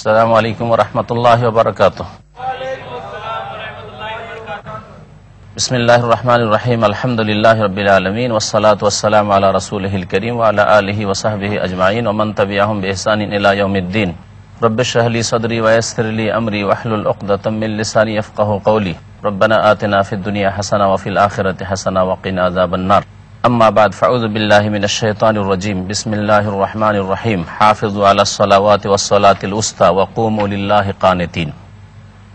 السلام علیکم ورحمۃ اللہ وبرکاتہ بسم اللہ الرحمن الرحیم الحمد للہ رب العالمین والصلاة والسلام علی رسول الکریم وعلی آلہ وصحبہ اجمعین ومن تبعہم بحسان الى یوم الدین رب شرح لی صدری ویسر لی امری وحل عقدۃ من لسانی یفقهوا قولی ربنا آتنا فی الدنیا حسنا وفی الآخرۃ حسنا وقنا عذاب النار أما بعد فأعوذ بالله من الشيطان الرجيم بسم الله الرحمن الرحيم حافظوا على الصلوات والصلاة الوسطى وقوموا لله قانتين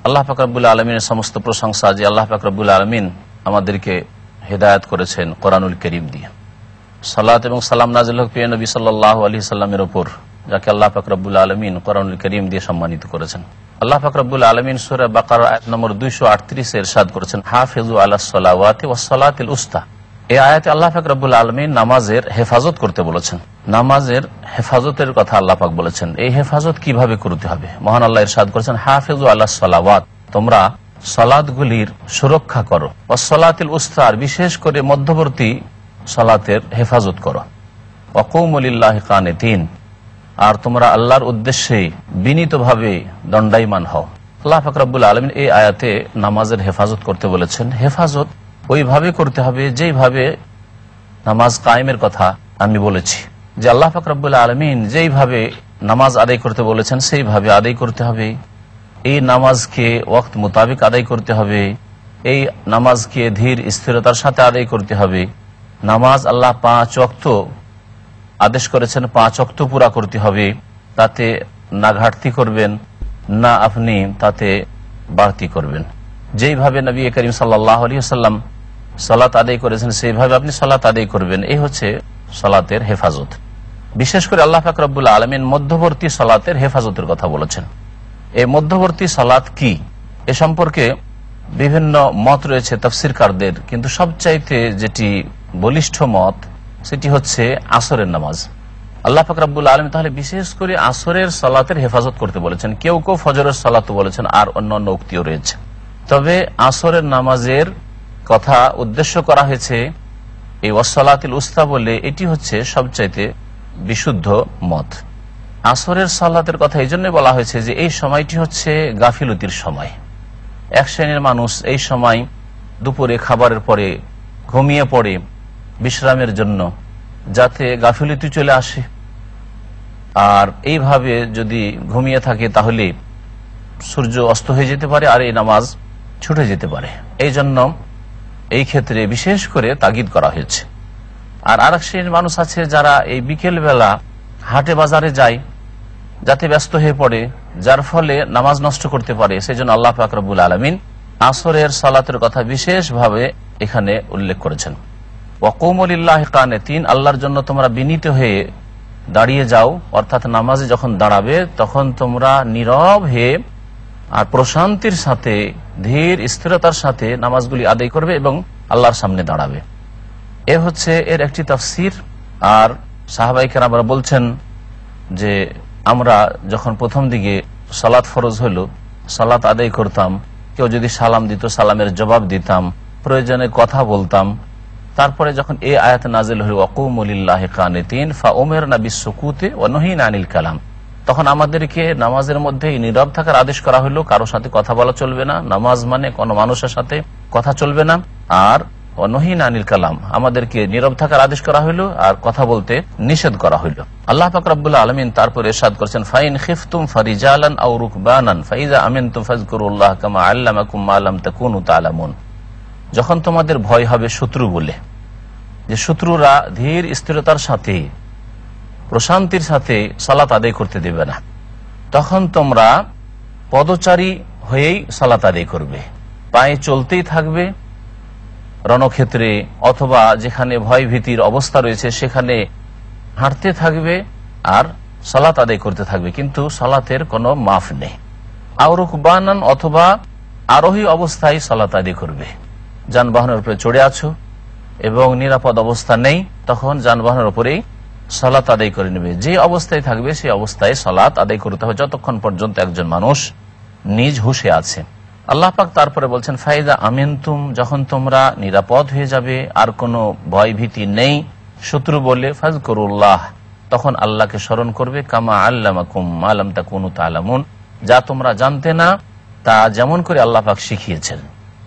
আল্লাহ ফাকরাবুল আলমিনের সমস্ত প্রশংসা যে আল্লাহ আলমিন আমাদেরকে হেদায়ত করেছেন কোরআনুল করিম দিয়ে সালাত এবং সালাম নাজিল হক প্রিয় নবী সাল্লাহ সাল্লামের ওপর যাকে আল্লাহ ফাকরাবুল আলমিন কোরআনুল করিম দিয়ে সম্মানিত করেছেন আল্লাহ ফাকরবুল আলমিন সুরে বাকার নম্বর দুইশো এর সাদ করেছেন হাফিজু আল্লাহ ও ওয়াসালাতিল উস্তা এই আয়াতে আল্লাহ ফাকরাবুল রব্বুল আলমী নামাজের হেফাজত করতে বলেছেন নামাজের হেফাজতের কথা আল্লাহ পাক বলেছেন এই হেফাজত কিভাবে করতে হবে মহান আল্লাহ ইরশাদ করেছেন হাফিজ আল্লাহ সালাওয়াত তোমরা সলাদগুলির সুরক্ষা করো বা সলাতিল উস্তার বিশেষ করে মধ্যবর্তী সলাতের হেফাজত করো অকৌমলিল্লাহ কানে তিন আর তোমরা আল্লাহর উদ্দেশ্যে বিনীতভাবে দণ্ডায়মান হও আল্লাহ ফাকরাবুল আলমিন এই আয়াতে নামাজের হেফাজত করতে বলেছেন হেফাজত ওইভাবে করতে হবে যেইভাবে নামাজ কায়েমের কথা আমি বলেছি যে আল্লাহ ফাকরাবুল্লা আলমিন যেইভাবে নামাজ আদায় করতে বলেছেন সেইভাবে আদায় করতে হবে এই নামাজকে ওয়াক্ত মোতাবেক আদায় করতে হবে এই নামাজকে ধীর স্থিরতার সাথে আদায় করতে হবে নামাজ আল্লাহ পাঁচ অক্ত আদেশ করেছেন পাঁচ অক্ত পুরা করতে হবে তাতে না ঘাটতি করবেন না আপনি তাতে বাড়তি করবেন যেইভাবে নবী করিম সাল্লাহ আলিয়া সাল্লাম সালাত আদায় করেছেন সেইভাবে আপনি সালাত আদায় করবেন এই হচ্ছে সালাতের হেফাজত বিশেষ করে আল্লাহ ফাকরাবুল আলমিন মধ্যবর্তী সালাতের হেফাজতের কথা বলেছেন এই মধ্যবর্তী সালাত কি এ সম্পর্কে বিভিন্ন মত রয়েছে তফসিরকারদের কিন্তু সবচাইতে যেটি বলিষ্ঠ মত সেটি হচ্ছে আসরের নামাজ আল্লাহ ফাকরাবুল্লা আলম তাহলে বিশেষ করে আসরের সালাতের হেফাজত করতে বলেছেন কেউ কেউ ফজরের সালাত বলেছেন আর অন্য অন্য উক্তিও রয়েছে তবে আসরের নামাজের কথা উদ্দেশ্য করা হয়েছে এই অসলাতিল উস্তা বলে এটি হচ্ছে সবচাইতে বিশুদ্ধ মত আসরের সালাতের কথা এই জন্য বলা হয়েছে যে এই সময়টি হচ্ছে গাফিলতির সময় এক শ্রেণীর মানুষ এই সময় দুপুরে খাবারের পরে ঘুমিয়ে পড়ে বিশ্রামের জন্য যাতে গাফিলতি চলে আসে আর এইভাবে যদি ঘুমিয়ে থাকে তাহলে সূর্য অস্ত হয়ে যেতে পারে আর এই নামাজ ছুটে যেতে পারে এই জন্য এই ক্ষেত্রে বিশেষ করে তাগিদ করা হয়েছে আর আর মানুষ আছে যারা এই বিকেল বেলা হাটে বাজারে যায় যাতে ব্যস্ত হয়ে পড়ে যার ফলে নামাজ নষ্ট করতে পারে সেই জন্য আল্লাহ ফাকরবুল আলমিন আসরের সালাতের কথা বিশেষভাবে এখানে উল্লেখ করেছেন ওকুমলিল্লাহ কানে তিন আল্লাহর জন্য তোমরা বিনীত হয়ে দাঁড়িয়ে যাও অর্থাৎ নামাজে যখন দাঁড়াবে তখন তোমরা নীরব হয়ে আর প্রশান্তির সাথে ধীর স্থিরতার সাথে নামাজগুলি আদায় করবে এবং আল্লাহর সামনে দাঁড়াবে এ হচ্ছে এর একটি তাফসির আর সাহাবাইকার আমরা বলছেন যে আমরা যখন প্রথম দিকে সালাত ফরজ হইল সালাত আদায় করতাম কেউ যদি সালাম দিত সালামের জবাব দিতাম প্রয়োজনে কথা বলতাম তারপরে যখন এ আয়াত নাজিল হল অকুমুল্লাহ কানে তিন ফা ওমের বিশ্বকুতে ও অনহিন আনিল কালাম তখন আমাদেরকে নামাজের মধ্যে নীরব থাকার আদেশ করা হলো কারো সাথে কথা বলা চলবে না নামাজ মানে কোনো মানুষের সাথে কথা চলবে না আর অনহিন আনিল কালাম আমাদেরকে নীরব থাকার আদেশ করা হইল আর কথা বলতে নিষেধ করা হইল আল্লাহ ফাকরাবুল্লাহ আলমিন তারপর এরশাদ করছেন ফাইন খিফতুম ফারিজালান আউ রুকবানান ফাইজা আমিন তুফাজকুরুল্লাহ কামা আল্লামাকুম আলাম তাকুনু তালামুন যখন তোমাদের ভয় হবে শত্রু বলে যে শত্রুরা ধীর স্থিরতার সাথে প্রশান্তির সাথে সালাত আদায় করতে দেবে না তখন তোমরা পদচারী হয়েই সালাত আদায় করবে পায়ে চলতেই থাকবে রণক্ষেত্রে অথবা যেখানে ভয় ভীতির অবস্থা রয়েছে সেখানে হাঁটতে থাকবে আর সালাত আদায় করতে থাকবে কিন্তু সালাতের কোনো মাফ নেই আউরুক বানান অথবা আরোহী অবস্থায় সালাত আদায় করবে যানবাহনের উপরে চড়ে আছো এবং নিরাপদ অবস্থা নেই তখন যানবাহনের উপরেই সলাত আদায় করে নেবে যে অবস্থায় থাকবে সেই অবস্থায় সলাত আদায় করতে হবে যতক্ষণ পর্যন্ত একজন মানুষ নিজ হুশে আছে আল্লাহ পাক তারপরে বলছেন ফাইদা আমিনতুম যখন তোমরা নিরাপদ হয়ে যাবে আর কোনো ভয় ভীতি নেই শত্রু বলে ফাজ করুল্লাহ তখন আল্লাহকে স্মরণ করবে কামা আল্লামাকুম আলম তা কোন তালামুন যা তোমরা জানতে না তা যেমন করে আল্লাহ পাক শিখিয়েছেন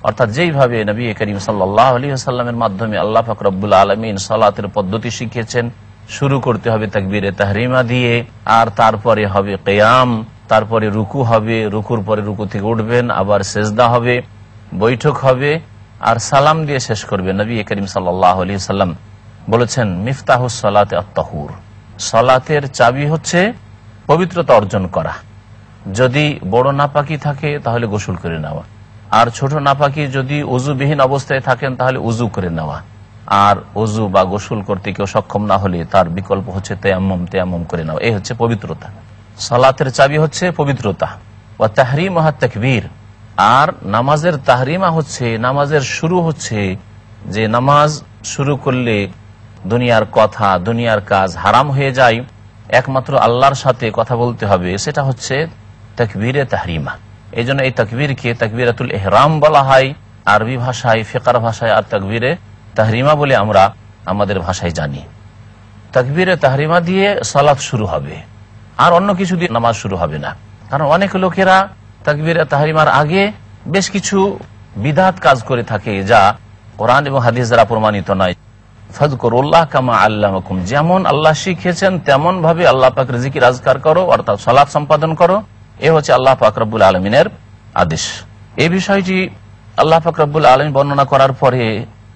অর্থাৎ যেইভাবে নবী করিম সাল্লাহ আলী আসাল্লামের মাধ্যমে আল্লাহ পাক আলমিন সালাতের পদ্ধতি শিখিয়েছেন শুরু করতে হবে তাকবিরে তাহরিমা দিয়ে আর তারপরে হবে কেয়াম তারপরে রুকু হবে রুকুর পরে রুকু থেকে উঠবেন আবার সেজদা হবে বৈঠক হবে আর সালাম দিয়ে শেষ করবে নবী করিম সাল্লি সাল্লাম বলেছেন মিফতাহ সলাতে আত্মাহুর সলাতের চাবি হচ্ছে পবিত্রতা অর্জন করা যদি বড় নাপাকি থাকে তাহলে গোসল করে নেওয়া আর ছোট নাপাকি যদি উজুবিহীন অবস্থায় থাকেন তাহলে উজু করে নেওয়া আর অজু বা গোসল করতে কেউ সক্ষম না হলে তার বিকল্প হচ্ছে তেয়াম্মম তেয়াম্মম করে নেওয়া এই হচ্ছে পবিত্রতা সালাতের চাবি হচ্ছে পবিত্রতা ও তাহরিম তাকবীর আর নামাজের তাহরিমা হচ্ছে নামাজের শুরু হচ্ছে যে নামাজ শুরু করলে দুনিয়ার কথা দুনিয়ার কাজ হারাম হয়ে যায় একমাত্র আল্লাহর সাথে কথা বলতে হবে সেটা হচ্ছে তাকবীরে তাহরিমা এই জন্য এই তাকবীরকে তাকবীরাতুল এহরাম বলা হয় আরবি ভাষায় ফেকার ভাষায় আর তকবীরে তাহরিমা বলে আমরা আমাদের ভাষায় জানি তাকবিরে তাহরিমা দিয়ে সালাত শুরু হবে আর অন্য কিছু দিয়ে নামাজ শুরু হবে না কারণ অনেক লোকেরা তাকবিরে তাহরিমার আগে বেশ কিছু বিধাত কাজ করে থাকে যা কোরআন এবং হাদিস দ্বারা প্রমাণিত নয় কামা যেমন আল্লাহ শিখেছেন তেমন ভাবে আল্লাহ পাক রাজকার করো অর্থাৎ সলাপ সম্পাদন করো এ হচ্ছে আল্লাহ ফাকরুল আলমিনের আদেশ এই বিষয়টি আল্লাহ ফাকরুল রব্বুল আলমী বর্ণনা করার পরে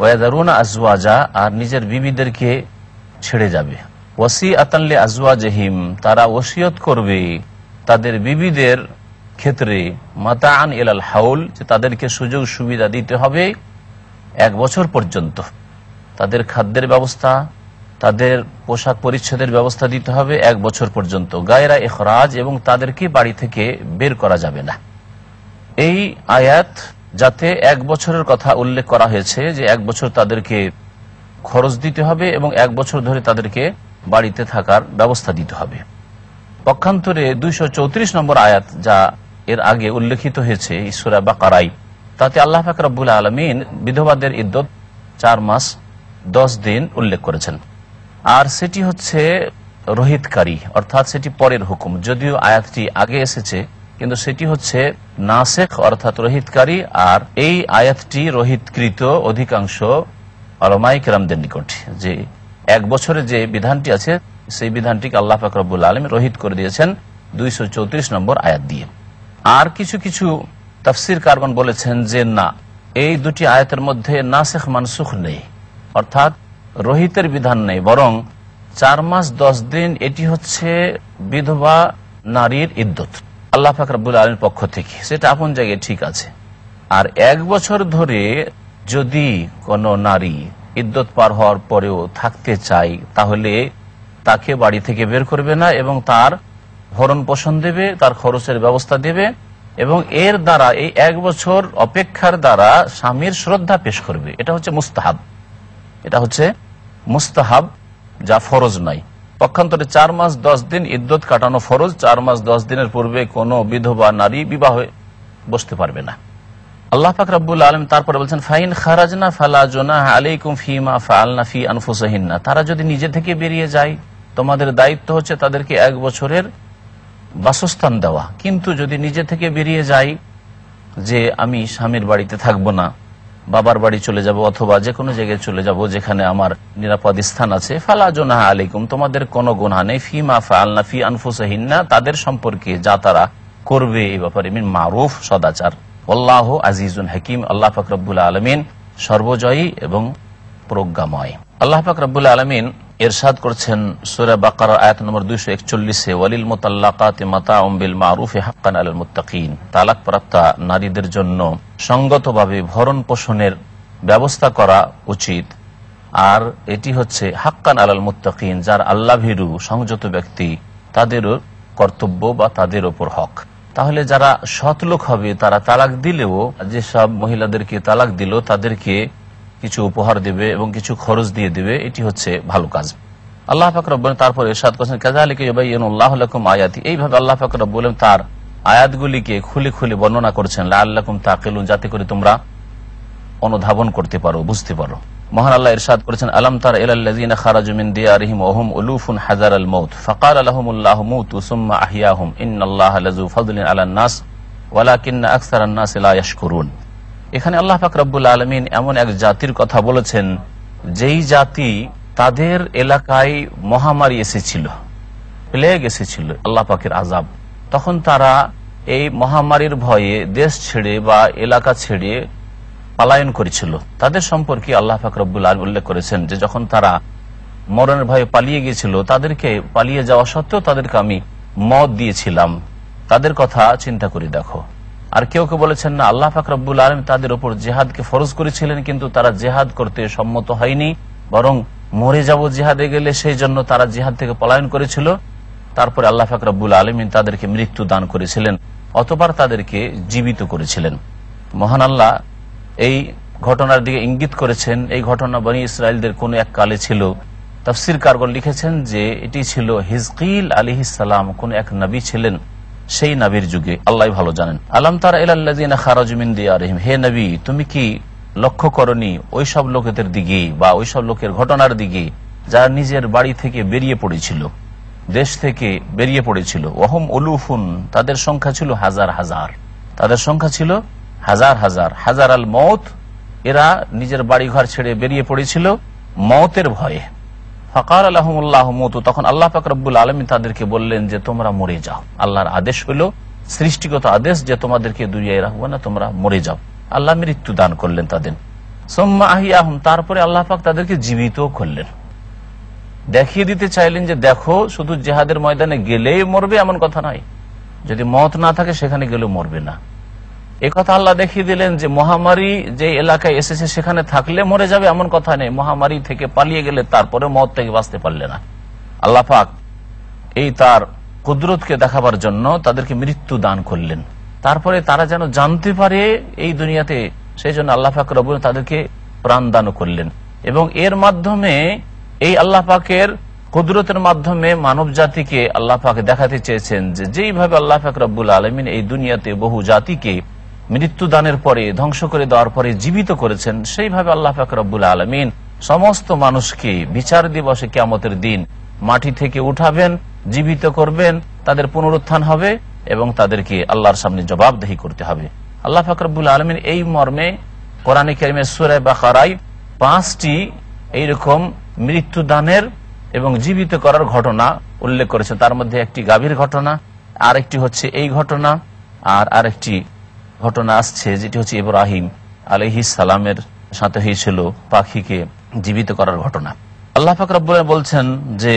ওয়াদারুনা আজওয়াজা আর নিজের বিবিদেরকে ছেড়ে যাবে ওয়াসি আতাল্লে আজওয়াজহিম তারা ওসিয়ত করবে তাদের বিবিদের ক্ষেত্রে মাতা আন এলাল হাউল যে তাদেরকে সুযোগ সুবিধা দিতে হবে এক বছর পর্যন্ত তাদের খাদ্যের ব্যবস্থা তাদের পোশাক পরিচ্ছদের ব্যবস্থা দিতে হবে এক বছর পর্যন্ত গায়রা এখরাজ এবং তাদেরকে বাড়ি থেকে বের করা যাবে না এই আয়াত যাতে এক বছরের কথা উল্লেখ করা হয়েছে যে এক বছর তাদেরকে খরচ দিতে হবে এবং এক বছর ধরে তাদেরকে বাড়িতে থাকার ব্যবস্থা দিতে হবে পক্ষান্তরে দুইশো নম্বর আয়াত যা এর আগে উল্লেখিত হয়েছে ঈশ্বরা বা কারাই তাতে আল্লাহ ফাকরাবুল আলমিন বিধবাদের ইদ্যত চার মাস দশ দিন উল্লেখ করেছেন আর সেটি হচ্ছে রোহিতকারী অর্থাৎ সেটি পরের হুকুম যদিও আয়াতটি আগে এসেছে কিন্তু সেটি হচ্ছে নাসেক অর্থাৎ রোহিতকারী আর এই আয়াতটি রোহিতকৃত অধিকাংশ রামদের নিকট যে এক বছরে যে বিধানটি আছে সেই বিধানটিকে আল্লাহ ফাকরবুল আলম রোহিত করে দিয়েছেন দুইশো নম্বর আয়াত দিয়ে আর কিছু কিছু তাফসির কারবন বলেছেন যে না এই দুটি আয়াতের মধ্যে নাসেখ মানসুখ নেই অর্থাৎ রোহিতের বিধান নেই বরং চার মাস দশ দিন এটি হচ্ছে বিধবা নারীর ইদ্যুত আল্লাহ ফাকরাবুল আলমের পক্ষ থেকে সেটা আপন জায়গায় ঠিক আছে আর এক বছর ধরে যদি কোনো নারী ইদ্যত পার হওয়ার পরেও থাকতে চাই তাহলে তাকে বাড়ি থেকে বের করবে না এবং তার ভরণ পোষণ দেবে তার খরচের ব্যবস্থা দেবে এবং এর দ্বারা এই এক বছর অপেক্ষার দ্বারা স্বামীর শ্রদ্ধা পেশ করবে এটা হচ্ছে মুস্তাহাব এটা হচ্ছে মুস্তাহাব যা ফরজ নয় পক্ষান্তরে চার মাস দশ দিন ইদ্যত কাটানো ফরজ চার মাস দশ দিনের পূর্বে কোনো বিধবা নারী বিবাহে বসতে পারবে না আল্লাহ পাক রাব্বুল আলম তারপরে বলছেন ফাইন খারাজনা ফালা জোনা আলাইকুম ফিমা ফালনা ফি আনফুসহিনা তারা যদি নিজে থেকে বেরিয়ে যায় তোমাদের দায়িত্ব হচ্ছে তাদেরকে এক বছরের বাসস্থান দেওয়া কিন্তু যদি নিজে থেকে বেরিয়ে যাই যে আমি স্বামীর বাড়িতে থাকবো না বাবার বাড়ি চলে যাব অথবা যে কোনো জায়গায় চলে যাব যেখানে আমার নিরাপদ স্থান আছে ফালা জোনাহা আলিকুম তোমাদের কোনো গোনা নেই ফি মা ফালনা ফি না তাদের সম্পর্কে যা তারা করবে এই ব্যাপারে মিন মারুফ সদাচার আল্লাহ আজিজুন হাকিম আল্লাহ ফাকরবুল আলমিন সর্বজয়ী এবং প্রজ্ঞাময় আল্লাহ পাক রব্বুল আলমিন এরশাদ করছেন সুরা বাকার আয়াত নম্বর দুইশো একচল্লিশে ওয়ালিল মোতাল্লাকাতে মাতা অম্বিল রুফে হাক্কান আল মুতাকিন তালাক প্রাপ্তা নারীদের জন্য সঙ্গতভাবে ভরণ পোষণের ব্যবস্থা করা উচিত আর এটি হচ্ছে হাক্কান আলাল মুতাকিন যার আল্লাহ ভিরু সংযত ব্যক্তি তাদেরও কর্তব্য বা তাদের ওপর হক তাহলে যারা সৎ লোক হবে তারা তালাক দিলেও যেসব মহিলাদেরকে তালাক দিল তাদেরকে কিছু উপহার দিবে এবং কিছু খরচ দিয়ে দিবে এটি হচ্ছে ভালো কাজ আল্লাহ ফাকর তারপর এরশাদ করছেন কাজালিকে আল্লাহম আয়াতি এইভাবে আল্লাহ ফাকর বলেন তার আয়াতগুলিকে খুলে খুলে বর্ণনা করছেন লাল্লাকুম তাকেলুন যাতে করে তোমরা অনুধাবন করতে পারো বুঝতে পারো মহান আল্লাহ ইরশাদ করেছেন আলম তার এলাল্লাযীনা খারাজু মিন দিয়ারিহিম ওয়া হুম উলুফুন হাজার আল মউত ফাকাল লাহুমুল্লাহু মুতু সুম্মা আহইয়াহুম ইন্নাল্লাহা লাযু ফাদলিন আলান নাস ওয়ালাকিন্না আকসারান নাস লা ইয়াশকুরুন এখানে আল্লাহ ফাকরাবুল আলমিন এমন এক জাতির কথা বলেছেন যেই জাতি তাদের এলাকায় মহামারী এসেছিল প্লেগ এসেছিল আল্লাহ পাকের আজাব তখন তারা এই মহামারীর ভয়ে দেশ ছেড়ে বা এলাকা ছেড়ে পালায়ন করেছিল তাদের সম্পর্কে আল্লাহ ফাকরাবুল আলম উল্লেখ করেছেন যে যখন তারা মরণের ভয়ে পালিয়ে গিয়েছিল তাদেরকে পালিয়ে যাওয়া সত্ত্বেও তাদেরকে আমি মত দিয়েছিলাম তাদের কথা চিন্তা করে দেখো আর কেউ কেউ বলেছেন না আল্লাহ ফাকরুল আলম তাদের উপর জেহাদকে ফরজ করেছিলেন কিন্তু তারা জেহাদ করতে সম্মত হয়নি বরং মরে যাব জেহাদে গেলে সেই জন্য তারা জেহাদ থেকে পলায়ন করেছিল তারপরে আল্লাহ ফাকরুল আলমিন তাদেরকে মৃত্যু দান করেছিলেন অতবার তাদেরকে জীবিত করেছিলেন মহান আল্লাহ এই ঘটনার দিকে ইঙ্গিত করেছেন এই ঘটনা বনি ইসরায়েলদের কোনো এক কালে ছিল তফসির কারগর লিখেছেন যে এটি ছিল হিজকিল আলী ইসালাম কোন এক নবী ছিলেন সেই নাবির যুগে আল্লাহ ভালো জানেন আলম তার এলাল্লাদিনা খারাজমিন হে নবী তুমি কি লক্ষ্য করি ওই সব লোকেদের দিকে বা ওই সব লোকের ঘটনার দিকে যারা নিজের বাড়ি থেকে বেরিয়ে পড়েছিল দেশ থেকে বেরিয়ে পড়েছিল ওহম উলুফুন তাদের সংখ্যা ছিল হাজার হাজার তাদের সংখ্যা ছিল হাজার হাজার হাজার আল মত এরা নিজের বাড়িঘর ছেড়ে বেরিয়ে পড়েছিল মতের ভয়ে ফকার আলহামুল্লাহ মতো তখন আল্লাহ ফাকরুল আলমী তাদেরকে বললেন যে তোমরা মরে যাও আল্লাহর আদেশ হলো সৃষ্টিগত আদেশ যে তোমাদেরকে দুরিয়ায় রাখবো না তোমরা মরে যাও আল্লাহ মৃত্যু দান করলেন তাদের তারপরে আল্লাহ পাক তাদেরকে জীবিত করলেন দেখিয়ে দিতে চাইলেন যে দেখো শুধু জেহাদের ময়দানে গেলেই মরবে এমন কথা নয় যদি মত না থাকে সেখানে গেলেও মরবে না কথা আল্লাহ দেখিয়ে দিলেন যে মহামারী যে এলাকায় এসেছে সেখানে থাকলে মরে যাবে এমন কথা নেই মহামারী থেকে পালিয়ে গেলে তারপরে মত থেকে বাঁচতে পারলে না আল্লাহ পাক এই তার কুদরতকে দেখাবার জন্য তাদেরকে মৃত্যু দান করলেন তারপরে তারা যেন জানতে পারে এই দুনিয়াতে সেই জন্য আল্লাহ পাক রব তাদেরকে প্রাণ দান করলেন এবং এর মাধ্যমে এই আল্লাহ পাকের কুদরতের মাধ্যমে মানব জাতিকে আল্লাহ পাক দেখাতে চেয়েছেন যে যেইভাবে আল্লাহ পাক রব্বুল আলমিন এই দুনিয়াতে বহু জাতিকে মৃত্যু দানের পরে ধ্বংস করে দেওয়ার পরে জীবিত করেছেন সেইভাবে আল্লাহ ফাকরুল আলমিন সমস্ত মানুষকে বিচার দিবসে কেমতের দিন মাটি থেকে উঠাবেন জীবিত করবেন তাদের পুনরুত্থান হবে এবং তাদেরকে আল্লাহর সামনে জবাবদেহি করতে হবে আল্লাহ ফাকরুল আলমিন এই মর্মে কোরআন কেমে সুরে বাকারাই পাঁচটি এইরকম মৃত্যু দানের এবং জীবিত করার ঘটনা উল্লেখ করেছে তার মধ্যে একটি গাভীর ঘটনা আরেকটি হচ্ছে এই ঘটনা আর আরেকটি ঘটনা আসছে যেটি হচ্ছে ইব্রাহিম আলহি সালামের সাথে হয়েছিল পাখিকে জীবিত করার ঘটনা আল্লাহ পাক রব্বুল বলছেন যে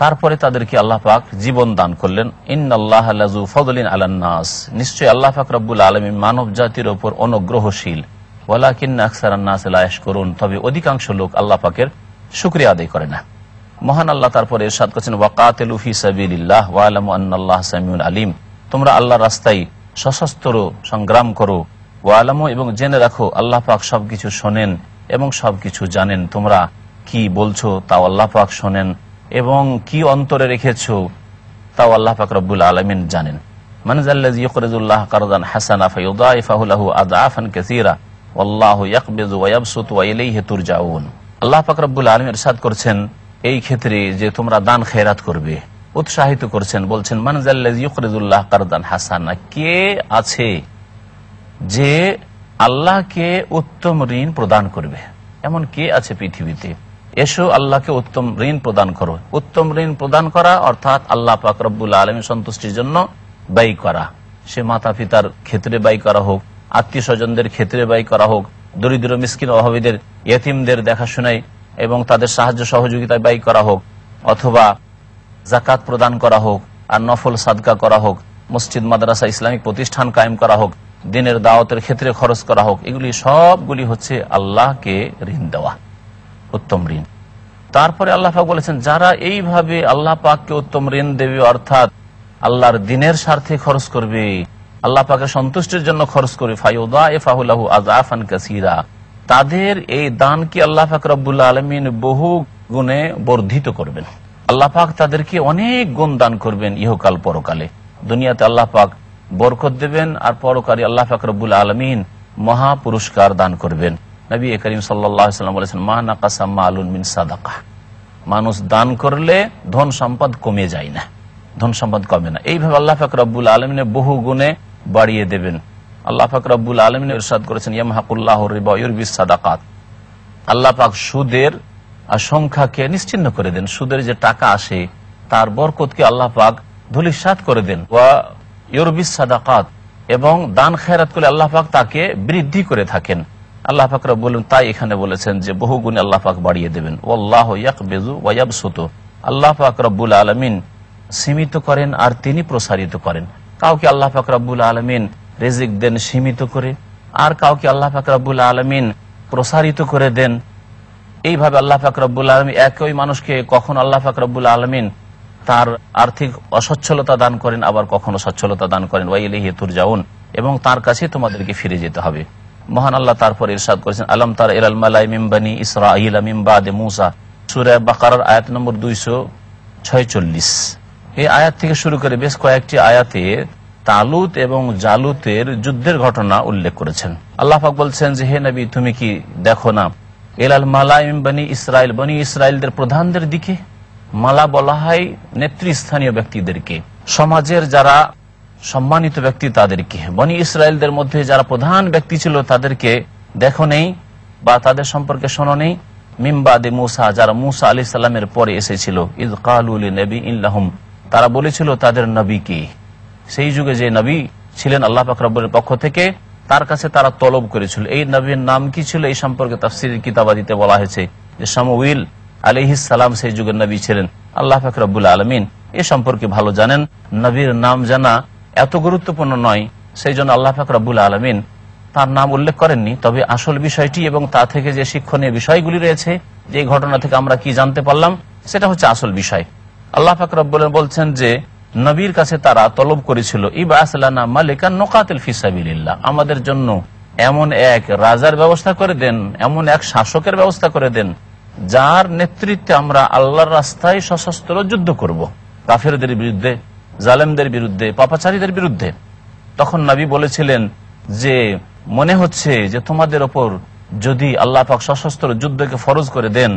তারপরে তাদেরকে আল্লাহ পাক জীবন দান করলেন ইন আল্লাহ ফজলিন আলান্নাস নিশ্চয়ই আল্লাহ পাক রব্বুল আলমী মানব জাতির ওপর অনুগ্রহশীল ওয়ালাকিন আকসারান্নাস লায়স করুন তবে অধিকাংশ লোক আল্লাহ পাকের শুক্রিয়া আদায় করে না মহান আল্লাহ তারপরে এরশাদ করছেন ওয়াকাতেলুফি সাবিল্লাহ ওয়ালাম আন্নাল্লাহ সামিউল আলিম তোমরা আল্লাহ রাস্তায় সশস্ত্র সংগ্রাম করো ও আলামো এবং জেনে রাখো আল্লাহ পাক সবকিছু শোনেন এবং সবকিছু জানেন তোমরা কি বলছো তাও আল্লাহ পাক শোনেন এবং কি অন্তরে রেখেছ তাও আল্লাহ পাক রব্বুল আলমিন জানেন আল্লাহ ইয়াকবেজ ওয়াবসুত ওয়াইলেই হেতুর আল্লাহ আলম করছেন এই ক্ষেত্রে যে তোমরা দান খেরাত করবে উৎসাহিত করছেন বলছেন মানজাল্লাহ কারদান হাসানা কে আছে যে আল্লাহকে উত্তম ঋণ প্রদান করবে এমন কে আছে পৃথিবীতে এসো আল্লাহকে উত্তম ঋণ প্রদান করো উত্তম ঋণ প্রদান করা অর্থাৎ আল্লাহ পাক রব্বুল্লা আলমী সন্তুষ্টির জন্য ব্যয় করা সে মাতা পিতার ক্ষেত্রে ব্যয় করা হোক আত্মীয় স্বজনদের ক্ষেত্রে ব্যয় করা হোক দরিদ্র মিসকিন অভাবীদের ইয়তিমদের দেখাশোনায় এবং তাদের সাহায্য সহযোগিতায় ব্যয় করা হোক অথবা জাকাত প্রদান করা হোক আর নফল সাদকা করা হোক মসজিদ মাদ্রাসা ইসলামিক প্রতিষ্ঠান কায়েম করা হোক দিনের দাওয়াতের ক্ষেত্রে খরচ করা হোক এগুলি সবগুলি হচ্ছে আল্লাহকে ঋণ দেওয়া উত্তম ঋণ তারপরে আল্লাহ পাক বলেছেন যারা এইভাবে আল্লাহ পাককে উত্তম ঋণ দেবে অর্থাৎ আল্লাহর দিনের স্বার্থে খরচ করবে আল্লাহ পাকে সন্তুষ্টির জন্য খরচ করবে ফাইদা এ এফাহুল্লাহু আজাফান কাসিরা তাদের এই দানকে আল্লাহ পাক আলমিন বহু গুণে বর্ধিত করবেন আল্লাহাক তাদেরকে অনেক গুণ দান করবেন ইহকাল পরকালে দুনিয়াতে আল্লাহ পাক বরকত দেবেন আর পরকালে আল্লাহ পাক রব্বুল আলমিন মহা পুরস্কার দান করবেন নবী করিম সাল্লাম বলেছেন মা মিন সাদাকা মানুষ দান করলে ধন সম্পদ কমে যায় না ধন সম্পদ কমে না এইভাবে আল্লাহ ফাকর রব্বুল আলমিনে বহু গুণে বাড়িয়ে দেবেন আল্লাহ ফাকর রব্বুল আলমিনে ইরশাদ করেছেন ইয়াম হাকুল্লাহ রিবা সাদাকাত আল্লাহ পাক সুদের সংখ্যাকে নিশ্চিন্ন করে দেন সুদের যে টাকা আসে তার বরকতকে আল্লাহ পাক ধুলিসাত করে দেন সাদাকাত এবং দান খায়াত করে আল্লাহ পাক তাকে বৃদ্ধি করে থাকেন আল্লাহ পাকরা বলুন তাই এখানে বলেছেন যে বহু গুণে আল্লাহ পাক বাড়িয়ে দেবেন ওল্লাহ ওয়াব ওয়াবসুত আল্লাহ পাক রব্বুল আলমিন সীমিত করেন আর তিনি প্রসারিত করেন কাউকে আল্লাহ পাক রব্বুল আলমিন রেজিক দেন সীমিত করে আর কাউকে আল্লাহ পাক রব্বুল আলমিন প্রসারিত করে দেন এইভাবে আল্লাহ ফাকরাবুল আলমী একই মানুষকে কখন আল্লাহ ফাকরাবুল আলমিন তার আর্থিক অসচ্ছলতা দান করেন আবার কখনো সচ্ছলতা দান করেন হেতুর যাউন এবং তার কাছে তোমাদেরকে ফিরে যেতে হবে মহান আল্লাহ তারপর ইরশাদ করেছেন আলম তার এলাল মালাই মিমবানি ইসরা ইল মিমবাদে মুসা সুরে বাকার আয়াত নম্বর দুইশো ছয়চল্লিশ এই আয়াত থেকে শুরু করে বেশ কয়েকটি আয়াতে তালুত এবং জালুতের যুদ্ধের ঘটনা উল্লেখ করেছেন আল্লাহাক বলছেন যে হে নবী তুমি কি দেখো না এলাল মালাইম বনি ইসরায়েল বনি ইসরায়েলদের প্রধানদের দিকে মালা বলা হয় নেতৃস্থানীয় ব্যক্তিদেরকে সমাজের যারা সম্মানিত ব্যক্তি তাদেরকে বনি ইসরায়েলদের মধ্যে যারা প্রধান ব্যক্তি ছিল তাদেরকে দেখো নেই বা তাদের সম্পর্কে শোনো নেই মিমবাদে মুসা যারা মুসা আলি সাল্লামের পরে এসেছিল ইদ কালুল নবী ইল্লাহম তারা বলেছিল তাদের নবীকে সেই যুগে যে নবী ছিলেন আল্লাহ পাকরব্বরের পক্ষ থেকে তার কাছে তারা তলব করেছিল এই নবীর নাম কি ছিল এই সম্পর্কে তাফসির কিতাবাদিতে বলা হয়েছে যে সামুইল আলিহিস সালাম সেই যুগের নবী ছিলেন আল্লাহ ফাকরাবুল আলমিন এ সম্পর্কে ভালো জানেন নবীর নাম জানা এত গুরুত্বপূর্ণ নয় সেই জন্য আল্লাহ ফাকরাবুল আলমিন তার নাম উল্লেখ করেননি তবে আসল বিষয়টি এবং তা থেকে যে শিক্ষণীয় বিষয়গুলি রয়েছে যে ঘটনা থেকে আমরা কি জানতে পারলাম সেটা হচ্ছে আসল বিষয় আল্লাহ ফাকরাবুল বলছেন যে নবীর কাছে তারা তলব করেছিল ইবা আসলানা মালিকা নকাতিল ফিসাবিল্লা আমাদের জন্য এমন এক রাজার ব্যবস্থা করে দেন এমন এক শাসকের ব্যবস্থা করে দেন যার নেতৃত্বে আমরা আল্লাহর রাস্তায় সশস্ত্র যুদ্ধ করব। কাফেরদের বিরুদ্ধে জালেমদের বিরুদ্ধে পাপাচারীদের বিরুদ্ধে তখন নবী বলেছিলেন যে মনে হচ্ছে যে তোমাদের ওপর যদি আল্লাহ পাক সশস্ত্র যুদ্ধকে ফরজ করে দেন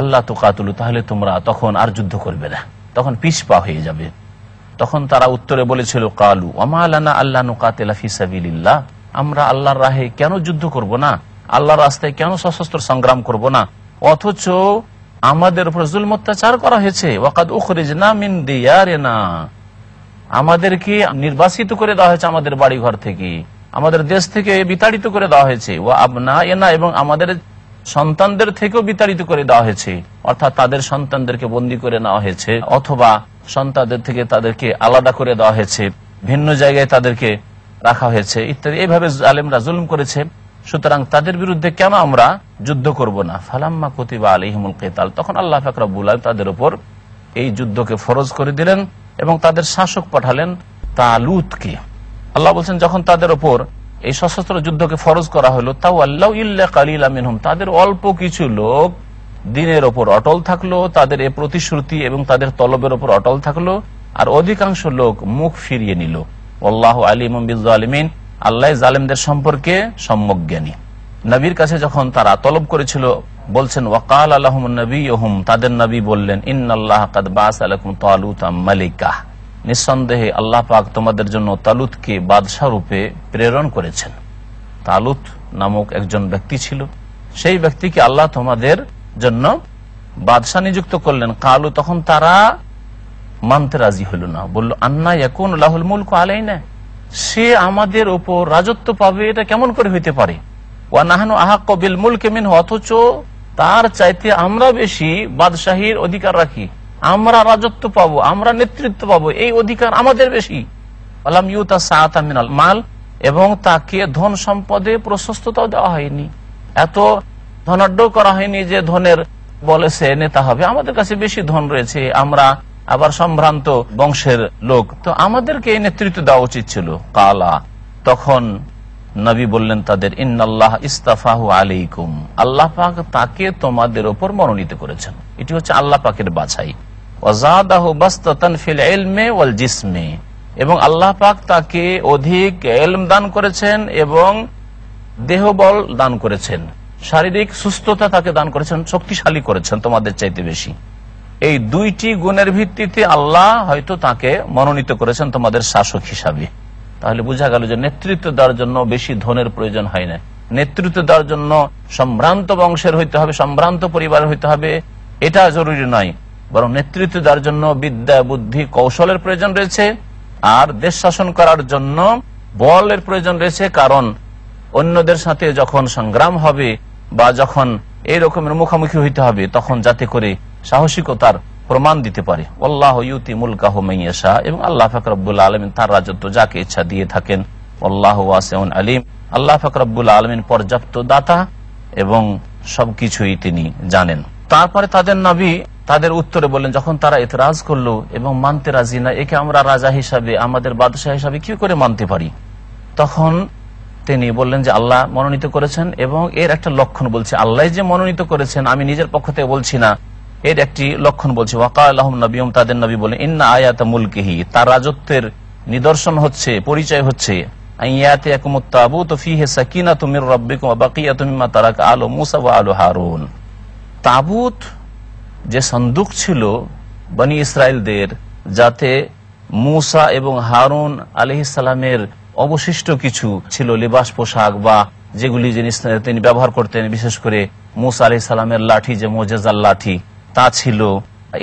আল্লাহ তো কাতুলু তাহলে তোমরা তখন আর যুদ্ধ করবে না তখন পিসপা হয়ে যাবে তখন তারা উত্তরে বলেছিল কালু আল্লাহ আমরা আল্লাহর রাহে কেন যুদ্ধ করব না আল্লাহর রাস্তায় কেন সশস্ত্র সংগ্রাম করব না অথচ আমাদের উপর জুল অত্যাচার করা হয়েছে ওয়াকাদ উখরিজ না মিন দিয়ারেনা আমাদেরকে নির্বাসিত করে দেওয়া হয়েছে আমাদের বাড়ি ঘর থেকে আমাদের দেশ থেকে বিতাড়িত করে দেওয়া হয়েছে ও আপনা এনা এবং আমাদের সন্তানদের থেকেও বিতাড়িত করে দেওয়া হয়েছে অর্থাৎ তাদের সন্তানদেরকে বন্দী করে নেওয়া হয়েছে অথবা সন্তানদের থেকে তাদেরকে আলাদা করে দেওয়া হয়েছে ভিন্ন জায়গায় তাদেরকে রাখা হয়েছে ইত্যাদি এইভাবে আলেমরা জুলুম করেছে সুতরাং তাদের বিরুদ্ধে কেন আমরা যুদ্ধ করব না ফালাম্মা কতিবা আলিহিমুল কেতাল তখন আল্লাহ ফাকরাবুল তাদের উপর এই যুদ্ধকে ফরজ করে দিলেন এবং তাদের শাসক পাঠালেন তালুতকে আল্লাহ বলছেন যখন তাদের ওপর এই সশস্ত্র যুদ্ধকে ফরজ করা হলো তাও আল্লাহ ইল্লা কালিল আমিন তাদের অল্প কিছু লোক দিনের ওপর অটল থাকলো তাদের এ প্রতিশ্রুতি এবং তাদের তলবের ওপর অটল থাকলো আর অধিকাংশ লোক মুখ ফিরিয়ে নিল আল্লাহ আলী আলমিন আল্লাহ জালেমদের সম্পর্কে সম্যক জ্ঞানী নবীর কাছে যখন তারা তলব করেছিল বলছেন ওয়াকাল আলহম নবী ওহম তাদের নবী বললেন ইন্নআল্লাহ কাদবাস আলহম তালুতাম মালিকা নিঃসন্দেহে আল্লাহ পাক তোমাদের জন্য তালুতকে বাদশাহ রূপে প্রেরণ করেছেন তালুত নামক একজন ব্যক্তি ছিল সেই ব্যক্তিকে আল্লাহ তোমাদের জন্য বাদশাহ নিযুক্ত করলেন কালু তখন তারা মানতে রাজি হইল না বলল আন্না এখন লাহুল মুলক আলাই না সে আমাদের ওপর রাজত্ব পাবে এটা কেমন করে হইতে পারে অথচ তার চাইতে আমরা বেশি বাদশাহীর অধিকার রাখি আমরা রাজত্ব পাবো আমরা নেতৃত্ব পাবো এই অধিকার আমাদের বেশি আলাম ইউ তা সাহাতামিনাল মাল এবং তাকে ধন সম্পদে প্রশস্ততাও দেওয়া হয়নি এত ধনাঢ্য করা হয়নি যে ধনের বলে সে নেতা হবে আমাদের কাছে বেশি ধন রয়েছে আমরা আবার সম্ভ্রান্ত বংশের লোক তো আমাদেরকে এই নেতৃত্ব দেওয়া উচিত ছিল কালা তখন নবী বললেন তাদের ইন্নআল্লাহ ইস্তাফাহু আলিকুম আল্লাহ পাক তাকে তোমাদের ওপর মনোনীত করেছেন এটি হচ্ছে আল্লাহ পাকের বাছাই এবং আল্লাহ পাক তাকে অধিক এলম দান করেছেন এবং দেহবল দান করেছেন শারীরিক সুস্থতা তাকে দান করেছেন শক্তিশালী করেছেন তোমাদের চাইতে বেশি এই দুইটি গুণের ভিত্তিতে আল্লাহ হয়তো তাকে মনোনীত করেছেন তোমাদের শাসক হিসাবে তাহলে বোঝা গেল যে নেতৃত্ব দেওয়ার জন্য বেশি ধনের প্রয়োজন হয় না নেতৃত্ব দেওয়ার জন্য সম্ভ্রান্ত বংশের হইতে হবে সম্ভ্রান্ত পরিবারের হইতে হবে এটা জরুরি নয় বরং নেতৃত্ব দেওয়ার জন্য বিদ্যা বুদ্ধি কৌশলের প্রয়োজন রয়েছে আর দেশ শাসন করার জন্য বলের প্রয়োজন রয়েছে কারণ অন্যদের সাথে যখন সংগ্রাম হবে বা যখন এই রকমের মুখোমুখি হইতে হবে তখন যাতে করে সাহসিকতার প্রমাণ দিতে পারে অল্লাহ ইউতি মুলকাহ মাইয়াশা এবং আল্লাহ ফাকরাবুল আলমিন তার রাজত্ব যাকে ইচ্ছা দিয়ে থাকেন অল্লাহ ওয়াসেউন আলিম আল্লাহ ফাকরাবুল আলমিন পর্যাপ্ত দাতা এবং সবকিছুই তিনি জানেন তারপরে তাদের নবী তাদের উত্তরে বললেন যখন তারা এতরাজ করলো এবং মানতে রাজি না একে আমরা রাজা হিসাবে আমাদের বাদশাহ হিসাবে কি করে মানতে পারি তখন তিনি বললেন যে আল্লাহ মনোনীত করেছেন এবং এর একটা লক্ষণ বলছে আল্লাহ যে মনোনীত করেছেন আমি নিজের পক্ষ থেকে বলছি না এর একটি লক্ষণ বলছে ওয়াকা তাদের নবী বলেন ইন্না আয়াত মুলকিহি তার রাজত্বের নিদর্শন হচ্ছে পরিচয় হচ্ছে তাবুত যে সন্দুক ছিল বনি ইসরায়েলদের যাতে মুসা এবং হারুন আলহিসের অবশিষ্ট কিছু ছিল লিবাস পোশাক বা যেগুলি জিনিস তিনি ব্যবহার করতেন বিশেষ করে মুসা আলি সালামের লাঠি যে মোজেজার লাঠি তা ছিল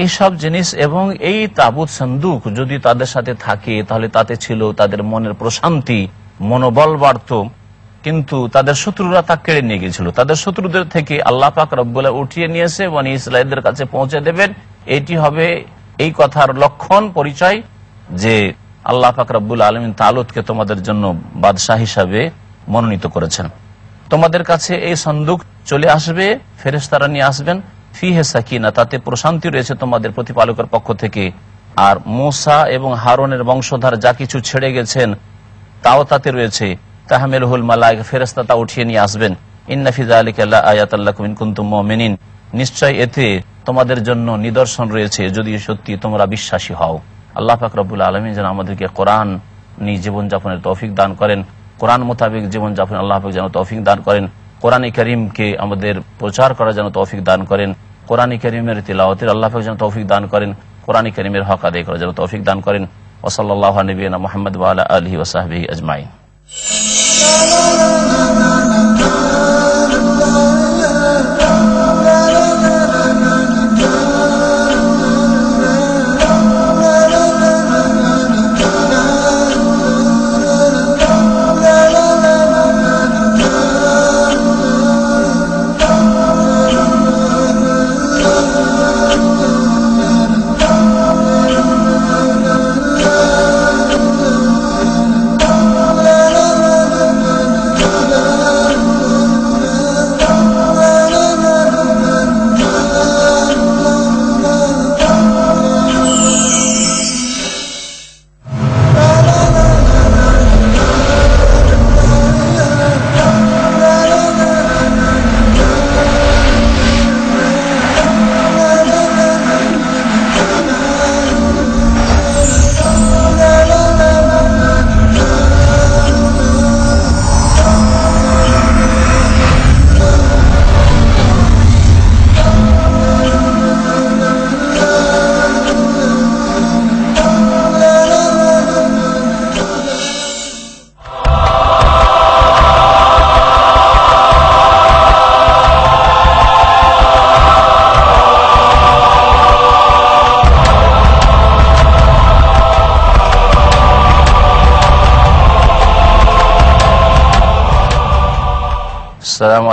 এইসব জিনিস এবং এই তাবুত সন্দুক যদি তাদের সাথে থাকে তাহলে তাতে ছিল তাদের মনের প্রশান্তি মনোবল বাড়ত কিন্তু তাদের শত্রুরা তা কেড়ে নিয়ে গেছিল তাদের শত্রুদের থেকে আল্লাহ পাক রব্বুল্লা উঠিয়ে নিয়েছে মানে ইসলাইদের কাছে পৌঁছে দেবেন এটি হবে এই কথার লক্ষণ পরিচয় যে আল্লাহ ফাকরাবুল আলমিন তালুদকে তোমাদের জন্য বাদশাহ হিসাবে মনোনীত করেছেন তোমাদের কাছে এই সন্দুক চলে আসবে ফেরেস তারা নিয়ে আসবেন ফিহে সাকিনা তাতে প্রশান্তি রয়েছে তোমাদের প্রতিপালকের পক্ষ থেকে আর মোসা এবং হারনের বংশধার যা কিছু ছেড়ে গেছেন তাও তাতে রয়েছে তাহমেল হুল মালায় ফেরেস্তা তা উঠিয়ে নিয়ে আসবেন ইন্নাফিজা আলী কাল্লা আয়াতাল্লাহ কুমিনকুন্তুম মেনিন নিশ্চয় এতে তোমাদের জন্য নিদর্শন রয়েছে যদি সত্যি তোমরা বিশ্বাসী হও আল্লাহ ফাকরুল আলমী যেন আমাদেরকে কোরআন নিয়ে জীবনযাপনের তৌফিক দান করেন কোরআন মোতাবেক জীবনযাপন আল্লাহ হাফিক যেন তৌফিক দান করেন কোরআন করিমকে আমাদের প্রচার করার যেন তৌফিক দান করেন কোরআন করিমের তিলাওয়াতের আল্লাহ হাফিক যেন তৌফিক দান করেন কোরআন করিমের হক আদায় করার যেন তৌফিক দান করেন ওসল্লাহ নবীনা মোহাম্মদ আলহি ওসাহাবি আজমাইন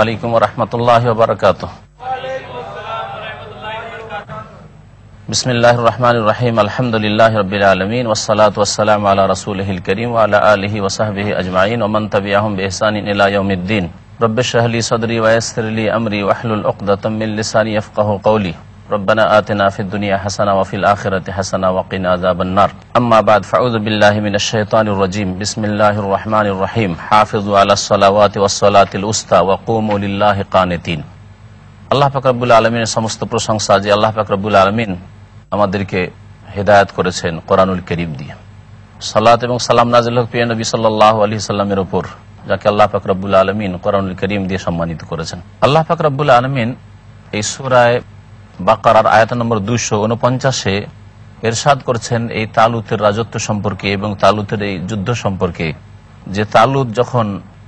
علیکم ورحمۃ اللہ وبرکاتہ بسم اللہ الرحمن الرحیم الحمد للہ رب العالمین والصلاة والسلام علی رسول الکریم وعلی آلہ وصحبہ اجمعین ومن تبعہم بإحسان الى یوم الدین رب شرح لی صدری ویسر لی امری واحلل عقدۃ من لسانی یفقهوا قولی ربنا آتنا فی الدنیا حسنہ وفی الآخرۃ حسنہ وقنا عذاب النار أما بعد فأعوذ بالله من الشيطان الرجيم بسم الله الرحمن الرحيم حافظوا على الصلوات والصلاة الأسطى وقوموا لله قانتين আল্লাহ ফাকরাবুল আলমিনের সমস্ত প্রশংসা যে আল্লাহ ফাকরাবুল আলমিন আমাদেরকে হেদায়ত করেছেন কোরআনুল করিম দিয়ে সালাত এবং সালাম নাজিল প্রিয় নবী সাল্লাহ আলী সাল্লামের যাকে আল্লাহ ফাকরাবুল আলমিন কোরআনুল করিম দিয়ে সম্মানিত করেছেন আল্লাহ ফাকরাবুল আলমিন এই সুরায় বাকার আয়াত নম্বর দুইশো উনপঞ্চাশে এরশাদ করছেন এই তালুতের রাজত্ব সম্পর্কে এবং তালুতের এই যুদ্ধ সম্পর্কে যে তালুত যখন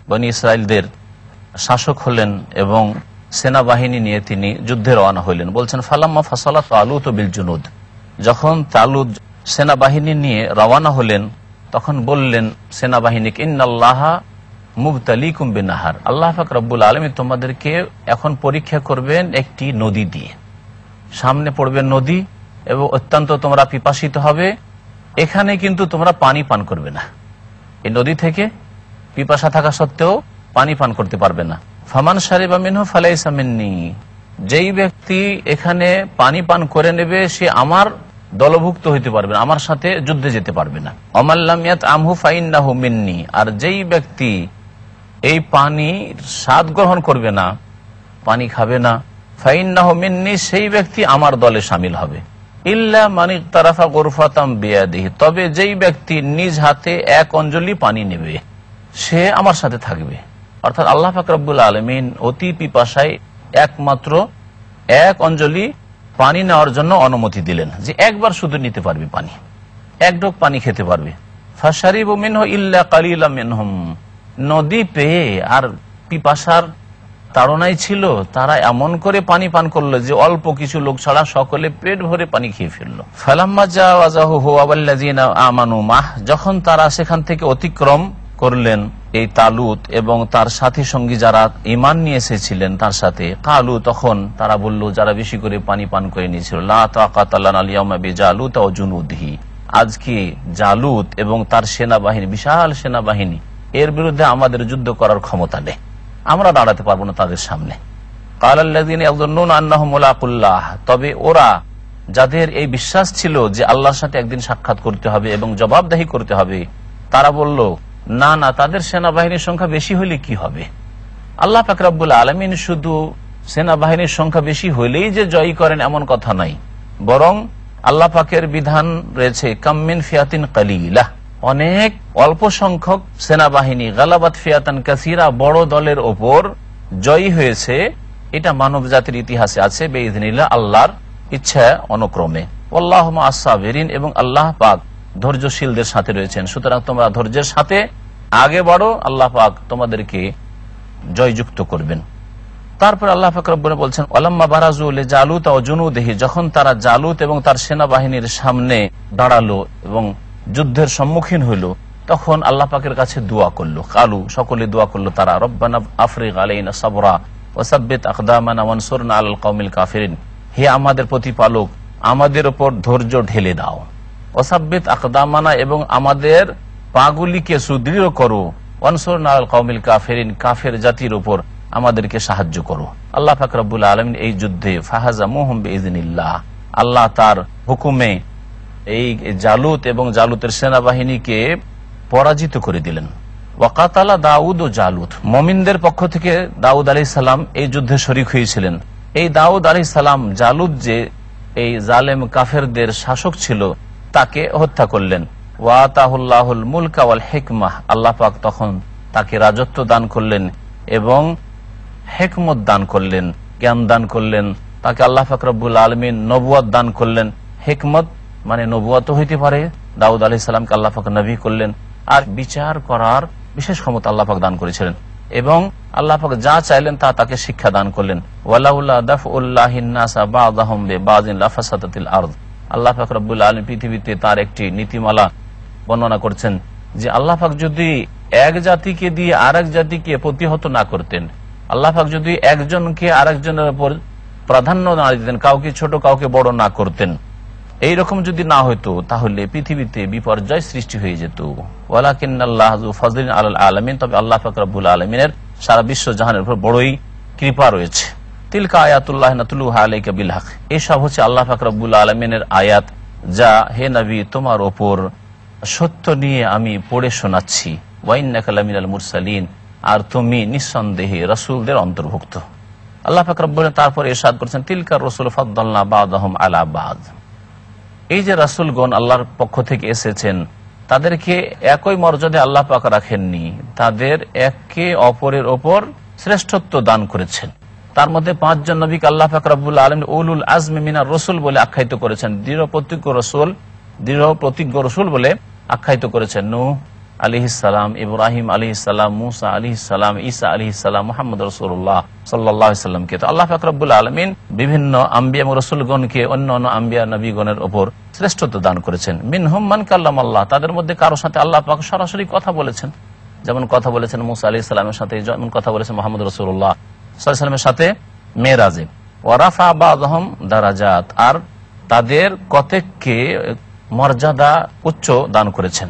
বনি ইসরায়েলদের শাসক হলেন এবং সেনাবাহিনী নিয়ে তিনি যুদ্ধে রওনা হইলেন বলছেন ফালাম্মা ফাসালা তালুত বিল জুনুদ যখন তালুদ সেনাবাহিনী নিয়ে রওনা হলেন তখন বললেন সেনাবাহিনীকে ইন্নাল্লাহা মুবতালি কুম্বে নাহার আল্লাহ ফাক আলমী তোমাদেরকে এখন পরীক্ষা করবেন একটি নদী দিয়ে সামনে পড়বে নদী এবং অত্যন্ত তোমরা পিপাসিত হবে এখানে কিন্তু তোমরা পানি পান করবে না এই নদী থেকে পিপাসা থাকা সত্ত্বেও পানি পান করতে পারবে না ফামান বা মিনহ ফালাইসামিননি যেই ব্যক্তি এখানে পানি পান করে নেবে সে আমার দলভুক্ত হইতে পারবে আমার সাথে যুদ্ধে যেতে পারবে না অমাল্লামিয়াত আমহু না মিন্নি আর যেই ব্যক্তি এই পানি স্বাদ গ্রহণ করবে না পানি খাবে না না মিন্নি সেই ব্যক্তি আমার দলে সামিল হবে ইল্লা মানি তারাফা গোরফাতাম বিয়াদিহি তবে যেই ব্যক্তি নিজ হাতে এক অঞ্জলি পানি নেবে সে আমার সাথে থাকবে অর্থাৎ আল্লাহ ফাকরাবুল আলমিন অতি পিপাসায় একমাত্র এক অঞ্জলি পানি নেওয়ার জন্য অনুমতি দিলেন যে একবার শুধু নিতে পারবে পানি এক ঢোক পানি খেতে পারবে ফাশারিব মিনহ ইল্লা কালিলা মিনহম নদী পেয়ে আর পিপাসার তাড়নাই ছিল তারা এমন করে পানি পান করলো যে অল্প কিছু লোক ছাড়া সকলে পেট ভরে পানি খেয়ে ফেললো আমানু মাহ যখন তারা সেখান থেকে অতিক্রম করলেন এই তালুত এবং তার সাথী সঙ্গী যারা ইমান নিয়ে এসেছিলেন তার সাথে কালু তখন তারা বলল যারা বেশি করে পানি পান করে নিয়েছিল আজকে জালুত এবং তার সেনাবাহিনী বিশাল সেনাবাহিনী এর বিরুদ্ধে আমাদের যুদ্ধ করার ক্ষমতা নেই আমরা দাঁড়াতে পারবো না তাদের সামনে তবে ওরা যাদের এই বিশ্বাস ছিল যে আল্লাহর সাথে একদিন সাক্ষাৎ করতে হবে এবং জবাবদাহি করতে হবে তারা বলল না না তাদের সেনাবাহিনীর সংখ্যা বেশি হলে কি হবে আল্লাহ ফাকরাবুল আলমিন শুধু সেনাবাহিনীর সংখ্যা বেশি হলেই যে জয় করেন এমন কথা নাই বরং আল্লাহ পাকের বিধান রয়েছে কাম্মিন ফিয়াতিন কালিলা অনেক অল্প সংখ্যক সেনাবাহিনী গালাবাদ ফিয়াতান কাসিরা বড় দলের ওপর জয়ী হয়েছে এটা মানব জাতির ইতিহাসে আছে বেঈদিনীলা আল্লাহর ইচ্ছা অনুক্রমে আল্লাহ আসাবেরিন এবং আল্লাহ পাক ধৈর্যশীলদের সাথে রয়েছেন সুতরাং তোমরা ধৈর্যের সাথে আগে বাড়ো আল্লাহ পাক তোমাদেরকে জয়যুক্ত করবেন তারপর আল্লাহ ফাকরবনে বলছেন অলাম্মা বারাজুল জালুত ও জুনুদেহি যখন তারা জালুত এবং তার সেনাবাহিনীর সামনে দাঁড়ালো এবং যুদ্ধের সম্মুখীন হইল তখন আল্লাহ পাকের কাছে দোয়া করলো কালু সকলে দোয়া করলো তারা রব্বানা আফরিক আলাইনা সাবরা ওসাব্বিত আকদামান আল কৌমিল কাফিরিন হে আমাদের প্রতিপালক আমাদের ওপর ধৈর্য ঢেলে দাও ওসাব্বিত আকদামানা এবং আমাদের পাগুলিকে সুদৃঢ় করো অনসর নাল কৌমিল কাফেরিন কাফের জাতির ওপর আমাদেরকে সাহায্য করো আল্লাহ ফাকরাবুল আলমিন এই যুদ্ধে ফাহাজা মোহাম্মদ ইদিনিল্লাহ আল্লাহ তার হুকুমে এই জালুত এবং জালুতের সেনাবাহিনীকে পরাজিত করে দিলেন ওয়াকাতালা দাউদ ও জালুত মমিনদের পক্ষ থেকে দাউদ আলি সালাম এই যুদ্ধে শরিক হয়েছিলেন এই দাউদ আলি সালাম জালুদ যে এই জালেম কাফেরদের শাসক ছিল তাকে হত্যা করলেন ওয়াতাহুল্লাহুল মুলকাওয়াল হেকমাহ আল্লাহ পাক তখন তাকে রাজত্ব দান করলেন এবং হেকমত দান করলেন জ্ঞান দান করলেন তাকে আল্লাহ ফাকরাবুল আলমিন নবুয়াদ দান করলেন হেকমত মানে নবুয়াত হইতে পারে দাউদ আলি সাল্লামকে আল্লাহাক নবী করলেন আর বিচার করার বিশেষ ক্ষমতা আল্লাহাক দান করেছিলেন এবং আল্লাহাক যা চাইলেন তা তাকে শিক্ষা দান করলেন আল্লাহাক রব্বুল আলম পৃথিবীতে তার একটি নীতিমালা বর্ণনা করছেন যে আল্লাহাক যদি এক জাতিকে দিয়ে আর জাতিকে প্রতিহত না করতেন আল্লাহাক যদি একজনকে আরেকজনের উপর প্রাধান্য না দিতেন কাউকে ছোট কাউকে বড় না করতেন এইরকম যদি না হইতো তাহলে পৃথিবীতে বিপর্যয় সৃষ্টি হয়ে যেত আলমিন তবে আল্লাহ ফাকরাবুল আলমিনের সারা বিশ্ব জাহানের উপর বড়ই কৃপা রয়েছে তিলকা আয়াতুল্লাহ নাতুল্লাহ আলাই কবিল হক এসব হচ্ছে আল্লাহ ফাকরাবুল আলমিনের আয়াত যা হে নবী তোমার ওপর সত্য নিয়ে আমি পড়ে শোনাচ্ছি ওয়াইনাকালামিন আল মুরসালিন আর তুমি নিঃসন্দেহে রসুলদের অন্তর্ভুক্ত আল্লাহ ফাকরাবুল তারপর এরশাদ করছেন তিলকা রসুল ফদ্দাল্লাহ বাদ আহম আলা এই যে রাসুলগণ আল্লাহর পক্ষ থেকে এসেছেন তাদেরকে একই মর্যাদা আল্লাহ পাক রাখেননি তাদের একে অপরের ওপর শ্রেষ্ঠত্ব দান করেছেন তার মধ্যে পাঁচজন নবীকে আল্লাহ পাক রাবুল আলম উলুল আজম মিনা রসুল বলে আখ্যায়িত করেছেন দৃঢ় প্রতিজ্ঞ রসুল দৃঢ় প্রতিজ্ঞ রসুল বলে আখ্যায়িত করেছেন নূ আলি ইব্রাহিম আলি মুসা আলি ইসা ঈসা মোহাম্মদ রসুল্লাহ সাল্লাহ তো আল্লাহ ফাকরবুল আলমিন বিভিন্ন আম্বিয়া রসুলগণকে অন্য অন্য আম্বিয়া নবীগণের ওপর শ্রেষ্ঠত্ব দান করেছেন মিন হুম্মান কাল্লাম আল্লাহ তাদের মধ্যে কারো সাথে আল্লাহ পাক সরাসরি কথা বলেছেন যেমন কথা বলেছেন মুসা আলি সাল্লামের সাথে যেমন কথা বলেছেন মোহাম্মদ রসুল্লাহ সাল্লামের সাথে মেয়েরাজে ওয়ারাফা বাহম দারাজাত আর তাদের কতেককে মর্যাদা উচ্চ দান করেছেন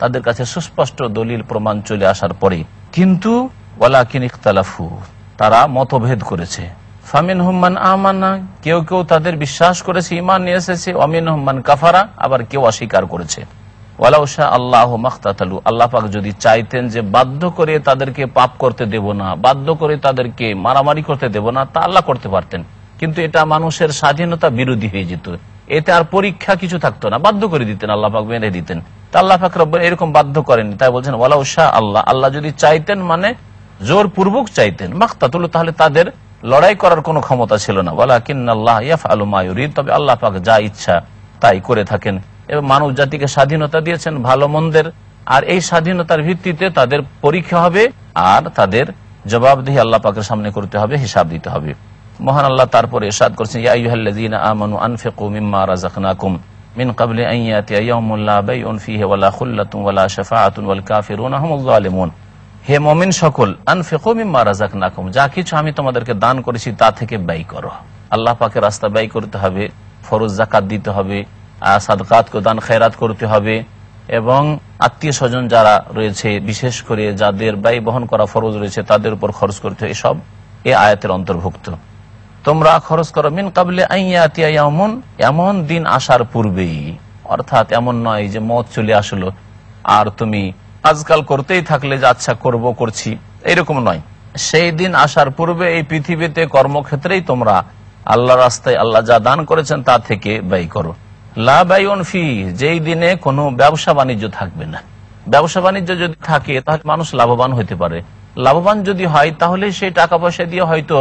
তাদের কাছে সুস্পষ্ট দলিল প্রমাণ চলে আসার পরে কিন্তু তারা মতভেদ করেছে ফামিন হুম্মান আমানা কেউ কেউ তাদের বিশ্বাস করেছে ইমান নিয়ে এসেছে অমিন হুম্মান কাফারা আবার কেউ অস্বীকার করেছে যদি চাইতেন যে বাধ্য করে তাদেরকে পাপ করতে দেব না বাধ্য করে তাদেরকে মারামারি করতে দেব না তা আল্লাহ করতে পারতেন কিন্তু এটা মানুষের স্বাধীনতা বিরোধী হয়ে যেত এতে আর পরীক্ষা কিছু থাকতো না বাধ্য করে দিতেন আল্লাহ পাক মেনে দিতেন আল্লাহ ফাকরাব্বর এরকম বাধ্য করেনি তাই বলছেন ওলা উষা আল্লাহ আল্লাহ যদি চাইতেন মানে জোর পূর্বক চাইতেন তুলো তাহলে তাদের লড়াই করার কোন ক্ষমতা ছিল না বলা কিন্নাল্লাহ ইয়াফ আলু মায়ুরিদ তবে আল্লাহ পাক যা ইচ্ছা তাই করে থাকেন এবং মানব জাতিকে স্বাধীনতা দিয়েছেন ভালো মন্দের আর এই স্বাধীনতার ভিত্তিতে তাদের পরীক্ষা হবে আর তাদের জবাবদিহি আল্লাহ পাকের সামনে করতে হবে হিসাব দিতে হবে মহান আল্লাহ তারপরে এরশাদ করছেন ইয়া আমানু আনফিকু মিম্মা রাযাকনাকুম قبل কাবলি আইয়াতি يوم বাইউন ফিহি فيه ولا ওয়ালা ولا ওয়াল والكافرون هم الظالمون হে মুমিন সকল আনফিকু মিম্মা রাযাকনাকুম যা কিছু আমি তোমাদেরকে দান করেছি তা থেকে ব্যয় করো আল্লাহ পাকের রাস্তা ব্যয় করতে হবে ফরজ যাকাত দিতে হবে আর কো দান খেরাত করতে হবে এবং আত্মীয় স্বজন যারা রয়েছে বিশেষ করে যাদের ব্যয় বহন করা ফরজ রয়েছে তাদের উপর খরচ করতে হবে এসব এ আয়াতের অন্তর্ভুক্ত তোমরা খরচ করো মিন কাবলে আইয়াতিয়া এমন এমন দিন আসার পূর্বেই অর্থাৎ এমন নয় যে মত চলে আসলো আর তুমি আজকাল করতেই থাকলে যে আচ্ছা করব করছি এরকম নয় সেই দিন আসার পূর্বে এই পৃথিবীতে কর্মক্ষেত্রেই তোমরা আল্লাহ রাস্তায় আল্লাহ যা দান করেছেন তা থেকে ব্যয় করো লাবায়ন ফি যেই দিনে কোনো ব্যবসা বাণিজ্য থাকবে না ব্যবসা বাণিজ্য যদি থাকে তাহলে মানুষ লাভবান হইতে পারে লাভবান যদি হয় তাহলে সেই টাকা পয়সা দিয়ে হয়তো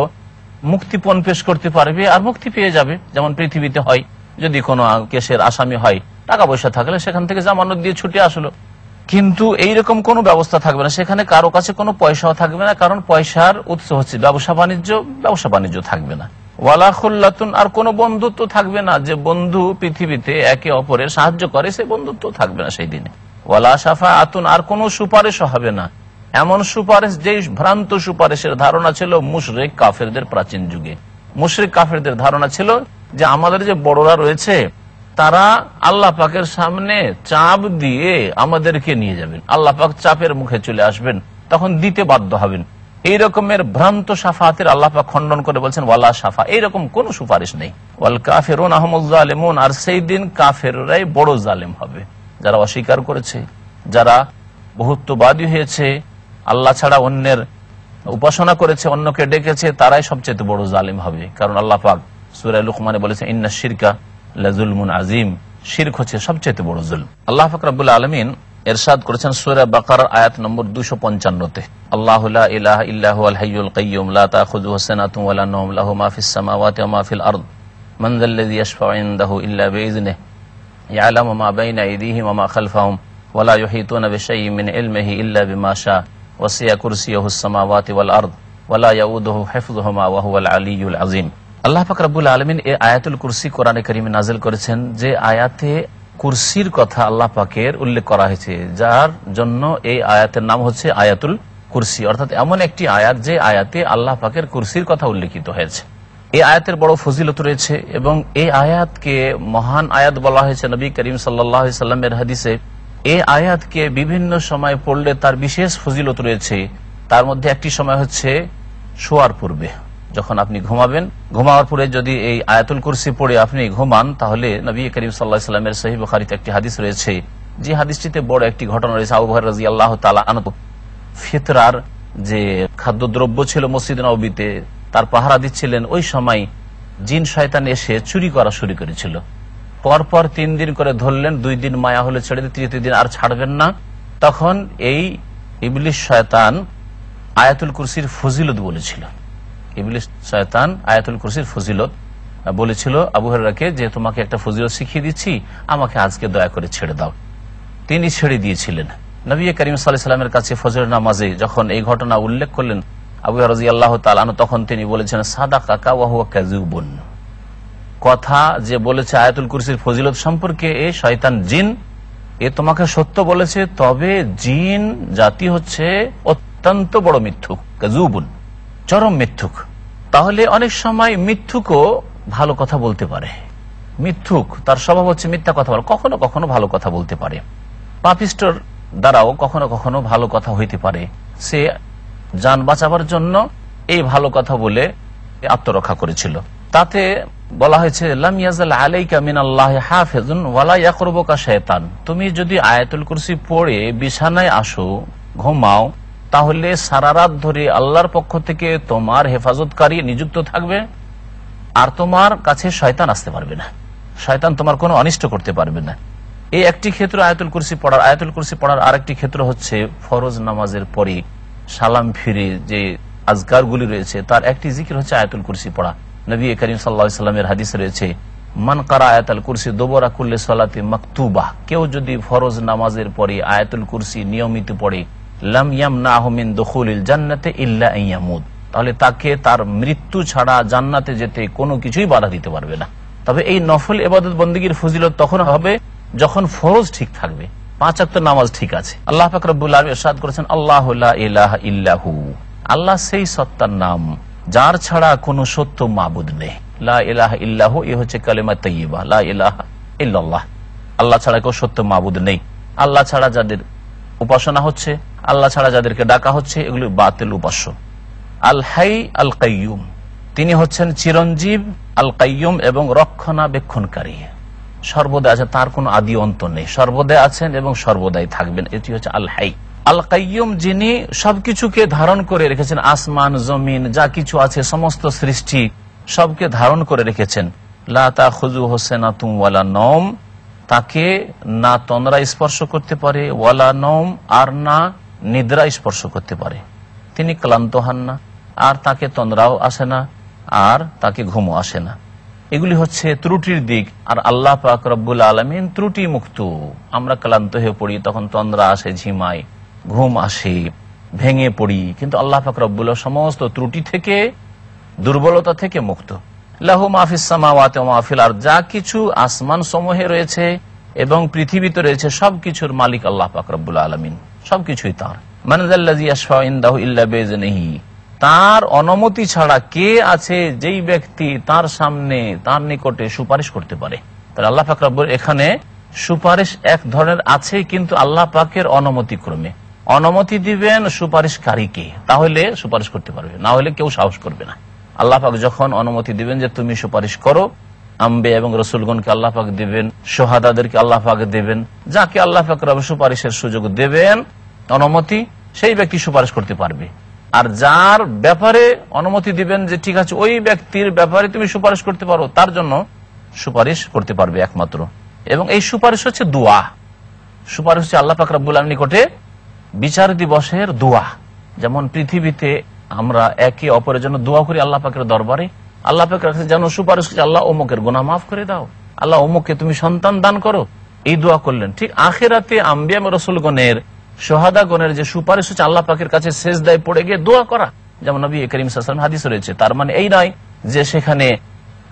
মুক্তিপণ পেশ করতে পারবে আর মুক্তি পেয়ে যাবে যেমন পৃথিবীতে হয় যদি কোনো কেসের আসামি হয় টাকা পয়সা থাকলে সেখান থেকে জামানত দিয়ে ছুটে আসলো কিন্তু এইরকম কোনো ব্যবস্থা থাকবে না সেখানে কারো কাছে কোনো পয়সাও থাকবে না কারণ পয়সার উৎস হচ্ছে ব্যবসা বাণিজ্য ব্যবসা বাণিজ্য থাকবে না ওয়ালা আর কোনো বন্ধুত্ব থাকবে না যে বন্ধু পৃথিবীতে একে অপরের সাহায্য করে সে বন্ধুত্ব থাকবে না সেই দিনে ওয়ালা সাফা আতুন আর কোনো সুপারিশও হবে না এমন সুপারিশ যে ভ্রান্ত সুপারিশের ধারণা ছিল মুশরেক কাফেরদের প্রাচীন যুগে মুশরেক কাফেরদের ধারণা ছিল যে আমাদের যে বড়রা রয়েছে তারা আল্লাহ পাকের সামনে চাপ দিয়ে আমাদেরকে নিয়ে যাবেন আল্লাহ পাক চাপের মুখে চলে আসবেন তখন দিতে বাধ্য হবেন এই রকমের ভ্রান্ত সাফাতের আল্লাহ পাক খন্ডন করে বলছেন ওয়ালা সাফা এইরকম কোন সুপারিশ নেই ওয়াল কাফের আহমদালেমন আর সেই দিন কাফেররাই বড় জালেম হবে যারা অস্বীকার করেছে যারা বহুত্ববাদী হয়েছে আল্লাহ ছাড়া অন্যের উপাসনা করেছে অন্যকে ডেকেছে তারাই সবচেয়ে বড় জালিম হবে কারণ আল্লাহ পাক সুরাই লুকমানে বলেছে ইন্না শিরকা লাজুলমুন আজিম শির্ক হচ্ছে সবচেয়ে বড় জুল আল্লাহ ফাকরাবুল আলমিন এরশাদ করেছেন সুরা বাকার আয়াত নম্বর দুশো পঞ্চান্নতে আল্লাহ ইল্লাহ আল ইয়ালামু মা বাইনা আইদিহিম ওয়া মা খালফাহুম ওয়ালা ইউহীতুনা বিশাইইন মিন ইলমিহি ইল্লা বিমা শাআ ওয়াসিয়া আলমিন এ আয়াতুল কুরসি কোরআনে করেছেন যে আয়াতে কুরসির কথা উল্লেখ করা হয়েছে যার জন্য এই আয়াতের নাম হচ্ছে আয়াতুল কুরসি অর্থাৎ এমন একটি আয়াত যে আয়াতে আল্লাহ পাকের কুরসির কথা উল্লেখিত হয়েছে এই আয়াতের বড় ফজিলত রয়েছে এবং এই আয়াতকে মহান আয়াত বলা হয়েছে নবী করিম সাল্লাহ সাল্লামের হাদিসে এ আয়াতকে বিভিন্ন সময় পড়লে তার বিশেষ ফজিলত রয়েছে তার মধ্যে একটি সময় হচ্ছে শোয়ার পূর্বে যখন আপনি ঘুমাবেন ঘুমাওয়ার পরে যদি এই আয়াতুল কুরসি পড়ে আপনি ঘুমান তাহলে নবী করিম সাল্লাহ সাল্লামের সহি বখারিতে একটি হাদিস রয়েছে যে হাদিসটিতে বড় একটি ঘটনা রয়েছে আবু রাজি আল্লাহ তালা আনত ফিতরার যে খাদ্যদ্রব্য ছিল মসজিদ নবীতে তার পাহারা দিচ্ছিলেন ওই সময় জিন শয়তান এসে চুরি করা শুরু করেছিল পরপর তিন দিন করে ধরলেন দুই দিন মায়া হলে ছেড়ে দিয়ে তৃতীয় দিন আর ছাড়বেন না তখন এই ইবলিশ শয়তান আয়াতুল কুরসির ফজিলত বলেছিল ইবলিশ শয়তান আয়াতুল কুরসির ফজিলত বলেছিল আবু হরাকে যে তোমাকে একটা ফজিলত শিখিয়ে দিচ্ছি আমাকে আজকে দয়া করে ছেড়ে দাও তিনি ছেড়ে দিয়েছিলেন নবী করিম সাল্লামের কাছে ফজর নামাজে যখন এই ঘটনা উল্লেখ করলেন আবু রাজি আল্লাহ তখন তিনি বলেছেন সাদা কাকা ওয়াহুয়া কাজুবন কথা যে বলেছে আয়াতুল কুরসির ফজিলত সম্পর্কে এ শয়তান জিন এ তোমাকে সত্য বলেছে তবে জিন জাতি হচ্ছে অত্যন্ত বড় মিথ্যুক জুবুন চরম মিথ্যুক তাহলে অনেক সময় মিথ্যুকও ভালো কথা বলতে পারে মিথ্যুক তার স্বভাব হচ্ছে মিথ্যা কথা বলে কখনো কখনো ভালো কথা বলতে পারে পাপিস্টর দ্বারাও কখনো কখনো ভালো কথা হইতে পারে সে যান বাঁচাবার জন্য এই ভালো কথা বলে আত্মরক্ষা করেছিল তাতে বলা হয়েছে শেতান তুমি যদি আয়াতুল কুরসি পড়ে বিছানায় আসো ঘুমাও তাহলে সারা রাত ধরে আল্লাহর পক্ষ থেকে তোমার হেফাজতকারী নিযুক্ত থাকবে আর তোমার কাছে শয়তান আসতে পারবে না শয়তান তোমার কোনো অনিষ্ট করতে পারবে না এই একটি ক্ষেত্র আয়াতুল কুরসি পড়ার আয়াতুল কুরসি পড়ার আরেকটি ক্ষেত্র হচ্ছে ফরজ নামাজের পরে সালাম ফিরে যে আজগারগুলি রয়েছে তার একটি জিকির হচ্ছে আয়াতুল কুরসি পড়া নবী করিম সাল্লামের হাদিস রয়েছে মান কারা আয়াতাল কুরসি দোবরা কুল্লে সালাতে মকতুবা কেউ যদি ফরজ নামাজের পরে আয়াতুল কুরসি নিয়মিত পড়ে লাম ইয়াম না আহমিন দখুল জান্নাতে ইল্লা ইয়ামুদ তাহলে তাকে তার মৃত্যু ছাড়া জান্নাতে যেতে কোনো কিছুই বাধা দিতে পারবে না তবে এই নফল এবাদত বন্দীগীর ফজিলত তখন হবে যখন ফরজ ঠিক থাকবে পাঁচ আক্ত নামাজ ঠিক আছে আল্লাহ ফাকরুল করেছেন আল্লাহ ইল্লাহু আল্লাহ সেই সত্তার নাম যার ছাড়া কোন সত্য মাবুদ নেই এ হচ্ছে কালেমা তৈবা লাহ ইল্লাহ আল্লাহ ছাড়া কেউ সত্য মাবুদ নেই আল্লাহ ছাড়া যাদের উপাসনা হচ্ছে আল্লাহ ছাড়া যাদেরকে ডাকা হচ্ছে এগুলি বাতিল উপাস্য আল হাই আল কাইয়ুম তিনি হচ্ছেন চিরঞ্জীব আল কাইয়ুম এবং রক্ষণাবেক্ষণকারী সর্বদা আছে তার কোন আদি অন্ত নেই সর্বদা আছেন এবং সর্বদাই থাকবেন এটি হচ্ছে আল হাই আল কাইম যিনি সবকিছুকে ধারণ করে রেখেছেন আসমান জমিন যা কিছু আছে সমস্ত সৃষ্টি সবকে ধারণ করে রেখেছেন লাতা খুজু হোসেনা তুমওয়ালা নম তাকে না তন্দ্রা স্পর্শ করতে পারে ওয়ালা নম আর না নিদ্রা স্পর্শ করতে পারে তিনি ক্লান্ত হন না আর তাকে তন্দ্রাও আসে না আর তাকে ঘুমও আসে না এগুলি হচ্ছে ত্রুটির দিক আর আল্লাহ পাক রব্বুল আলমিন ত্রুটি মুক্ত আমরা ক্লান্ত হয়ে পড়ি তখন তন্দ্রা আসে ঝিমায় ঘুম আসে ভেঙে পড়ি কিন্তু আল্লাহ ফাকরুল সমস্ত ত্রুটি থেকে দুর্বলতা থেকে মুক্ত লাহু মাহফিসামাওয়াতে মাহফিল আর যা কিছু আসমান সমূহে রয়েছে এবং পৃথিবীতে রয়েছে সবকিছুর মালিক আল্লাহ ফাকরাবুল আলমিন সবকিছুই তার তার অনুমতি ছাড়া কে আছে যেই ব্যক্তি তার সামনে তার নিকটে সুপারিশ করতে পারে আল্লাহ ফাকরাবুল এখানে সুপারিশ এক ধরনের আছে কিন্তু আল্লাহ পাকের অনুমতি ক্রমে অনুমতি দিবেন সুপারিশকারীকে তাহলে সুপারিশ করতে পারবে না হলে কেউ সাহস করবে না আল্লাহ পাক যখন অনুমতি দিবেন যে তুমি সুপারিশ করো আম্বে এবং রসুলগণকে আল্লাহ পাক দিবেন সোহাদাদেরকে আল্লাহ পাক দেবেন যাকে আল্লাহ পাক সুপারিশের সুযোগ দেবেন অনুমতি সেই ব্যক্তি সুপারিশ করতে পারবে আর যার ব্যাপারে অনুমতি দিবেন যে ঠিক আছে ওই ব্যক্তির ব্যাপারে তুমি সুপারিশ করতে পারো তার জন্য সুপারিশ করতে পারবে একমাত্র এবং এই সুপারিশ হচ্ছে দোয়া সুপারিশ হচ্ছে আল্লাহ পাক নিকটে বিচার দিবসের দোয়া যেমন পৃথিবীতে আমরা একে অপরের জন্য দোয়া করি আল্লাহ পাকের দরবারে আল্লাহ পাকের কাছে যেন সুপারিশ করছে আল্লাহ অমুকের গুণা মাফ করে দাও আল্লাহ অমুককে তুমি সন্তান দান করো এই দোয়া করলেন ঠিক আখেরাতে আম্বিয়াম রসুলগণের সোহাদাগণের যে সুপারিশ হচ্ছে আল্লাহ পাকের কাছে শেষ দায় পড়ে গিয়ে দোয়া করা যেমন নবী করিম সাসলাম হাদিস রয়েছে তার মানে এই নয় যে সেখানে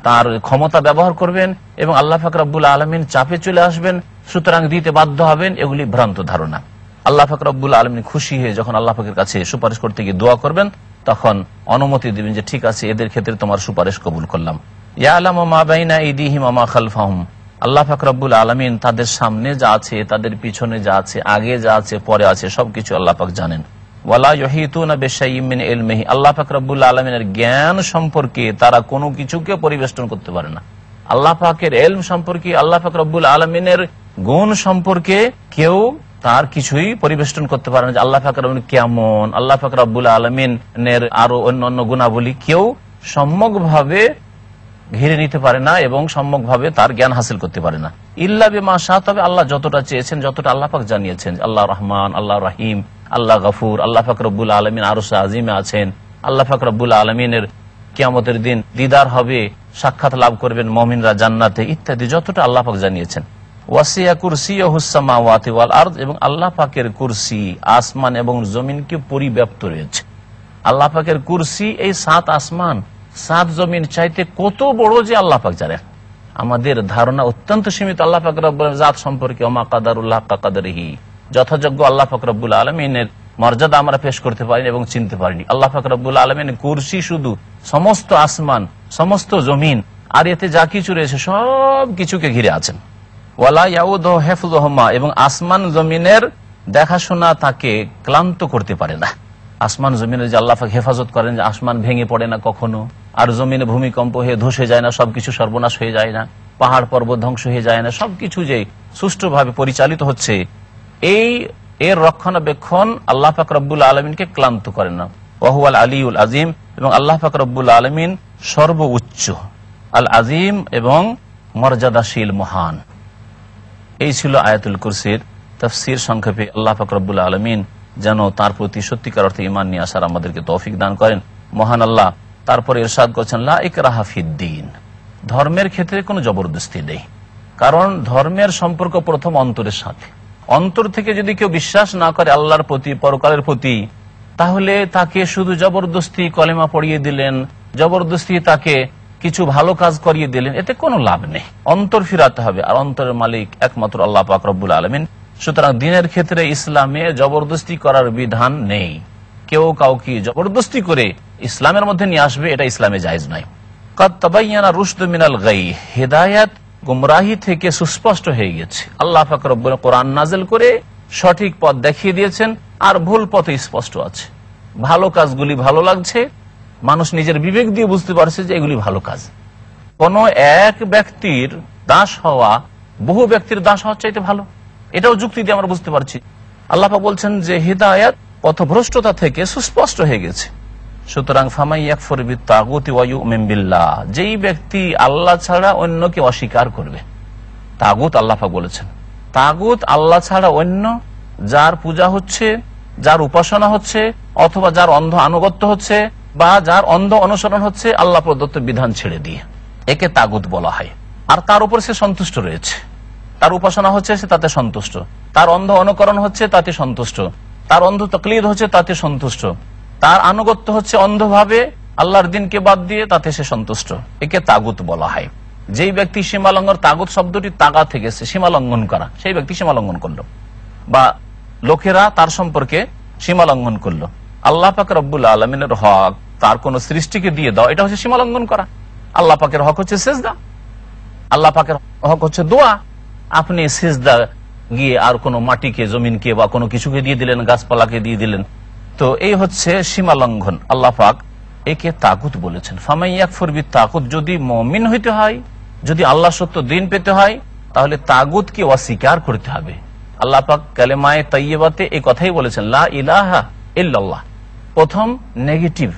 তার ক্ষমতা ব্যবহার করবেন এবং আল্লাহ ফাকরাবুল আলমিন চাপে চলে আসবেন সুতরাং দিতে বাধ্য হবেন এগুলি ভ্রান্ত ধারণা আল্লাহ ফাকর রব্বুল আলমিন খুশি হয়ে যখন আল্লাহ ফাকের কাছে সুপারিশ করতে গিয়ে দোয়া করবেন তখন অনুমতি দিবেন যে ঠিক আছে এদের ক্ষেত্রে তোমার সুপারিশ কবুল করলাম আল্লাহ আলমিন তাদের সামনে যা আছে তাদের পিছনে যা আছে আগে যা আছে পরে আছে সবকিছু জানেন আল্লাহ জ্ঞান সম্পর্কে তারা কোনো কিছুকে পরিবেষ্টন করতে পারে না আল্লাহ পাকের সম্পর্কে আল্লাহ পাক আলমিনের আলামিনের গুণ সম্পর্কে কেউ তার কিছুই পরিবেষ্টন করতে পারে না যে আল্লাহ ফাকর কেমন আল্লাহ ফাকর আব্বুল আলমিনের আরো অন্য অন্য গুণাবলী কেউ সম্যকভাবে ঘিরে নিতে পারে না এবং সম্যকভাবে তার জ্ঞান হাসিল করতে পারে না ইল্লা মা শাহ তবে আল্লাহ যতটা চেয়েছেন যতটা আল্লাহ পাক জানিয়েছেন আল্লাহ রহমান আল্লাহ রাহিম আল্লাহ গাফুর আল্লাহ ফাকর আব্বুল আলমিন আরো আজিমে আছেন আল্লাহ ফাকর আব্বুল আলমিনের কেমতের দিন দিদার হবে সাক্ষাৎ লাভ করবেন মমিনরা জান্নাতে ইত্যাদি যতটা আল্লাহ পাক জানিয়েছেন ওয়াসিয়া কুরসি হুসামাওয়াতি ওয়াল আর্দ এবং আল্লাহ পাকের কুরসি আসমান এবং জমিনকে পরিব্যাপ্ত রয়েছে আল্লাহ পাকের কুরসি এই সাত আসমান সাত জমিন চাইতে কত বড় যে আল্লাহ পাক জানেন আমাদের ধারণা অত্যন্ত সীমিত আল্লাহ পাক জাত সম্পর্কে ওমা কাদারুল্লাহ কাকাদারহি যথাযোগ্য আল্লাহ পাক রব্বুল আলমিনের মর্যাদা আমরা পেশ করতে পারিনি এবং চিনতে পারিনি আল্লাহ পাক রব্বুল আলমিন কুরসি শুধু সমস্ত আসমান সমস্ত জমিন আর এতে যা কিছু রয়েছে সব কিছুকে ঘিরে আছেন ওয়ালা ইয়াউদ এবং আসমান জমিনের দেখাশোনা তাকে ক্লান্ত করতে পারে না আসমান জমিনের যে আল্লাহ হেফাজত করেন যে আসমান ভেঙে পড়ে না কখনো আর জমিনে ভূমিকম্প হয়ে ধসে যায় না সবকিছু সর্বনাশ হয়ে যায় না পাহাড় পর্বত ধ্বংস হয়ে যায় না সবকিছু যে সুষ্ঠুভাবে পরিচালিত হচ্ছে এই এর রক্ষণাবেক্ষণ আল্লাহ পাক আলমিনকে ক্লান্ত করেন না আলী উল আজিম এবং আল্লাহ পাক রব্বুল আলমিন সর্বোচ্চ আল আজিম এবং মর্যাদাশীল মহান এই ছিল আয়াতুল কুরসির তফসির সংক্ষেপে আল্লাহ ফকরবুল আলমিন যেন তার প্রতি সত্যিকার অর্থে ইমান নিয়ে আসার আমাদেরকে তৌফিক দান করেন মহান আল্লাহ তারপর ইরশাদ করছেন লাফিদ্দিন ধর্মের ক্ষেত্রে কোনো জবরদস্তি নেই কারণ ধর্মের সম্পর্ক প্রথম অন্তরের সাথে অন্তর থেকে যদি কেউ বিশ্বাস না করে আল্লাহর প্রতি পরকালের প্রতি তাহলে তাকে শুধু জবরদস্তি কলেমা পড়িয়ে দিলেন জবরদস্তি তাকে কিছু ভালো কাজ করিয়ে দিলেন এতে কোনো লাভ নেই অন্তর ফিরাতে হবে আর অন্তরের মালিক একমাত্র আল্লাহ পাক রব্বুল আলমিন সুতরাং দিনের ক্ষেত্রে ইসলামে জবরদস্তি করার বিধান নেই কেউ কাউকে জবরদস্তি করে ইসলামের মধ্যে নিয়ে আসবে এটা ইসলামে জায়জ নয় মিনাল গাই গুমরাহি থেকে সুস্পষ্ট হয়ে গেছে আল্লাহ কোরআন নাজেল করে সঠিক পথ দেখিয়ে দিয়েছেন আর ভুল পথে স্পষ্ট আছে ভালো কাজগুলি ভালো লাগছে মানুষ নিজের বিবেক দিয়ে বুঝতে পারছে যে এগুলি ভালো কাজ কোন এক ব্যক্তির দাস হওয়া বহু ব্যক্তির দাস হওয়ার চাইতে ভালো এটাও যুক্তি দিয়ে আমরা বুঝতে পারছি আল্লাহ বলছেন যে হৃদায়াত পথভ্রষ্টতা থেকে সুস্পষ্ট হয়ে গেছে সুতরাং যেই ব্যক্তি আল্লাহ ছাড়া অন্যকে অস্বীকার করবে তাগুত আল্লাহা বলেছেন তাগুত আল্লাহ ছাড়া অন্য যার পূজা হচ্ছে যার উপাসনা হচ্ছে অথবা যার অন্ধ আনুগত্য হচ্ছে বা যার অন্ধ অনুসরণ হচ্ছে আল্লাহ প্রদত্ত বিধান ছেড়ে দিয়ে একে তাগুত বলা হয় আর তার উপর সে সন্তুষ্ট রয়েছে তার উপাসনা হচ্ছে সে তাতে সন্তুষ্ট তার অন্ধ অনুকরণ হচ্ছে তাতে সন্তুষ্ট তার অন্ধ তকলিদ হচ্ছে তাতে সন্তুষ্ট তার আনুগত্য হচ্ছে অন্ধভাবে আল্লাহর দিনকে বাদ দিয়ে তাতে সে সন্তুষ্ট একে তাগুত বলা হয় যেই ব্যক্তি সীমালঙ্ঘন তাগুত শব্দটি তাগা থেকে সীমালঙ্ঘন করা সেই ব্যক্তি সীমালঙ্ঘন করলো বা লোকেরা তার সম্পর্কে সীমালঙ্ঘন করলো আল্লাহ পাক রব্বুল আলমিনের হক তার কোন সৃষ্টিকে দিয়ে দাও এটা হচ্ছে সীমালঙ্ঘন করা আল্লাহ পাকের হক হচ্ছে সেজদা আল্লাহ পাকের হক হচ্ছে দোয়া আপনি সেজদা গিয়ে আর কোনো মাটিকে জমিনকে বা কোনো কিছুকে দিয়ে দিলেন গাছপালাকে দিয়ে দিলেন তো এই হচ্ছে সীমালঙ্ঘন আল্লাহ পাক একে তাকুত বলেছেন ফামাই তাকুত যদি মমিন হইতে হয় যদি আল্লাহ সত্য দিন পেতে হয় তাহলে তাগুত কে অস্বীকার করতে হবে আল্লাহ পাক কালেমায় তাইয়াতে এই কথাই বলেছেন লা ইলাহা ইল্লাল্লাহ প্রথম নেগেটিভ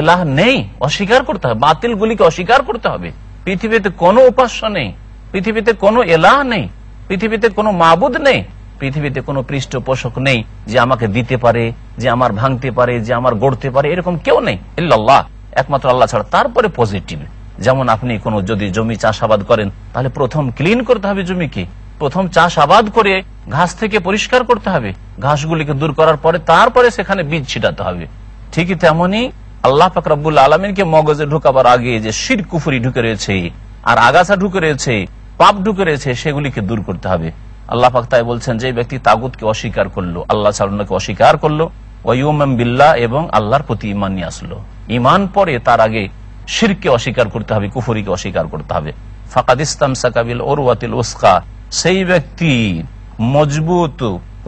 এলাহ নেই অস্বীকার করতে হবে বাতিল গুলিকে অস্বীকার করতে হবে পৃথিবীতে কোনো উপাস্য নেই পৃথিবীতে কোনো এলাহ নেই পৃথিবীতে কোনো মাবুদ নেই পৃথিবীতে কোনো পৃষ্ঠপোষক নেই যে আমাকে দিতে পারে যে আমার ভাঙতে পারে যে আমার গড়তে পারে এরকম কেউ নেই ইল্লাল্লাহ একমাত্র আল্লাহ ছাড়া তারপরে পজিটিভ যেমন আপনি কোনো যদি জমি চাষাবাদ করেন তাহলে প্রথম ক্লিন করতে হবে জমিকে প্রথম চাষ আবাদ করে ঘাস থেকে পরিষ্কার করতে হবে ঘাসগুলিকে দূর করার পরে তারপরে সেখানে বীজ ছিটাতে হবে ঠিকই তেমনি আল্লাহ ফাকরাবুল আলমিনকে মগজে ঢুকাবার আগে যে শির কুফুরি ঢুকে রয়েছে আর আগাছা ঢুকে রয়েছে পাপ ঢুকে রয়েছে সেগুলিকে দূর করতে হবে আল্লাহ পাক তাই বলছেন যে ব্যক্তি তাগুতকে অস্বীকার করলো আল্লাহ সালনাকে অস্বীকার করলো বিল্লাহ এবং আল্লাহর প্রতি ইমান নিয়ে আসলো ইমান পরে তার আগে শিরকে অস্বীকার করতে হবে কুফুরিকে অস্বীকার করতে হবে ফাকাদ ইসলাম সাকাবিল ওরওয়াতিল ওসকা সেই ব্যক্তি মজবুত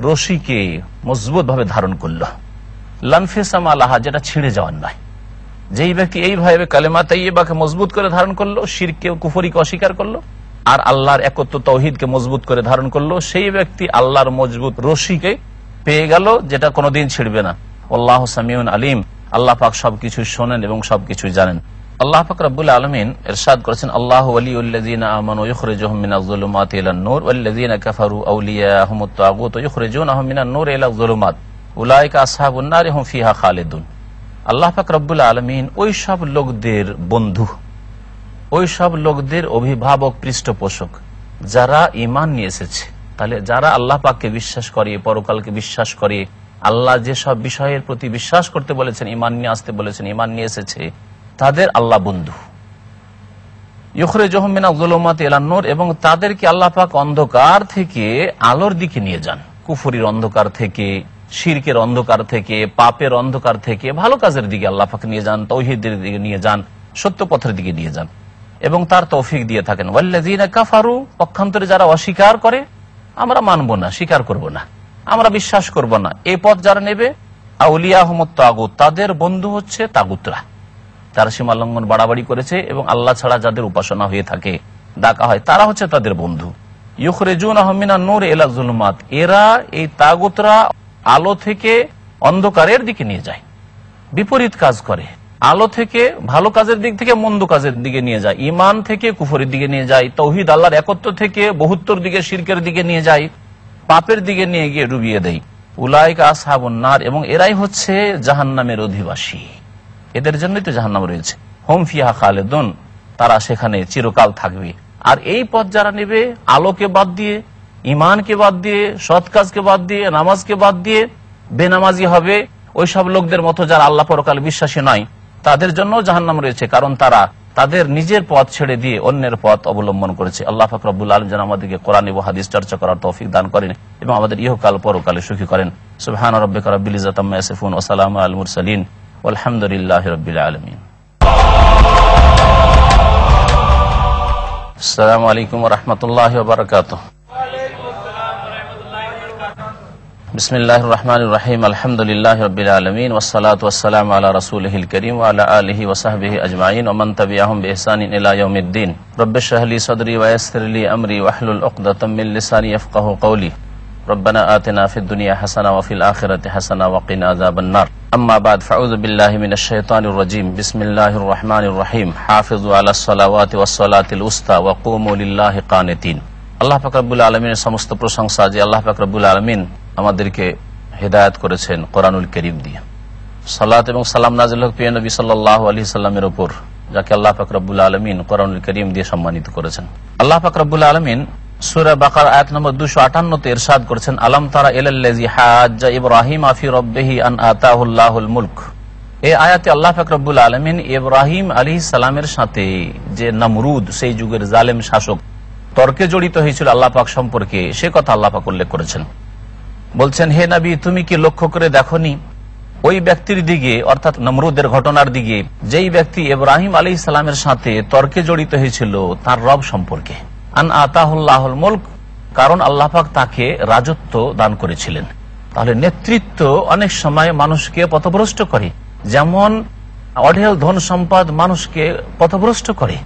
রশিকে মজবুত ভাবে ধারণ করল আলাহা যেটা ছিঁড়ে যাওয়ার নয় যেই ব্যক্তি এইভাবে কালেমা তাইবাকে মজবুত করে ধারণ করলো কুফরিকে অস্বীকার করলো আর আল্লাহর একত্র তহিদকে মজবুত করে ধারণ করলো সেই ব্যক্তি আল্লাহর মজবুত রশিকে পেয়ে গেল যেটা কোনোদিন ছিঁড়বে না আল্লাহ সামিউন আলিম আল্লাহ পাক সবকিছু শোনেন এবং সবকিছু জানেন আল্লাহ ফকরাবুল আলমিন এরশাদ করেছেন আল্লাহ আলী উল্লাজিন আমান ইখরেজ মিনাজুলুমাত ইলা নূর ওয়াল্লাযিনা কাফারু আউলিয়াহুমুত তাগুত ইখরেজুনহুম মিনান নূর ইলা যুলুমাত উলাইকা আসহাবুন নার হুম ফিহা খালিদুন আল্লাহ পাক রব্বুল আলমিন ওই সব লোকদের বন্ধু ওই সব লোকদের অভিভাবক পৃষ্ঠপোষক যারা ইমান নিয়ে এসেছে তাহলে যারা আল্লাহ পাককে বিশ্বাস করে পরকালকে বিশ্বাস করে আল্লাহ যে সব বিষয়ের প্রতি বিশ্বাস করতে বলেছেন ইমান নিয়ে আসতে বলেছেন ইমান নিয়ে এসেছে তাদের আল্লাহ বন্ধু ইখরে জহমিনা জুলমাত এলান্নর এবং তাদেরকে আল্লাহ পাক অন্ধকার থেকে আলোর দিকে নিয়ে যান কুফুরির অন্ধকার থেকে শিরকের অন্ধকার থেকে পাপের অন্ধকার থেকে ভালো কাজের দিকে আল্লাহ পাক নিয়ে যান তৌহিদের দিকে নিয়ে যান সত্য পথের দিকে নিয়ে যান এবং তার তৌফিক দিয়ে থাকেন কাফারু পক্ষান্তরে যারা অস্বীকার করে আমরা মানব না স্বীকার করব না আমরা বিশ্বাস করব না এই পথ যারা নেবে আউলিয়া আহমদ তাগুত তাদের বন্ধু হচ্ছে তাগুতরা তারা সীমালঙ্ঘন বাড়াবাড়ি করেছে এবং আল্লাহ ছাড়া যাদের উপাসনা হয়ে থাকে ডাকা হয় তারা হচ্ছে তাদের বন্ধু ইউখরেজুন আহমিনা নূর এলা জুলমাত এরা এই তাগুতরা আলো থেকে অন্ধকারের দিকে নিয়ে যায় বিপরীত কাজ করে আলো থেকে ভালো কাজের দিক থেকে মন্দ কাজের দিকে নিয়ে যায় ইমান থেকে কুফরের দিকে নিয়ে যায় তৌহিদ আল্লাহর একত্র থেকে বহুত্তর দিকে শিরকের দিকে নিয়ে যায় পাপের দিকে নিয়ে গিয়ে ডুবিয়ে দেয় উলায়ক আসহাবুন্নার এবং এরাই হচ্ছে জাহান্নামের অধিবাসী এদের জন্যই তো জাহান্নাম রয়েছে হোম ফিহা খালেদন তারা সেখানে চিরকাল থাকবে আর এই পথ যারা নেবে আলোকে বাদ দিয়ে ইমানকে বাদ দিয়ে সৎ কাজকে বাদ দিয়ে নামাজকে বাদ দিয়ে বেনামাজি হবে ওইসব লোকদের মতো যারা আল্লাহ পরকাল বিশ্বাসী নয় তাদের জন্য জাহান্নাম রয়েছে কারণ তারা তাদের নিজের পথ ছেড়ে দিয়ে অন্যের পথ অবলম্বন করেছে আল্লাহ ফাকরুল আলম যেন আমাদেরকে কোরআন এবং হাদিস চর্চা করার তৌফিক দান করেন এবং আমাদের ইহকাল পরকালে সুখী করেন সুবহান রব্বিকা রব্বিল ইজ্জাত আম্মা ইয়াসিফুন ওয়া সালামু আলাল মুরসালিন আলহামদুলিল্লাহ রবিল আলমিন আসসালামু আলাইকুম রহমতুল্লাহ বারকাত বিসমিল্লাহ রহমান রাহিম আলহামদুলিল্লাহ রবিল আলমিন ওসালাত ওসালাম আল্লাহ রসুলহিল করিম আল্লাহ আলহি ওসাহবিহি আজমাইন ওমন তবিয়াহম বেহসানিন ইলায়ুদ্দিন রব্বাহলি সদরি ওয়াসরলি আমরি ওয়াহলুল ওকদতমিল্লিসানি আফকাহ কৌলি ربنا آتنا في الدنيا حسنة وفي الآخرة حسنة وقنا عذاب النار أما بعد فعوذ بالله من الشيطان الرجيم بسم الله الرحمن الرحيم حافظوا على الصلوات والصلاة الوسطى وقوموا لله قانتين আল্লাহ ফাকরাবুল আলমিনের সমস্ত প্রশংসা যে আল্লাহ ফাকরাবুল আলমিন আমাদেরকে হেদায়ত করেছেন কোরআনুল করিম দিয়ে সালাত এবং সালাম নাজিল হক পিয়া নবী সাল্লাহ আলি সাল্লামের ওপর যাকে আল্লাহ ফাকরাবুল আলমিন কোরআনুল করিম দিয়ে সম্মানিত করেছেন আল্লাহ ফাকরাবুল আলমিন সুরা বাকার আয়াত নম্বর দুশো করেছেন আলম তারা আল্লাহ ফাকরবুল ইব্রাহিম সাথে যে সেই যুগের জালেম শাসক তর্কে জড়িত হয়েছিল আল্লাহ সম্পর্কে সে কথা আল্লাহ উল্লেখ করেছেন বলছেন হে নাবি তুমি কি লক্ষ্য করে দেখনি ওই ব্যক্তির দিকে অর্থাৎ নমরুদের ঘটনার দিকে যেই ব্যক্তি ইব্রাহিম আলী ইসলামের সাথে তর্কে জড়িত হয়েছিল তার রব সম্পর্কে আন আতাহুল্লাহুল মুলক কারণ আল্লাহ তাকে রাজত্ব দান করেছিলেন তাহলে নেতৃত্ব অনেক সময় মানুষকে পথভ্রষ্ট করে যেমন অঢেল ধন সম্পদ মানুষকে পথভ্রষ্ট করে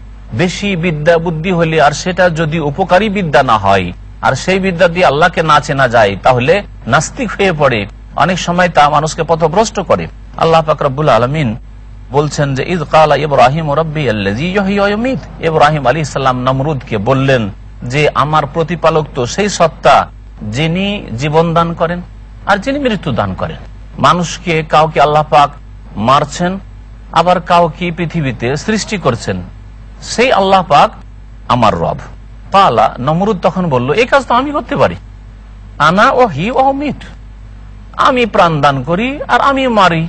বেশি বিদ্যা বুদ্ধি হলে আর সেটা যদি উপকারী বিদ্যা না হয় আর সেই বিদ্যা দিয়ে আল্লাহকে না চেনা যায় তাহলে নাস্তিক হয়ে পড়ে অনেক সময় তা মানুষকে পথভ্রষ্ট করে আল্লাহ পাক আলমিন বলছেন যে ইদ কালা ইব্রাহিম ইব্রাহিম আলী ইসলাম কে বললেন যে আমার প্রতিপালক তো সেই সত্তা যিনি জীবন দান করেন আর যিনি মৃত্যু দান করেন মানুষকে কাউকে আল্লাহ পাক মারছেন আবার কাউকে পৃথিবীতে সৃষ্টি করছেন সেই আল্লাহ পাক আমার রব পালা নমরুদ তখন বলল এই কাজ তো আমি করতে পারি আনা ও হি ও মিট আমি প্রাণ দান করি আর আমি মারি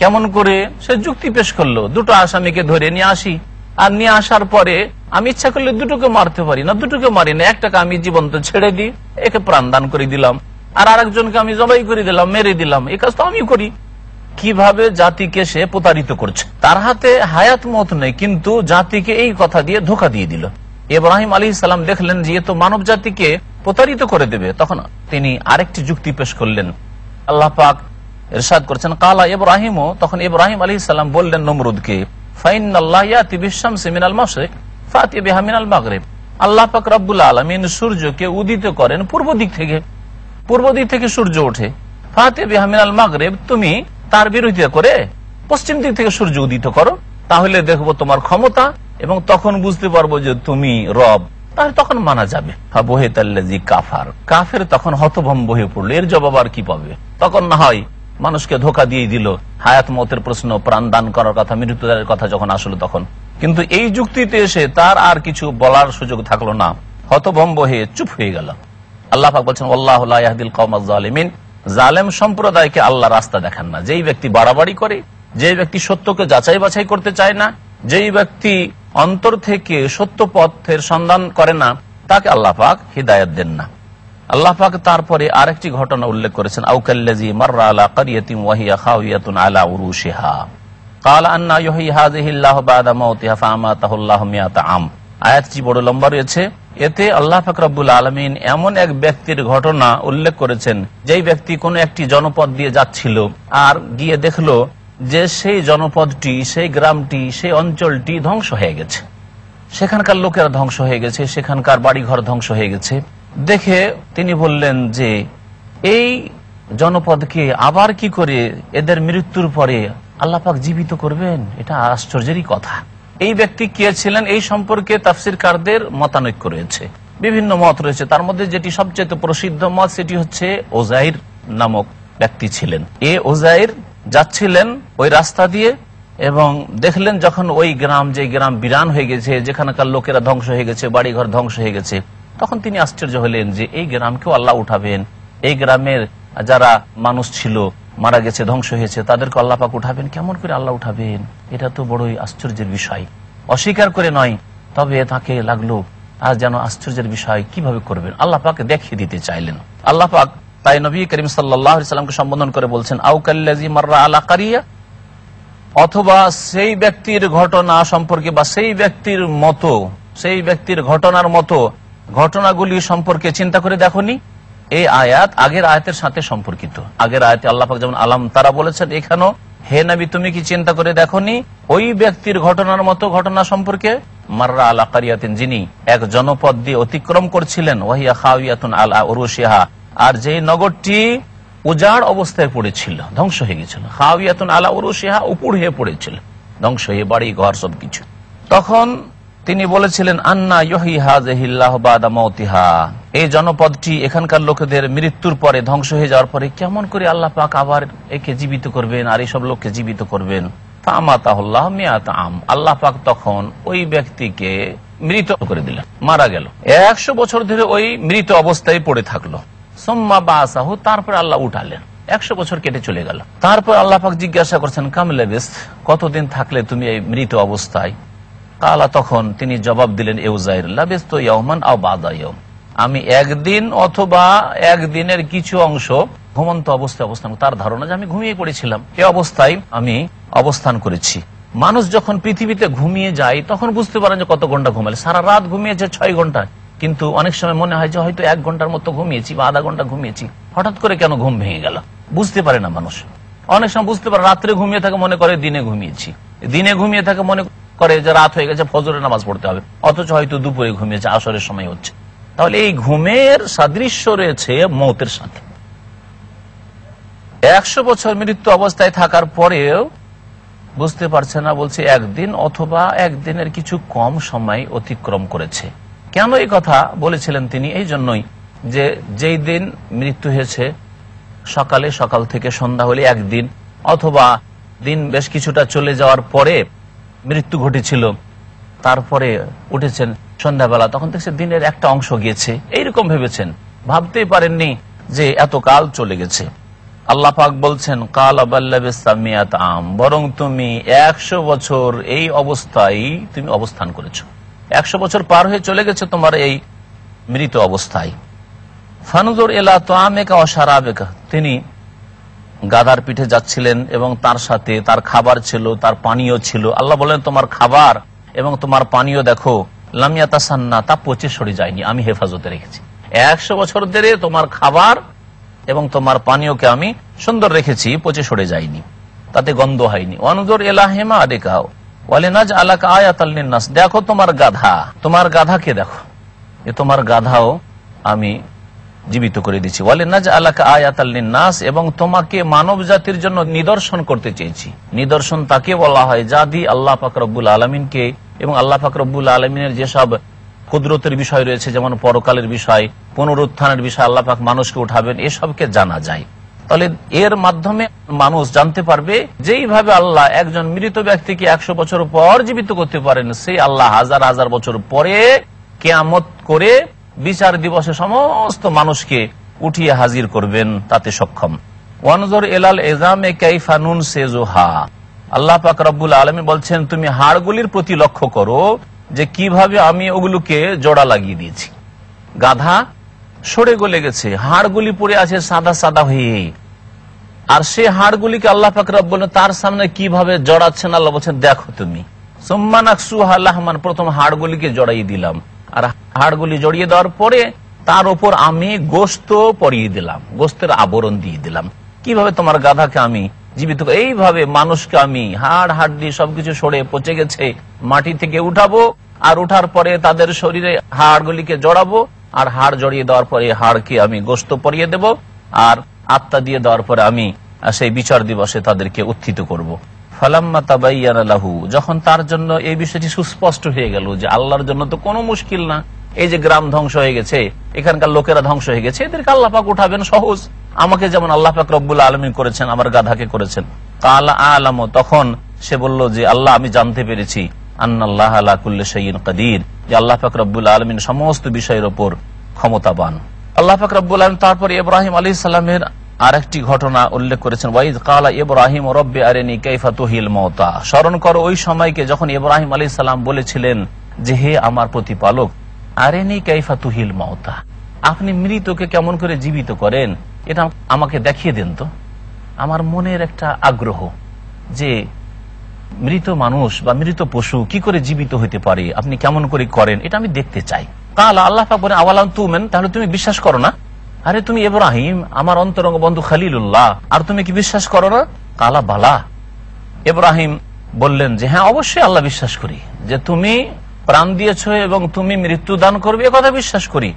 কেমন করে সে যুক্তি পেশ করলো দুটো আসামিকে ধরে নিয়ে আসি আর নিয়ে আসার পরে আমি ইচ্ছা করলে দুটোকে মারতে পারি না দুটোকে মারি না একটাকে আমি জীবন্ত ছেড়ে দিই একে প্রাণদান করে দিলাম আর আরেকজনকে আমি জবাই করে দিলাম মেরে দিলাম এ কাজ তো আমি করি কিভাবে জাতিকে সে প্রতারিত করছে তার হাতে হায়াত মত নেই কিন্তু জাতিকে এই কথা দিয়ে ধোকা দিয়ে দিল এব্রাহিম আলী ইসলাম দেখলেন যে তো মানব জাতিকে প্রতারিত করে দেবে তখন তিনি আরেকটি যুক্তি পেশ করলেন আল্লাহ পাক এরশাদ করছেন কালা ইব্রাহিমও তখন ইব্রাহিম আলী সাল্লাম বললেন নমরুদকে আল্লাহ পাক আলমিন সূর্যকে উদিত করেন পূর্ব দিক থেকে পূর্ব দিক থেকে সূর্য তুমি তার বিরোধিতা করে পশ্চিম দিক থেকে সূর্য উদিত করো তাহলে দেখবো তোমার ক্ষমতা এবং তখন বুঝতে পারবো যে তুমি রব তাহলে তখন মানা যাবে কাফার কাফের তখন হতভম্ব হয়ে পড়লো এর জবাব আর কি পাবে তখন না হয় মানুষকে ধোকা দিয়ে দিল হায়াত মতের প্রশ্ন প্রাণ দান করার কথা মৃত্যুদারের কথা যখন আসলো তখন কিন্তু এই যুক্তিতে এসে তার আর কিছু বলার সুযোগ থাকলো না হতভম্ব হয়ে চুপ হয়ে গেল আল্লাহ বলছেন আল্লাহদিল কৌমালিমিন জালেম সম্প্রদায়কে আল্লাহ রাস্তা দেখান না যেই ব্যক্তি বাড়াবাড়ি করে যে ব্যক্তি সত্যকে যাচাই বাছাই করতে চায় না যেই ব্যক্তি অন্তর থেকে সত্য পথের সন্ধান করে না তাকে আল্লাহ পাক হৃদায়ত দেন না আল্লাহ পাক তারপরে আরেকটি ঘটনা উল্লেখ করেছেন আউকাল্লাজি মাররা আলা কারিয়াতিন আয়াতটি বড় লম্বা রয়েছে এতে আল্লাহ ফাকরাবুল আলমিন এমন এক ব্যক্তির ঘটনা উল্লেখ করেছেন যেই ব্যক্তি কোন একটি জনপদ দিয়ে যাচ্ছিল আর গিয়ে দেখলো যে সেই জনপদটি সেই গ্রামটি সেই অঞ্চলটি ধ্বংস হয়ে গেছে সেখানকার লোকেরা ধ্বংস হয়ে গেছে সেখানকার বাড়িঘর ধ্বংস হয়ে গেছে দেখে তিনি বললেন যে এই জনপদকে আবার কি করে এদের মৃত্যুর পরে আল্লাপাক জীবিত করবেন এটা আশ্চর্যেরই কথা এই ব্যক্তি কে ছিলেন এই সম্পর্কে তাফসিরকারদের মতানৈক্য রয়েছে বিভিন্ন মত রয়েছে তার মধ্যে যেটি সবচেয়ে প্রসিদ্ধ মত সেটি হচ্ছে ওজাইর নামক ব্যক্তি ছিলেন এ ওজাইর যাচ্ছিলেন ওই রাস্তা দিয়ে এবং দেখলেন যখন ওই গ্রাম যে গ্রাম বিরান হয়ে গেছে যেখানকার লোকেরা ধ্বংস হয়ে গেছে বাড়িঘর ধ্বংস হয়ে গেছে তখন তিনি আশ্চর্য হলেন যে এই গ্রামকেও আল্লাহ উঠাবেন এই গ্রামের যারা মানুষ ছিল মারা গেছে ধ্বংস হয়েছে তাদেরকে আল্লাহ পাক উঠাবেন কেমন করে আল্লাহ উঠাবেন এটা তো বড়ই আশ্চর্যের বিষয় অস্বীকার করে নয় তবে তাকে লাগলো আর যেন আশ্চর্যের বিষয় কিভাবে করবেন আল্লাহ পাক দেখিয়ে দিতে চাইলেন আল্লাহ পাক তাই নবী করিম সাল্লাহামকে সম্বোধন করে বলছেন আউকাল্লাজি মার্রা আলা কারিয়া অথবা সেই ব্যক্তির ঘটনা সম্পর্কে বা সেই ব্যক্তির মতো সেই ব্যক্তির ঘটনার মতো ঘটনাগুলি সম্পর্কে চিন্তা করে দেখনি এই আয়াত আগের আয়াতের সাথে সম্পর্কিত আগের আয়াতে আল্লাহাক যেমন আলম তারা বলেছেন এখানেও হে নাবি তুমি কি চিন্তা করে দেখনি ওই ব্যক্তির ঘটনার মতো ঘটনা সম্পর্কে মার্রা যিনি এক জনপদ দিয়ে অতিক্রম করছিলেন ওয়াহিয়া খাওয়াতুন আলা ওরুশিহা আর যে নগরটি উজাড় অবস্থায় পড়েছিল ধ্বংস হয়ে গেছিল খাওয়াতুন আলা উরুশিয়া উপুড় হয়ে পড়েছিল ধ্বংস হয়ে বাড়ি ঘর সবকিছু তখন তিনি বলেছিলেন আন্না ইহিহাজিহা এই জনপদটি এখানকার লোকেদের মৃত্যুর পরে ধ্বংস হয়ে যাওয়ার পরে কেমন করে আল্লাহ পাক আবার একে জীবিত করবেন আর এই সব লোককে জীবিত করবেন আল্লাহ তখন ওই ব্যক্তিকে মৃত করে মারা গেল একশো বছর ধরে ওই মৃত অবস্থায় থাকলো তারপর আল্লাহ উঠালেন একশো বছর কেটে চলে তারপর পাক জিজ্ঞাসা করছেন বেশ কতদিন থাকলে তুমি এই মৃত অবস্থায় কালা তখন তিনি জবাব দিলেন ইউজাইরমান আও বাদায়ম আমি একদিন অথবা একদিনের কিছু অংশ ঘুমন্ত অবস্থায় অবস্থান তার ধারণা যে আমি ঘুমিয়ে পড়েছিলাম এ অবস্থায় আমি অবস্থান করেছি মানুষ যখন পৃথিবীতে ঘুমিয়ে যায় তখন বুঝতে পারেন যে কত ঘন্টা ঘুমালে সারা রাত ঘুমিয়েছে ছয় ঘন্টা কিন্তু অনেক সময় মনে হয় যে হয়তো এক ঘন্টার মতো ঘুমিয়েছি বা আধা ঘন্টা ঘুমিয়েছি হঠাৎ করে কেন ঘুম ভেঙে গেল বুঝতে পারে না মানুষ অনেক সময় বুঝতে পারে রাত্রে ঘুমিয়ে থাকে মনে করে দিনে ঘুমিয়েছি দিনে ঘুমিয়ে থাকে মনে করে যে রাত হয়ে গেছে ফজরের নামাজ পড়তে হবে অথচ হয়তো দুপুরে ঘুমিয়েছে আসরের সময় হচ্ছে তাহলে এই ঘুমের সাদৃশ্য রয়েছে মতের সাথে একশো বছর মৃত্যু অবস্থায় থাকার পরেও বুঝতে পারছে না বলছে একদিন অথবা একদিনের কিছু কম সময় অতিক্রম করেছে কেন এই কথা বলেছিলেন তিনি এই জন্যই যে যেই দিন মৃত্যু হয়েছে সকালে সকাল থেকে সন্ধ্যা হলে একদিন অথবা দিন বেশ কিছুটা চলে যাওয়ার পরে মৃত্যু ঘটেছিল তারপরে উঠেছেন সন্ধ্যাবেলা তখন দেখছে দিনের একটা অংশ গিয়েছে এইরকম ভেবেছেন ভাবতেই পারেননি যে এত কাল চলে গেছে আল্লাহ পাক বলছেন কাল আবাল্লাবিসামিয়াত আম বরং তুমি একশো বছর এই অবস্থায় তুমি অবস্থান করেছ একশো বছর পার হয়ে চলে গেছে তোমার এই মৃত অবস্থায় ফানুজুর এলা তো আমেকা অসারাবেকা তিনি গাদার পিঠে যাচ্ছিলেন এবং তার সাথে তার খাবার ছিল তার পানীয় ছিল আল্লাহ বলেন তোমার খাবার এবং তোমার পানীয় দেখো লামিয়া তাসান্না তা পচে সরে যায়নি আমি হেফাজতে রেখেছি একশো বছর ধরে তোমার খাবার এবং তোমার পানীয়কে আমি সুন্দর রেখেছি পচে সরে যায়নি তাতে গন্ধ হয়নি অনুদর এলা হেমা আরে কাহ ওয়ালেনাজ আলাকা আয়াতাল্লিনাস দেখো তোমার গাধা তোমার গাধাকে দেখো এ তোমার গাধাও আমি জীবিত করে দিচ্ছি বলে না যে আল্লাহকে আয়াতাল্লিনাস এবং তোমাকে মানব জাতির জন্য নিদর্শন করতে চেয়েছি নিদর্শন তাকে বলা হয় যা দি আল্লাহ ফাকরবুল আলমিনকে এবং আল্লাহ ফাকরবুল আলমিনের যেসব কুদরতের বিষয় রয়েছে যেমন পরকালের বিষয় পুনরুত্থানের বিষয় আল্লাহ পাক মানুষকে উঠাবেন এসবকে জানা যায় তাহলে এর মাধ্যমে মানুষ জানতে পারবে যেইভাবে আল্লাহ একজন মৃত ব্যক্তিকে একশো বছর পর জীবিত করতে পারেন সেই আল্লাহ হাজার হাজার বছর পরে কেয়ামত করে বিচার দিবসে সমস্ত মানুষকে উঠিয়ে হাজির করবেন তাতে সক্ষম ওয়ানজর এলাল এজামে কাইফানুন সেজোহা আল্লাহ পাক রব্বুল আলমী বলছেন তুমি হাড়গুলির প্রতি লক্ষ্য করো যে কিভাবে আমি ওগুলোকে জোড়া লাগিয়ে দিয়েছি গাধা সরে গলে গেছে হাড়গুলি পড়ে আছে সাদা সাদা হয়ে আর সে হাড়গুলিকে আল্লাহ পাক রব্বুল তার সামনে কিভাবে জড়াচ্ছেন আল্লাহ বলছেন দেখো তুমি সোম্মান আকসু আল্লাহমান প্রথম হাড়গুলিকে জড়াই দিলাম আর হাড়গুলি জড়িয়ে দেওয়ার পরে তার উপর আমি গোস্ত পরিয়ে দিলাম গোস্তের আবরণ দিয়ে দিলাম কিভাবে তোমার গাধাকে আমি জীবিত এইভাবে মানুষকে আমি হাড় হাড় দিয়ে সবকিছু সরে পচে গেছে মাটি থেকে উঠাবো আর উঠার পরে তাদের শরীরে হাড়গুলিকে জড়াবো আর হাড় জড়িয়ে দেওয়ার পরে হাড়কে আমি গোস্ত পরিয়ে দেব আর আত্মা দিয়ে দেওয়ার পরে আমি সেই বিচার দিবসে তাদেরকে উত্থিত করব। যখন তার জন্য এই বিষয়টি সুস্পষ্ট হয়ে গেল যে আল্লাহর জন্য তো কোনো মুশকিল না এই যে গ্রাম ধ্বংস হয়ে গেছে এখানকার লোকেরা ধ্বংস হয়ে গেছে এদেরকে আল্লাহাক উঠাবেন সহজ আমাকে যেমন আল্লাহাক রব্বুল আলমী করেছেন আমার গাধাকে করেছেন কালা আলামো তখন সে বলল যে আল্লাহ আমি জানতে পেরেছি আন্নাল্লাহ আল্লাহ কুল্লে সঈন কাদির যে আল্লাহ রব্বুল আলমিন সমস্ত বিষয়ের ওপর ক্ষমতাবান আল্লাহ রব্বুল আলম তারপর ইব্রাহিম আলী ইসলামের আরেকটি ঘটনা উল্লেখ করেছেন ওয়াইদ কালা ইব্রাহিম রব্বে আরেনি কাইফা তুহিল মমতা স্মরণ কর ওই সময়কে যখন ইব্রাহিম আলী সালাম বলেছিলেন যে হে আমার প্রতিপালক আরেনি কাইফা তুহিল মমতা আপনি মৃতকে কেমন করে জীবিত করেন এটা আমাকে দেখিয়ে দেন তো আমার মনের একটা আগ্রহ যে মৃত মানুষ বা মৃত পশু কি করে জীবিত হইতে পারে আপনি কেমন করে করেন এটা আমি দেখতে চাই কাল আল্লাহ পাক আওয়ালাম তুমেন তাহলে তুমি বিশ্বাস করো না আরে তুমি এব্রাহিম আমার অন্তরঙ্গ বন্ধু খালিলুল্লাহ আর তুমি কি বিশ্বাস করো না কালা বালা এব্রাহিম বললেন যে হ্যাঁ অবশ্যই আল্লাহ বিশ্বাস করি যে তুমি প্রাণ দিয়েছ এবং তুমি মৃত্যু দান করবে কথা বিশ্বাস করি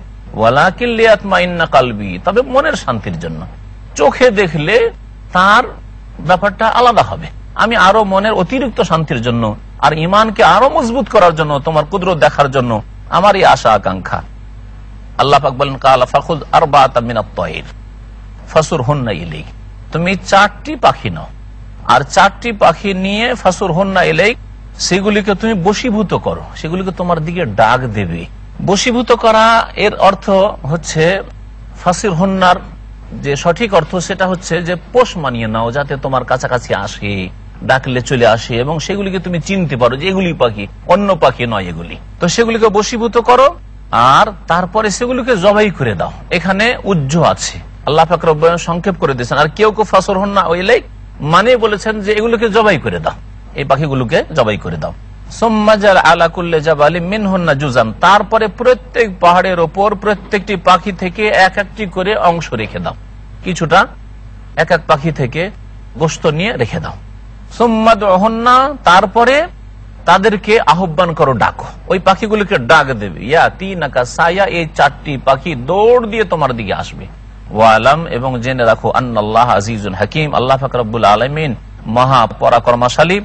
তবে মনের শান্তির জন্য চোখে দেখলে তার ব্যাপারটা আলাদা হবে আমি আরো মনের অতিরিক্ত শান্তির জন্য আর ইমানকে আরো মজবুত করার জন্য তোমার কুদরত দেখার জন্য আমার এই আশা আকাঙ্ক্ষা আল্লাহ পাক বলেন আর হন্না ইলেই তুমি চারটি পাখি নাও আর চারটি পাখি নিয়ে ফাসুর হন্না ইলেই সেগুলিকে তুমি করো সেগুলিকে তোমার দিকে ডাক দেবে করা এর অর্থ হচ্ছে ফাসির হন্নার যে সঠিক অর্থ সেটা হচ্ছে যে পোষ মানিয়ে নাও যাতে তোমার কাছাকাছি আসে ডাকলে চলে আসে এবং সেগুলিকে তুমি চিনতে পারো যে এগুলি পাখি অন্য পাখি নয় এগুলি তো সেগুলিকে বশীভূত করো আর তারপরে সেগুলোকে জবাই করে দাও এখানে উজ্জ আছে আল্লাহ ফাকর সংক্ষেপ করে দিয়েছেন আর কেউ কেউ ফসর হন না ওইলে মানে বলেছেন যে এগুলোকে জবাই করে দাও এই পাখিগুলোকে জবাই করে দাও তারপরে প্রত্যেক পাহাড়ের ওপর প্রত্যেকটি পাখি থেকে এক একটি করে অংশ রেখে দাও কিছুটা এক এক পাখি থেকে গোস্ত নিয়ে রেখে দাও সোম্মাদ তারপরে তাদেরকে আহ্বান করো ডাকো ওই পাখিগুলিকে ডাক দেবে ইয়া তি নাকা সায়া এই চারটি পাখি দৌড় দিয়ে তোমার দিকে আসবে ওয়ালাম এবং জেনে রাখো আন্নাল্লাহ আজিজুল হাকিম আল্লাহ ফাকরাবুল আলমিন মহা পরাকর্মশালী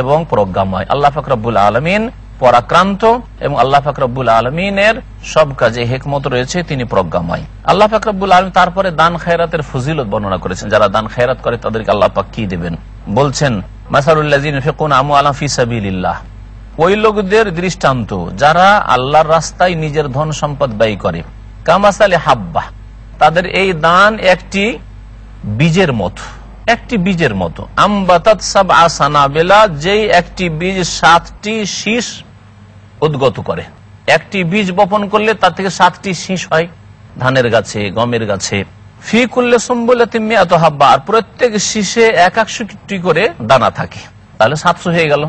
এবং প্রজ্ঞাময় আল্লাহ ফাকরাবুল আলমিন পরাক্রান্ত এবং আল্লাহ ফাকরাবুল আলমিনের সব কাজে হেকমত রয়েছে তিনি প্রজ্ঞাময় আল্লাহ ফাকরাবুল আলম তারপরে দান খায়রাতের ফজিলত বর্ণনা করেছেন যারা দান খায়রাত করে তাদেরকে আল্লাহ পাক কি দেবেন বলছেন মাসারুল্লাহিন ফেকুন আমু আলা ফিসাবিল্লাহ ওই লোকদের দৃষ্টান্ত যারা আল্লাহর রাস্তায় নিজের ধন সম্পদ ব্যয় করে কামাসালে হাব্বা তাদের এই দান একটি বীজের মতো একটি বীজের মতো আম্বাতাত সাব আসানাবেলা যেই একটি বীজ সাতটি শীষ উদ্গত করে একটি বীজ বপন করলে তার থেকে সাতটি শীষ হয় ধানের গাছে গমের গাছে ফি করলে সম্বলে প্রত্যেক শীষে এক একশোটি করে দানা থাকে তাহলে সাতশো হয়ে গেল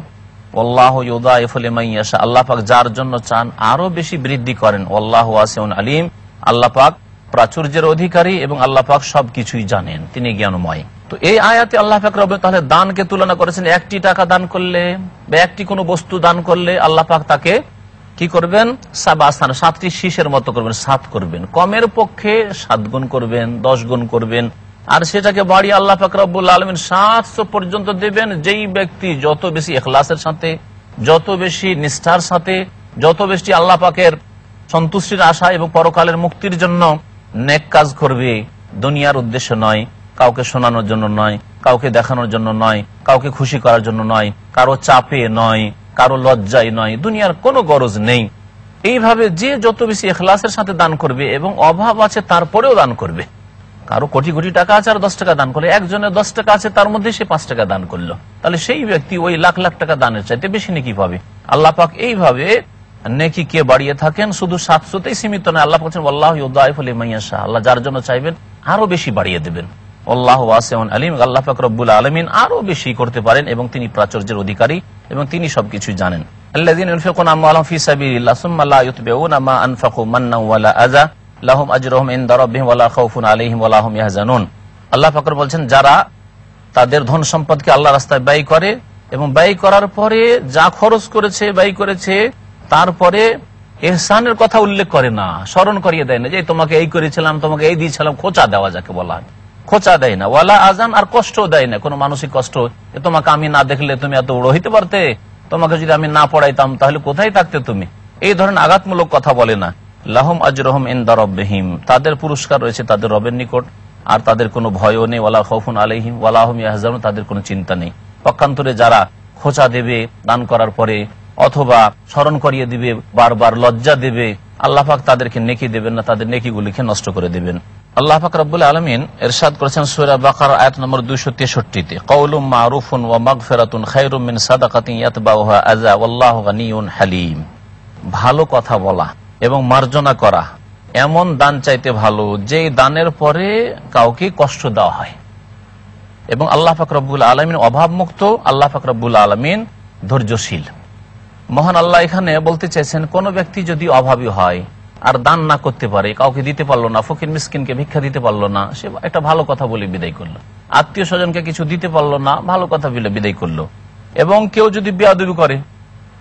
পাক যার জন্য চান আরো বেশি বৃদ্ধি করেন আল্লাহ আলিম আল্লাহ পাক প্রাচুর্যের অধিকারী এবং আল্লাহ পাক সবকিছুই জানেন তিনি জ্ঞানময় তো এই আয়াতে আল্লাহ পাক রব তাহলে দানকে তুলনা করেছেন একটি টাকা দান করলে বা একটি কোনো বস্তু দান করলে আল্লাহ পাক তাকে কি করবেন সাবাস্থান সাতটি শীষের মতো করবেন সাত করবেন কমের পক্ষে সাত গুণ করবেন দশ গুণ করবেন আর সেটাকে বাড়ি আল্লাহ ফাকরাবুল আলমিন সাতশো পর্যন্ত দেবেন যেই ব্যক্তি যত বেশি এখলাসের সাথে যত বেশি নিষ্ঠার সাথে যত বেশি আল্লাহ পাকের সন্তুষ্টির আশা এবং পরকালের মুক্তির জন্য নেক কাজ করবে দুনিয়ার উদ্দেশ্য নয় কাউকে শোনানোর জন্য নয় কাউকে দেখানোর জন্য নয় কাউকে খুশি করার জন্য নয় কারো চাপে নয় কারো লজ্জাই নয় দুনিয়ার কোনো গরজ নেই এইভাবে যে যত বেশি এখলাসের সাথে দান করবে এবং অভাব আছে তারপরেও দান করবে কারো কোটি কোটি টাকা আছে আর দশ টাকা দান করলে একজনের দশ টাকা আছে তার মধ্যে সে পাঁচ টাকা দান করলো তাহলে সেই ব্যক্তি ওই লাখ লাখ টাকা দানের চাইতে বেশি নেকি পাবে আল্লাপাক এইভাবে নেকি কে বাড়িয়ে থাকেন শুধু সাতশোতেই সীমিত নয় আল্লাহ আল্লাহ যার জন্য চাইবেন আরো বেশি বাড়িয়ে দেবেন আরো বেশি করতে পারেন এবং তিনি প্রাচুর্যের অধিকারী এবং তিনি সবকিছু জানেন বলছেন যারা তাদের ধন সম্পদকে আল্লাহ রাস্তায় ব্যয় করে এবং ব্যয় করার পরে যা খরচ করেছে ব্যয় করেছে তারপরে এহসানের কথা উল্লেখ করে না স্মরণ করিয়ে দেয় না যে তোমাকে এই করেছিলাম তোমাকে এই দিয়েছিলাম খোঁচা দেওয়া যাকে বলা হয় খোঁচা দেয় না ওয়ালা আজান আর কষ্ট দেয় না কোনো মানসিক কষ্ট তোমাকে আমি না দেখলে তুমি এত বড় হইতে পারতে তোমাকে যদি আমি না পড়াইতাম তাহলে কোথায় থাকতে তুমি এই ধরনের আঘাতমূলক কথা বলে না লাহম আজরহম ইন্দা রব্বেহিম তাদের পুরস্কার রয়েছে তাদের রবের নিকট আর তাদের কোনো ভয়ও নেই ওয়ালা খৌফুন আলহিম ওয়ালাহম ইয়াহজাম তাদের কোনো চিন্তা নেই পক্ষান্তরে যারা খোঁচা দেবে দান করার পরে অথবা স্মরণ করিয়ে দিবে বারবার লজ্জা দেবে আল্লাহাক তাদেরকে নেকি দেবেন না তাদের নেকিগুলিকে নষ্ট করে দেবেন আল্লাহ ফাকরাবুল আলমিন এরশাদ করেছেন সৈরা বাকার আয়াত নম্বর দুশো তেষট্টিতে কৌলুম মারুফুন ওয়া মাগফেরাতুন খাইরুমিন সাদাকাতি ইয়াতবাউহা আজা ওয়াল্লাহ গানিউন হালিম ভালো কথা বলা এবং মার্জনা করা এমন দান চাইতে ভালো যে দানের পরে কাউকে কষ্ট দেওয়া হয় এবং আল্লাহ ফাকরাবুল আলমিন অভাবমুক্ত আল্লাহ ফাকরাবুল আলমিন ধৈর্যশীল মহান আল্লাহ এখানে বলতে চাইছেন কোনো ব্যক্তি যদি অভাবী হয় আর দান না করতে পারে কাউকে দিতে পারলো না ফকির মিসকিনকে ভিক্ষা দিতে পারলো না সে একটা ভালো কথা বলে বিদায় করলো আত্মীয় স্বজনকে কিছু দিতে পারলো না ভালো কথা বলে বিদায় করলো এবং কেউ যদি বেয়াদবি করে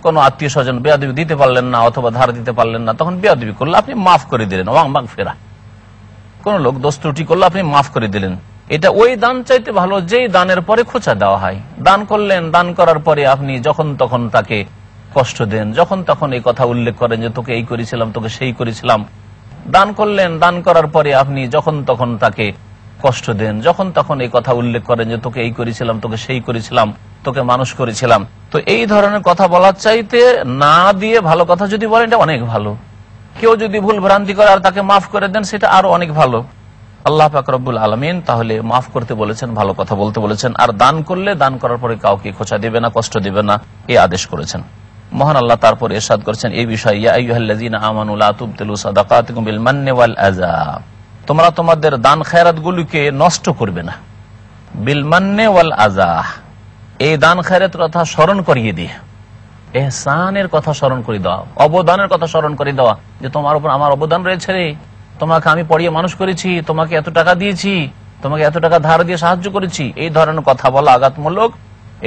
কোন আত্মীয় স্বজন বেয়াদবি দিতে পারলেন না অথবা ধার দিতে পারলেন না তখন বেয়াদবি করলো আপনি মাফ করে দিলেন ওয়াং বাং ফেরা কোন লোক দোষ ত্রুটি করলে আপনি মাফ করে দিলেন এটা ওই দান চাইতে ভালো যেই দানের পরে খোঁচা দেওয়া হয় দান করলেন দান করার পরে আপনি যখন তখন তাকে কষ্ট দেন যখন তখন এই কথা উল্লেখ করেন যে তোকে এই করেছিলাম তোকে সেই করেছিলাম দান করলেন দান করার পরে আপনি যখন তখন তাকে কষ্ট দেন যখন তখন এই কথা উল্লেখ করেন যে তোকে এই করেছিলাম তোকে সেই করেছিলাম তোকে মানুষ করেছিলাম তো এই ধরনের কথা বলার চাইতে না দিয়ে ভালো কথা যদি বলেন এটা অনেক ভালো কেউ যদি ভুল ভ্রান্তি করে আর তাকে মাফ করে দেন সেটা আরো অনেক ভালো আল্লাহ ফাকরবুল আলমিন তাহলে মাফ করতে বলেছেন ভালো কথা বলতে বলেছেন আর দান করলে দান করার পরে কাউকে খোঁচা দিবে না কষ্ট দিবে না এই আদেশ করেছেন মহান আল্লাহ তারপর এরশাদ করছেন এই বিষয়ে তোমরা তোমাদের দান খেরাত গুলিকে নষ্ট করবে না বিলমান্নে ওয়াল আজা এই দান খেরাত কথা স্মরণ করিয়ে দিয়ে এহসানের কথা স্মরণ করে দেওয়া অবদানের কথা স্মরণ করে দেওয়া যে তোমার উপর আমার অবদান রয়েছে রে তোমাকে আমি পড়িয়ে মানুষ করেছি তোমাকে এত টাকা দিয়েছি তোমাকে এত টাকা ধার দিয়ে সাহায্য করেছি এই ধরনের কথা বলা আঘাতমূলক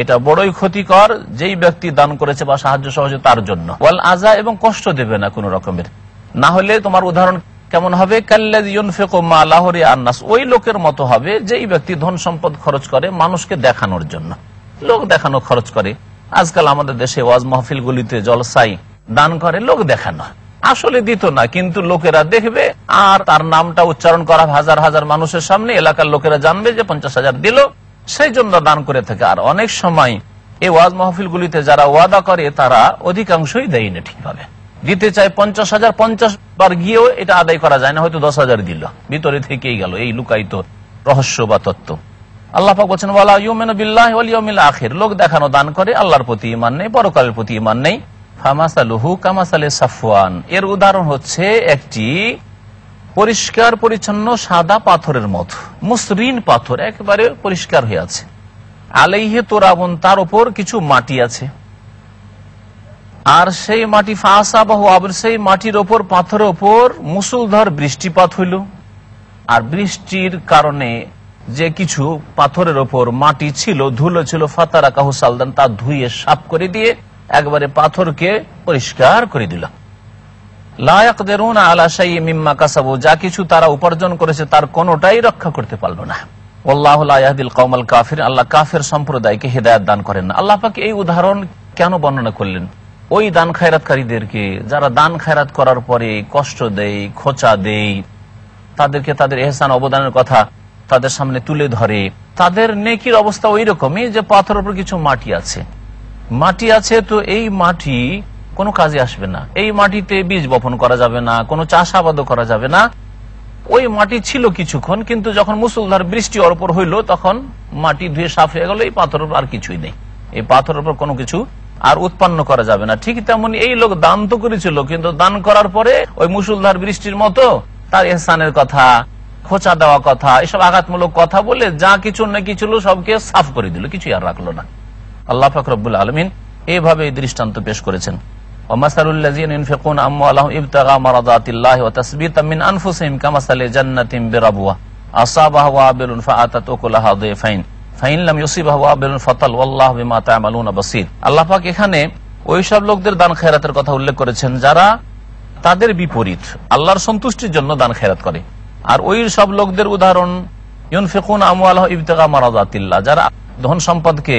এটা বড়ই ক্ষতিকর যেই ব্যক্তি দান করেছে বা সাহায্য সহযোগ তার জন্য ওয়াল আজা এবং কষ্ট দেবে না কোন রকমের না হলে তোমার উদাহরণ কেমন হবে আন্নাস ওই লোকের মতো হবে যেই ব্যক্তি ধন সম্পদ খরচ করে মানুষকে দেখানোর জন্য লোক দেখানো খরচ করে আজকাল আমাদের দেশে ওয়াজ গুলিতে জলসাই দান করে লোক দেখানো আসলে দিত না কিন্তু লোকেরা দেখবে আর তার নামটা উচ্চারণ করা হাজার হাজার মানুষের সামনে এলাকার লোকেরা জানবে যে পঞ্চাশ হাজার দিল সেই জন্য দান করে থাকে আর অনেক সময় এই ওয়াজ মাহফিলগুলিতে যারা ওয়াদা করে তারা অধিকাংশই দেয় না ঠিকভাবে দিতে চাই পঞ্চাশ হাজার পঞ্চাশ বার গিয়েও এটা আদায় করা যায় না হয়তো দশ হাজার দিল ভিতরে থেকেই গেল এই লুকায়িত রহস্য বা তত্ত্ব আল্লাহ বলছেন ওয়ালা ইউমেন বিল্লাহ লোক দেখানো দান করে আল্লাহর প্রতি নেই প্রতি ইমান নেই কামাসালে এর উদাহরণ হচ্ছে একটি পরিষ্কার পরিচ্ছন্ন সাদা পাথরের মত মুসরিন পাথর একবারে পরিষ্কার হয়ে আছে আলেহে তোরাবন তার উপর কিছু মাটি আছে আর সেই মাটি ফাঁসা বাহু আবার সেই মাটির ওপর পাথরের ওপর মুসুলধর বৃষ্টিপাত হইল আর বৃষ্টির কারণে যে কিছু পাথরের ওপর মাটি ছিল ধুলো ছিল ফাতারা কাহু সালদান তা ধুয়ে সাফ করে দিয়ে একবারে পাথরকে পরিষ্কার করে দিলাম লায়াকদেরুন যা কিছু তারা উপার্জন করেছে তার কোনোটাই রক্ষা করতে পারল না আল্লাহ আয়াদিল কাফির আল্লাহ কাফের সম্প্রদায়কে হেদায়ত দান করেন আল্লাহ এই উদাহরণ কেন বর্ণনা করলেন ওই দান খায়রাতকারীদেরকে যারা দান খায়রাত করার পরে কষ্ট দেয় খোঁচা দেয় তাদেরকে তাদের এহসান অবদানের কথা তাদের সামনে তুলে ধরে তাদের নেকির অবস্থা ওই রকমই যে পাথরের উপর কিছু মাটি আছে মাটি আছে তো এই মাটি কোনো কাজে আসবে না এই মাটিতে বীজ বপন করা যাবে না কোনো চাষাবাদও করা যাবে না ওই মাটি ছিল কিছুক্ষণ কিন্তু যখন মুসলধার বৃষ্টি অর্পর হইল তখন মাটি ধুয়ে সাফ হয়ে গেল এই পাথর আর কিছুই নেই এই পাথরের উপর কোনো কিছু আর উৎপন্ন করা যাবে না ঠিক তেমন এই লোক দান তো করেছিল কিন্তু দান করার পরে ওই মুসলধার বৃষ্টির মতো তার এহসানের কথা খোঁচা দেওয়া কথা এসব আঘাতমূলক কথা বলে যা কিছু না কিছু সবকে সাফ করে দিল কিছু আর রাখলো না আল্লাহ ফখরবুল আলমিন এইভাবে এই দৃষ্টান্ত পেশ করেছেন ومثل الذين ينفقون أموالهم ابتغى مرضات الله وتثبيتا من أنفسهم كمثل جنة بربوة أصابها وابل فآتت أكلها ضيفين ফাইন লাম ইউসিবাহ ওয়াবিল ফাতাল ওয়াল্লাহু বিমা তা'মালুনা বাসীর আল্লাহ পাক এখানে ওই সব লোকদের দান খেরাতের কথা উল্লেখ করেছেন যারা তাদের বিপরীত আল্লাহর সন্তুষ্টির জন্য দান খেরাত করে আর ওই সব লোকদের উদাহরণ ইউনফিকুন আমওয়ালাহু ইবতিগা মারাযাতিল্লাহ যারা ধন সম্পদকে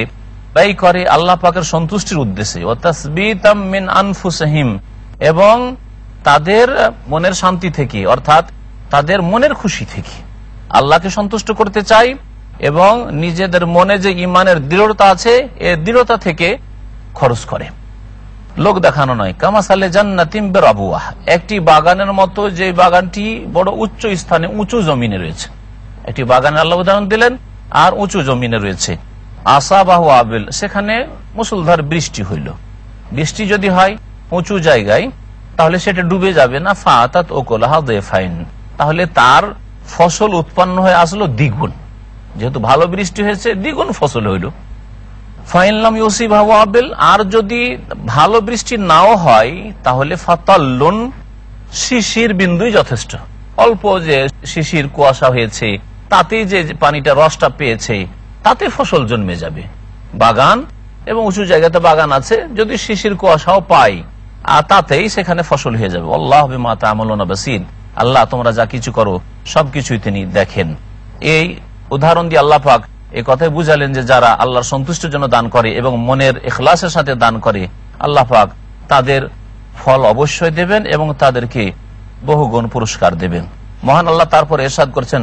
ব্যয় করে আল্লাহ পাকের সন্তুষ্টির উদ্দেশ্যে মিন আনফুসহিম এবং তাদের মনের শান্তি থেকে অর্থাৎ তাদের মনের খুশি থেকে আল্লাহকে সন্তুষ্ট করতে চাই এবং নিজেদের মনে যে ইমানের দৃঢ়তা আছে এ দৃঢ়তা থেকে খরচ করে লোক দেখানো নয় কামাসালে জান্নাতিম্বের আবুয়া একটি বাগানের মতো যে বাগানটি বড় উচ্চ স্থানে উঁচু জমিনে রয়েছে একটি বাগানে আল্লাহ উদাহরণ দিলেন আর উঁচু জমিনে রয়েছে আসাবাহ আবেল সেখানে মুসলধার বৃষ্টি হইল বৃষ্টি যদি হয় উঁচু জায়গায় তাহলে সেটা ডুবে যাবে না ফাতাত ওকোলাহা ফাইন তাহলে তার ফসল উৎপন্ন হয়ে আসলো দ্বিগুণ যেহেতু ভালো বৃষ্টি হয়েছে দ্বিগুণ ফসল হইল ফাইনলাম ইউসিফ আবেল আর যদি ভালো বৃষ্টি নাও হয় তাহলে ফাতাল্লুন শিশির বিন্দুই যথেষ্ট অল্প যে শিশির কুয়াশা হয়েছে তাতেই যে পানিটা রসটা পেয়েছে তাতে ফসল জন্মে যাবে বাগান এবং উঁচু জায়গাতে বাগান আছে যদি শিশির কুয়াশাও পাই আর তাতেই সেখানে ফসল হয়ে যাবে আল্লাহ মাতা আমলনা বাসিদ আল্লাহ তোমরা যা কিছু করো সবকিছুই তিনি দেখেন এই উদাহরণ দিয়ে আল্লাহ পাক এ কথায় বুঝালেন যে যারা আল্লাহর সন্তুষ্টির জন্য দান করে এবং মনের এখলাসের সাথে দান করে আল্লাহ পাক তাদের ফল অবশ্যই দেবেন এবং তাদেরকে বহুগুণ পুরস্কার দেবেন মহান আল্লাহ তারপর এরশাদ করছেন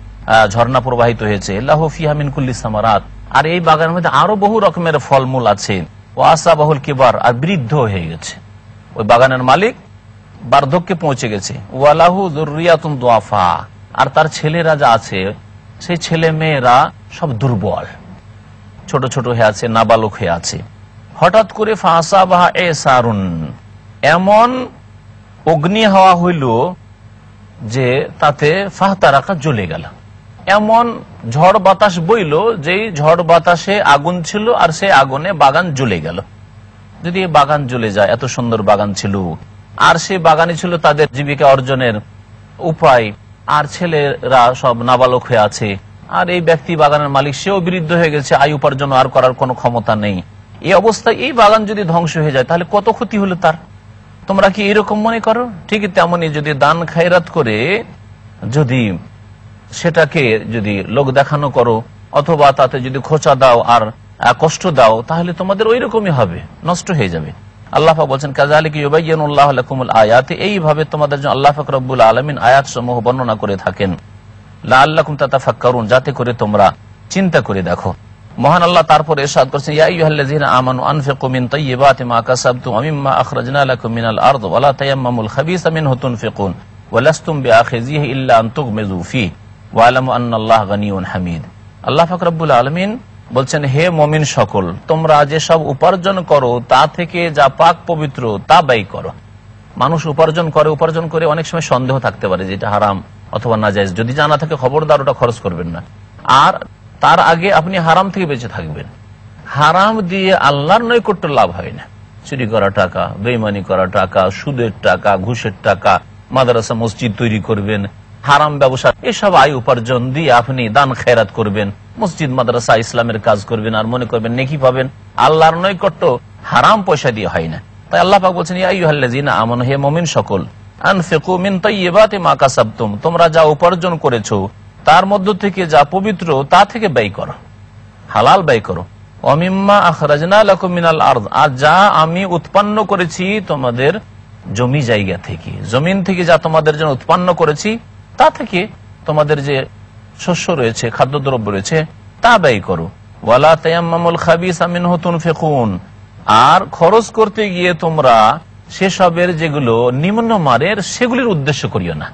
ঝর্ণা প্রবাহিত হয়েছে সামারাত আর এই বাগানের মধ্যে আরো বহু রকমের ফলমূল আছে আসা বহুল কিবার আর বৃদ্ধ হয়ে গেছে ওই বাগানের মালিক বার্ধক্যে পৌঁছে গেছে ওয়ালাহু জরুরিয়াতুন দোয়াফা আর তার ছেলেরা যা আছে সেই ছেলে মেয়েরা সব দুর্বল ছোট ছোট হয়ে আছে নাবালক হয়ে আছে হঠাৎ করে ফাঁসা বা এ সারুন এমন অগ্নি হওয়া হইল যে তাতে ফাহতারাকা জ্বলে গেলাম এমন ঝড় বাতাস বইল যেই ঝড় বাতাসে আগুন ছিল আর সেই আগুনে বাগান জ্বলে গেল যদি বাগান জ্বলে যায় এত সুন্দর বাগান ছিল আর সে বাগানে ছিল তাদের জীবিকা অর্জনের উপায় আর ছেলেরা সব নাবালক হয়ে আছে আর এই ব্যক্তি বাগানের মালিক সেও বৃদ্ধ হয়ে গেছে আয় উপার্জন আর করার কোনো ক্ষমতা নেই এই অবস্থায় এই বাগান যদি ধ্বংস হয়ে যায় তাহলে কত ক্ষতি হলো তার তোমরা কি এরকম মনে করো ঠিক তেমনি যদি দান খায়রাত করে যদি সেটাকে যদি লোক দেখানো করো অথবা তাতে যদি খোঁচা দাও আর কষ্ট দাও তাহলে তোমাদের ওই রকমই হবে নষ্ট হয়ে যাবে আল্লাহা বলছেন আয়াত এইভাবে তোমাদের জন্য আল্লাহ ফাকরুল আলমিন আয়াত সমূহ বর্ণনা করে থাকেন যাতে করে তোমরা চিন্তা করে দেখো মহান আল্লাহ তারপর এরশাদ করছেন ইয়া আমানু আনফিকু মিন তাইয়্যিবাতি মা কাসাবতুম মিনাল আল্লাহ ফাকরাবুল আলমিন বলছেন হে মমিন সকল তোমরা যে উপার্জন করো তা থেকে যা পাক পবিত্র তা ব্যয় করো মানুষ উপার্জন করে উপার্জন করে অনেক সময় সন্দেহ থাকতে পারে যেটা হারাম অথবা না যায় যদি জানা থাকে খবরদার ওটা খরচ করবেন না আর তার আগে আপনি হারাম থেকে বেঁচে থাকবেন হারাম দিয়ে আল্লাহর নৈকট্য লাভ হয় না চুরি করা টাকা বেইমানি করা টাকা সুদের টাকা ঘুষের টাকা মাদারাসা মসজিদ তৈরি করবেন হারাম ব্যবসা এসব আয় উপার্জন দিয়ে আপনি দান খেরাত করবেন মসজিদ মাদ্রাসা ইসলামের কাজ করবেন আর মনে করবেন নেকি পাবেন আল্লাহর নৈকট্য হারাম পয়সা দিয়ে হয় না তাই আল্লাহ পাক বলছেন ইয়াইহাল্লাযিনা হে মমিন সকল তোমরা যা উপার্জন করেছো তার মধ্য থেকে যা পবিত্র তা থেকে ব্যয় করো হালাল ব্যয় করো অমিম্মা আর যা আমি উৎপন্ন করেছি তোমাদের জমি জায়গা থেকে জমিন থেকে যা তোমাদের জন্য উৎপন্ন করেছি তা থেকে তোমাদের যে শস্য রয়েছে খাদ্য দ্রব্য রয়েছে তা ব্যয় করো আমিন ফেকুন আর খরচ করতে গিয়ে তোমরা সেসবের যেগুলো নিম্ন মানের সেগুলির উদ্দেশ্য করিও না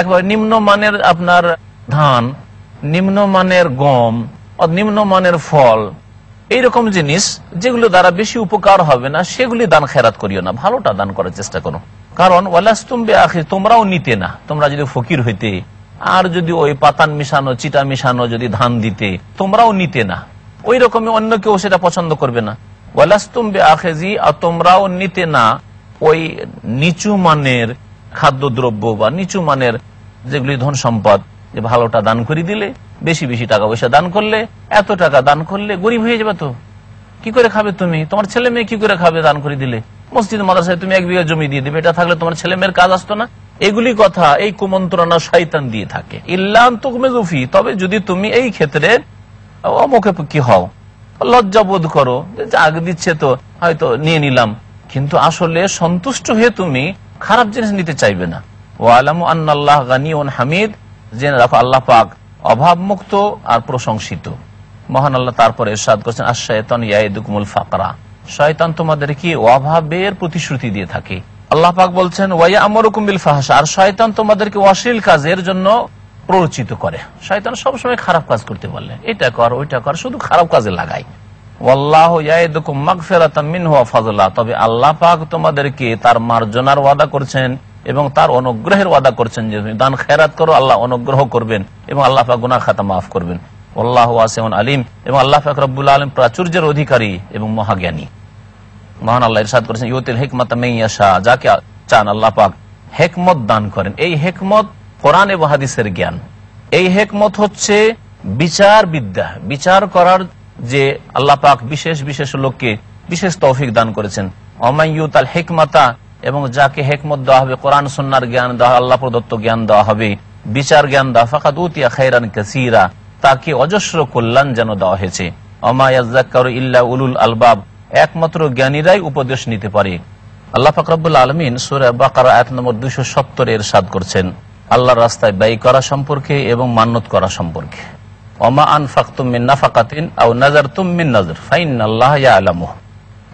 একবার নিম্ন মানের আপনার ধান নিম্ন মানের গম নিম্ন মানের ফল এইরকম জিনিস যেগুলো দ্বারা বেশি উপকার হবে না সেগুলি দান খেরাত করিও না ভালোটা দান করার চেষ্টা করো কারণ তোমরাও নিতে না তোমরা যদি ফকির হইতে আর যদি ওই পাতান মিশানো চিটা মিশানো যদি ধান দিতে তোমরাও নিতে না ওই রকম অন্য কেউ সেটা পছন্দ করবে না ওয়ালাস্তুম্বে আখেজি আর তোমরাও নিতে না ওই নিচু মানের খাদ্যদ্রব্য বা নিচু মানের যেগুলি ধন সম্পদ যে ভালোটা দান করে দিলে বেশি বেশি টাকা পয়সা দান করলে এত টাকা দান করলে গরিব হয়ে যাবে তো কি করে খাবে তুমি তোমার ছেলে মেয়ে কি করে খাবে দান করে দিলে মসজিদ মাদ্রাসায় তুমি এক বিঘা জমি দিয়ে দেবে এটা থাকলে তোমার ছেলে মেয়ের কাজ আসতো না এগুলি কথা এই কুমন্ত্রণা শৈতান দিয়ে থাকে ইল্লান তুকমেজুফি তবে যদি তুমি এই ক্ষেত্রে অমুখে কি হও লজ্জা বোধ করো আগে দিচ্ছে তো হয়তো নিয়ে নিলাম কিন্তু আসলে সন্তুষ্ট হয়ে তুমি খারাপ জিনিস নিতে চাইবে না ও আলাম আন্না গানি হামিদ জেনে রাখো আল্লাহ পাক অভাবমুক্ত আর প্রশংসিত মহান আল্লাহ তারপরে সাদ করছেন আর শয়তন ইয়াইদুকুমুল ফাকরা শয়তান তোমাদের কি অভাবের প্রতিশ্রুতি দিয়ে থাকে আল্লাহ পাক বলছেন ওয়াইয়া আমরকুম বিল ফাহাসা আর শয়তান তোমাদেরকে অশ্লীল কাজের জন্য প্ররোচিত করে শয়তান সবসময় খারাপ কাজ করতে বলে এটা কর ওইটা কর শুধু খারাপ কাজে লাগায় তবে আল্লাহ পাক তোমাদেরকে তার মার্জনার ওয়াদা করছেন এবং তার অনুগ্রহের ওয়াদা করছেন যে দান খেরাত করো আল্লাহ অনুগ্রহ করবেন এবং আল্লাহ গুনা খাতা মাফ করবেন আল্লাহ আসেমন আলিম এবং আল্লাহ পাক রব্বুল আলম প্রাচুর্যের অধিকারী এবং মহাজ্ঞানী মহান আল্লাহ ইরশাদ করেছেন ইউতিল হিকমত মেয়াশা যাকে চান আল্লাহ পাক হেকমত দান করেন এই হেকমত কোরআন এবং হাদিসের জ্ঞান এই হেকমত হচ্ছে বিচার বিদ্যা বিচার করার যে আল্লাহ পাক বিশেষ বিশেষ লোককে বিশেষ তৌফিক দান করেছেন অমাইয়ুত আল হেকমাতা এবং যাকে হেকমত দেওয়া হবে কোরআন সন্ন্যার জ্ঞান দেওয়া আল্লাহ প্রদত্ত জ্ঞান দেওয়া হবে বিচার জ্ঞান দেওয়া ফাঁকাত উতিয়া খাইরান কাসিরা তাকে অজস্র কল্যাণ যেন দেওয়া হয়েছে অমায়াজ্জাকার ইল্লা উলুল আলবাব একমাত্র জ্ঞানীরাই উপদেশ নিতে পারে আল্লাহ ফাকরাবুল আলমিন সুরা বাকার এক নম্বর দুশো সত্তর এর সাদ করছেন আল্লাহ রাস্তায় ব্যয় করা সম্পর্কে এবং মান্নত করা সম্পর্কে অমা আন ফাকতুম মিন নাফাকাতিন আও নাজার তুম নাজর ফাইন আল্লাহ আলামুহ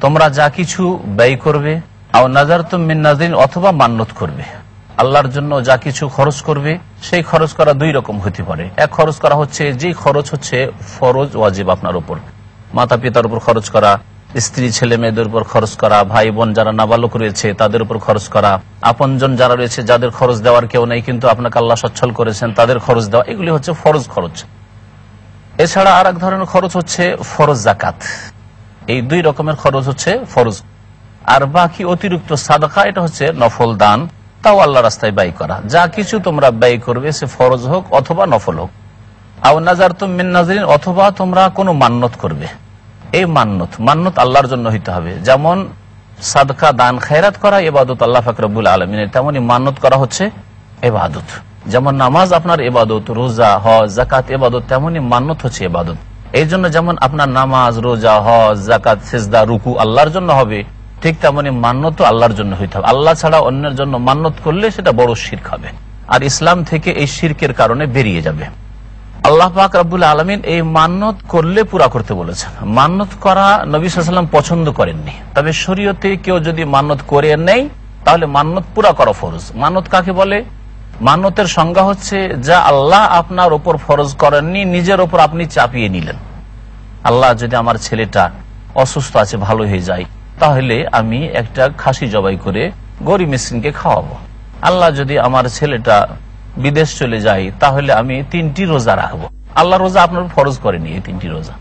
তোমরা যা কিছু ব্যয় করবে আও অথবা মান্যত করবে আল্লাহর জন্য যা কিছু খরচ করবে সেই খরচ করা দুই রকম হতে পারে এক খরচ করা হচ্ছে যে খরচ হচ্ছে ফরজ ওয়াজিব আপনার উপর মাতা পিতার উপর খরচ করা স্ত্রী ছেলে মেয়েদের উপর খরচ করা ভাই বোন যারা নাবালক রয়েছে তাদের উপর খরচ করা আপনজন যারা রয়েছে যাদের খরচ দেওয়ার কেউ নেই কিন্তু আপনাকে আল্লাহ সচ্ছল করেছেন তাদের খরচ দেওয়া এগুলি হচ্ছে ফরজ খরচ এছাড়া আর এক ধরনের খরচ হচ্ছে ফরজ জাকাত এই দুই রকমের খরচ হচ্ছে ফরজ আর বাকি অতিরিক্ত সাদকা এটা হচ্ছে নফল দান তাও আল্লাহ রাস্তায় ব্যয় করা যা কিছু তোমরা ব্যয় করবে সে ফরজ হোক অথবা নফল হোক আউ নাজার তুম মিন নাজরিন অথবা তোমরা কোনো মান্যত করবে এই মান্যত মান্যত আল্লাহর জন্য হইতে হবে যেমন সাদকা দান খায়রাত করা এবাদত আল্লাহ ফাকরবুল আলমিনের তেমনই মান্যত করা হচ্ছে এবাদত যেমন নামাজ আপনার এবাদত রোজা হজ জাকাত এবাদত তেমনই মান্যত হচ্ছে এবাদত এই জন্য যেমন আপনার নামাজ রোজা হজ জাকাত সেজদা রুকু আল্লাহর জন্য হবে ঠিক তেমনি মান্যত আল্লাহর জন্য হইতে হবে আল্লাহ ছাড়া অন্যের জন্য মান্যত করলে সেটা বড় শির্ক হবে আর ইসলাম থেকে এই শির্কের কারণে বেরিয়ে যাবে আল্লাহ পাক রাবুল আলমিন এই মান্যত করলে পুরা করতে বলেছেন মান্যত করা নবীলাম পছন্দ করেননি তবে শরীয়তে কেউ যদি মান্যত করে নেই তাহলে মান্যত পুরা করা ফরজ মান্যত কাকে বলে মান্যতের সংজ্ঞা হচ্ছে যা আল্লাহ আপনার ওপর ফরজ করেননি নিজের ওপর আপনি চাপিয়ে নিলেন আল্লাহ যদি আমার ছেলেটা অসুস্থ আছে ভালো হয়ে যায় তাহলে আমি একটা খাসি জবাই করে গরিব মিসকিনকে খাওয়াবো আল্লাহ যদি আমার ছেলেটা বিদেশ চলে যাই তাহলে আমি তিনটি রোজা রাখবো আল্লাহ রোজা আপনার ফরজ করেনি এই তিনটি রোজা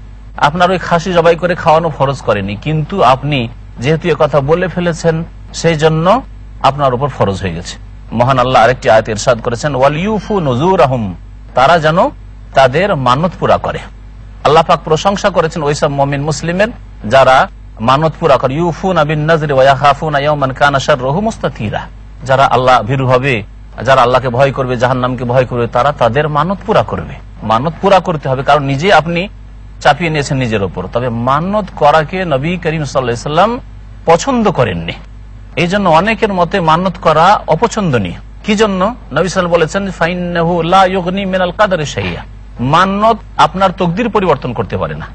আপনার ওই খাসি জবাই করে খাওয়ানো ফরজ করেনি কিন্তু আপনি যেহেতু কথা বলে ফেলেছেন সেই জন্য আপনার উপর ফরজ হয়ে গেছে মহান আল্লাহ আরেকটি আয়ত ইরশাদ করেছেন ওয়াল ইউফু নজুর আহম তারা যেন তাদের মানত পুরা করে আল্লাহ পাক প্রশংসা করেছেন ওইসব মমিন মুসলিমের যারা মানত পুরা করে ইউফুন আবিন নাজরে ওয়া যারা আল্লাহ ভীরু হবে যারা আল্লাহকে ভয় করবে জাহান নামকে ভয় করবে তারা তাদের মানত পুরা করবে মানত পুরা করতে হবে কারণ নিজে আপনি চাপিয়ে নিয়েছেন নিজের ওপর তবে মানত করাকে নবী করিম সাল্লাম পছন্দ করেননি এই জন্য অনেকের মতে মানত করা অপছন্দনীয় কি জন্য নবী সাল বলেছেন ফাইন মিনাল কাদারে সাইয়া মান্নত আপনার তকদির পরিবর্তন করতে পারে না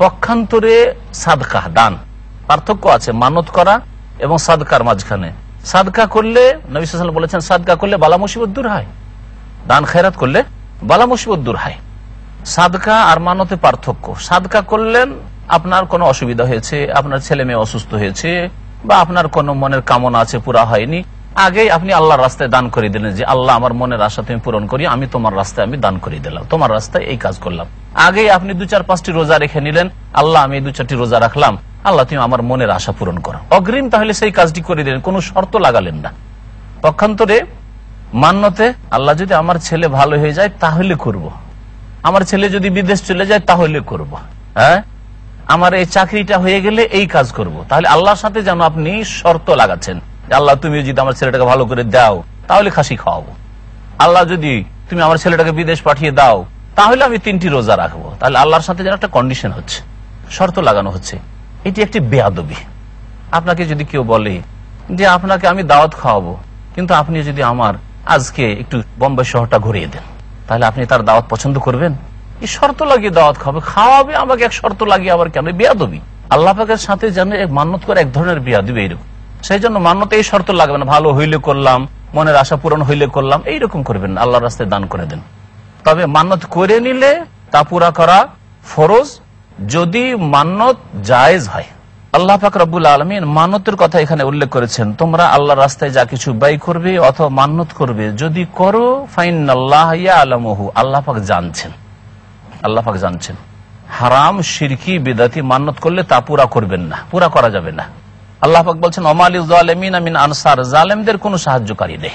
পক্ষান্তরে সাদকা দান পার্থক্য আছে মানত করা এবং সাদকার মাঝখানে সাদকা করলে নবীল বলেছেন সাদকা করলে বালা মুসিবত দূর হয় দান খেরাত করলে বালা মুসিবত দূর হয় সাদকা আর মানতে পার্থক্য সাদকা করলেন আপনার কোনো অসুবিধা হয়েছে আপনার ছেলে মেয়ে অসুস্থ হয়েছে বা আপনার কোনো মনের কামনা আছে পুরা হয়নি আগেই আপনি আল্লাহর রাস্তায় দান করে দিলেন যে আল্লাহ আমার মনের আশা তুমি পূরণ করি আমি তোমার রাস্তায় আমি দান করে দিলাম তোমার রাস্তায় এই কাজ করলাম আগেই আপনি দু চার পাঁচটি রোজা রেখে নিলেন আল্লাহ আমি দু চারটি রোজা রাখলাম আল্লাহ তুমি আমার মনের আশা পূরণ করো অগ্রিম তাহলে সেই কাজটি করে দিলেন কোন শর্ত লাগালেন না পক্ষান্তরে মান্যতে আল্লাহ যদি আমার ছেলে ভালো হয়ে যায় তাহলে করব। আমার ছেলে যদি বিদেশ চলে যায় তাহলে করব। হ্যাঁ আমার এই চাকরিটা হয়ে গেলে এই কাজ করব। তাহলে আল্লাহর সাথে যেন আপনি শর্ত লাগাচ্ছেন আল্লাহ তুমি যদি আমার ছেলেটাকে ভালো করে দাও তাহলে খাসি খাওয়াবো আল্লাহ যদি তুমি আমার ছেলেটাকে বিদেশ পাঠিয়ে দাও তাহলে আমি তিনটি রোজা রাখবো তাহলে আল্লাহর সাথে যেন একটা কন্ডিশন হচ্ছে শর্ত লাগানো হচ্ছে এটি একটি বেয়াদবি আপনাকে যদি কেউ বলে যে আপনাকে আমি দাওয়াত খাওয়াবো কিন্তু আপনি যদি আমার আজকে একটু বম্বে শহরটা ঘুরিয়ে দেন তাহলে আপনি তার দাওয়াত পছন্দ করবেন এই শর্ত লাগিয়ে দাওয়াত খাবে খাওয়াবে আমাকে এক শর্ত লাগিয়ে আবার কেন বেয়াদবি আল্লাহ পাকের সাথে যেন মান্যত করে এক ধরনের বিয়া দিবে এরকম সেই জন্য মান্যতে এই শর্ত লাগবে না ভালো হইলে করলাম মনের আশা পূরণ হইলে করলাম এইরকম করবেন আল্লাহ রাস্তায় দান করে দেন তবে মান্নত করে নিলে তা পুরা করা ফরজ যদি মান্নত জায়েজ হয় আল্লাহ পাক রব্বুল আলমিন মানতের কথা এখানে উল্লেখ করেছেন তোমরা আল্লাহ রাস্তায় যা কিছু ব্যয় করবে অথবা মান্নত করবে যদি করো ফাইন আল্লাহ আলমহু আল্লাহ পাক জানছেন আল্লাহ পাক জানছেন হারাম সিরকি বেদাতি মান্নত করলে তা পুরা করবেন না পুরা করা যাবে না আল্লাহ বলছেন অমালি জালেমিন আমিন আনসার জালেমদের কোন সাহায্যকারী নেই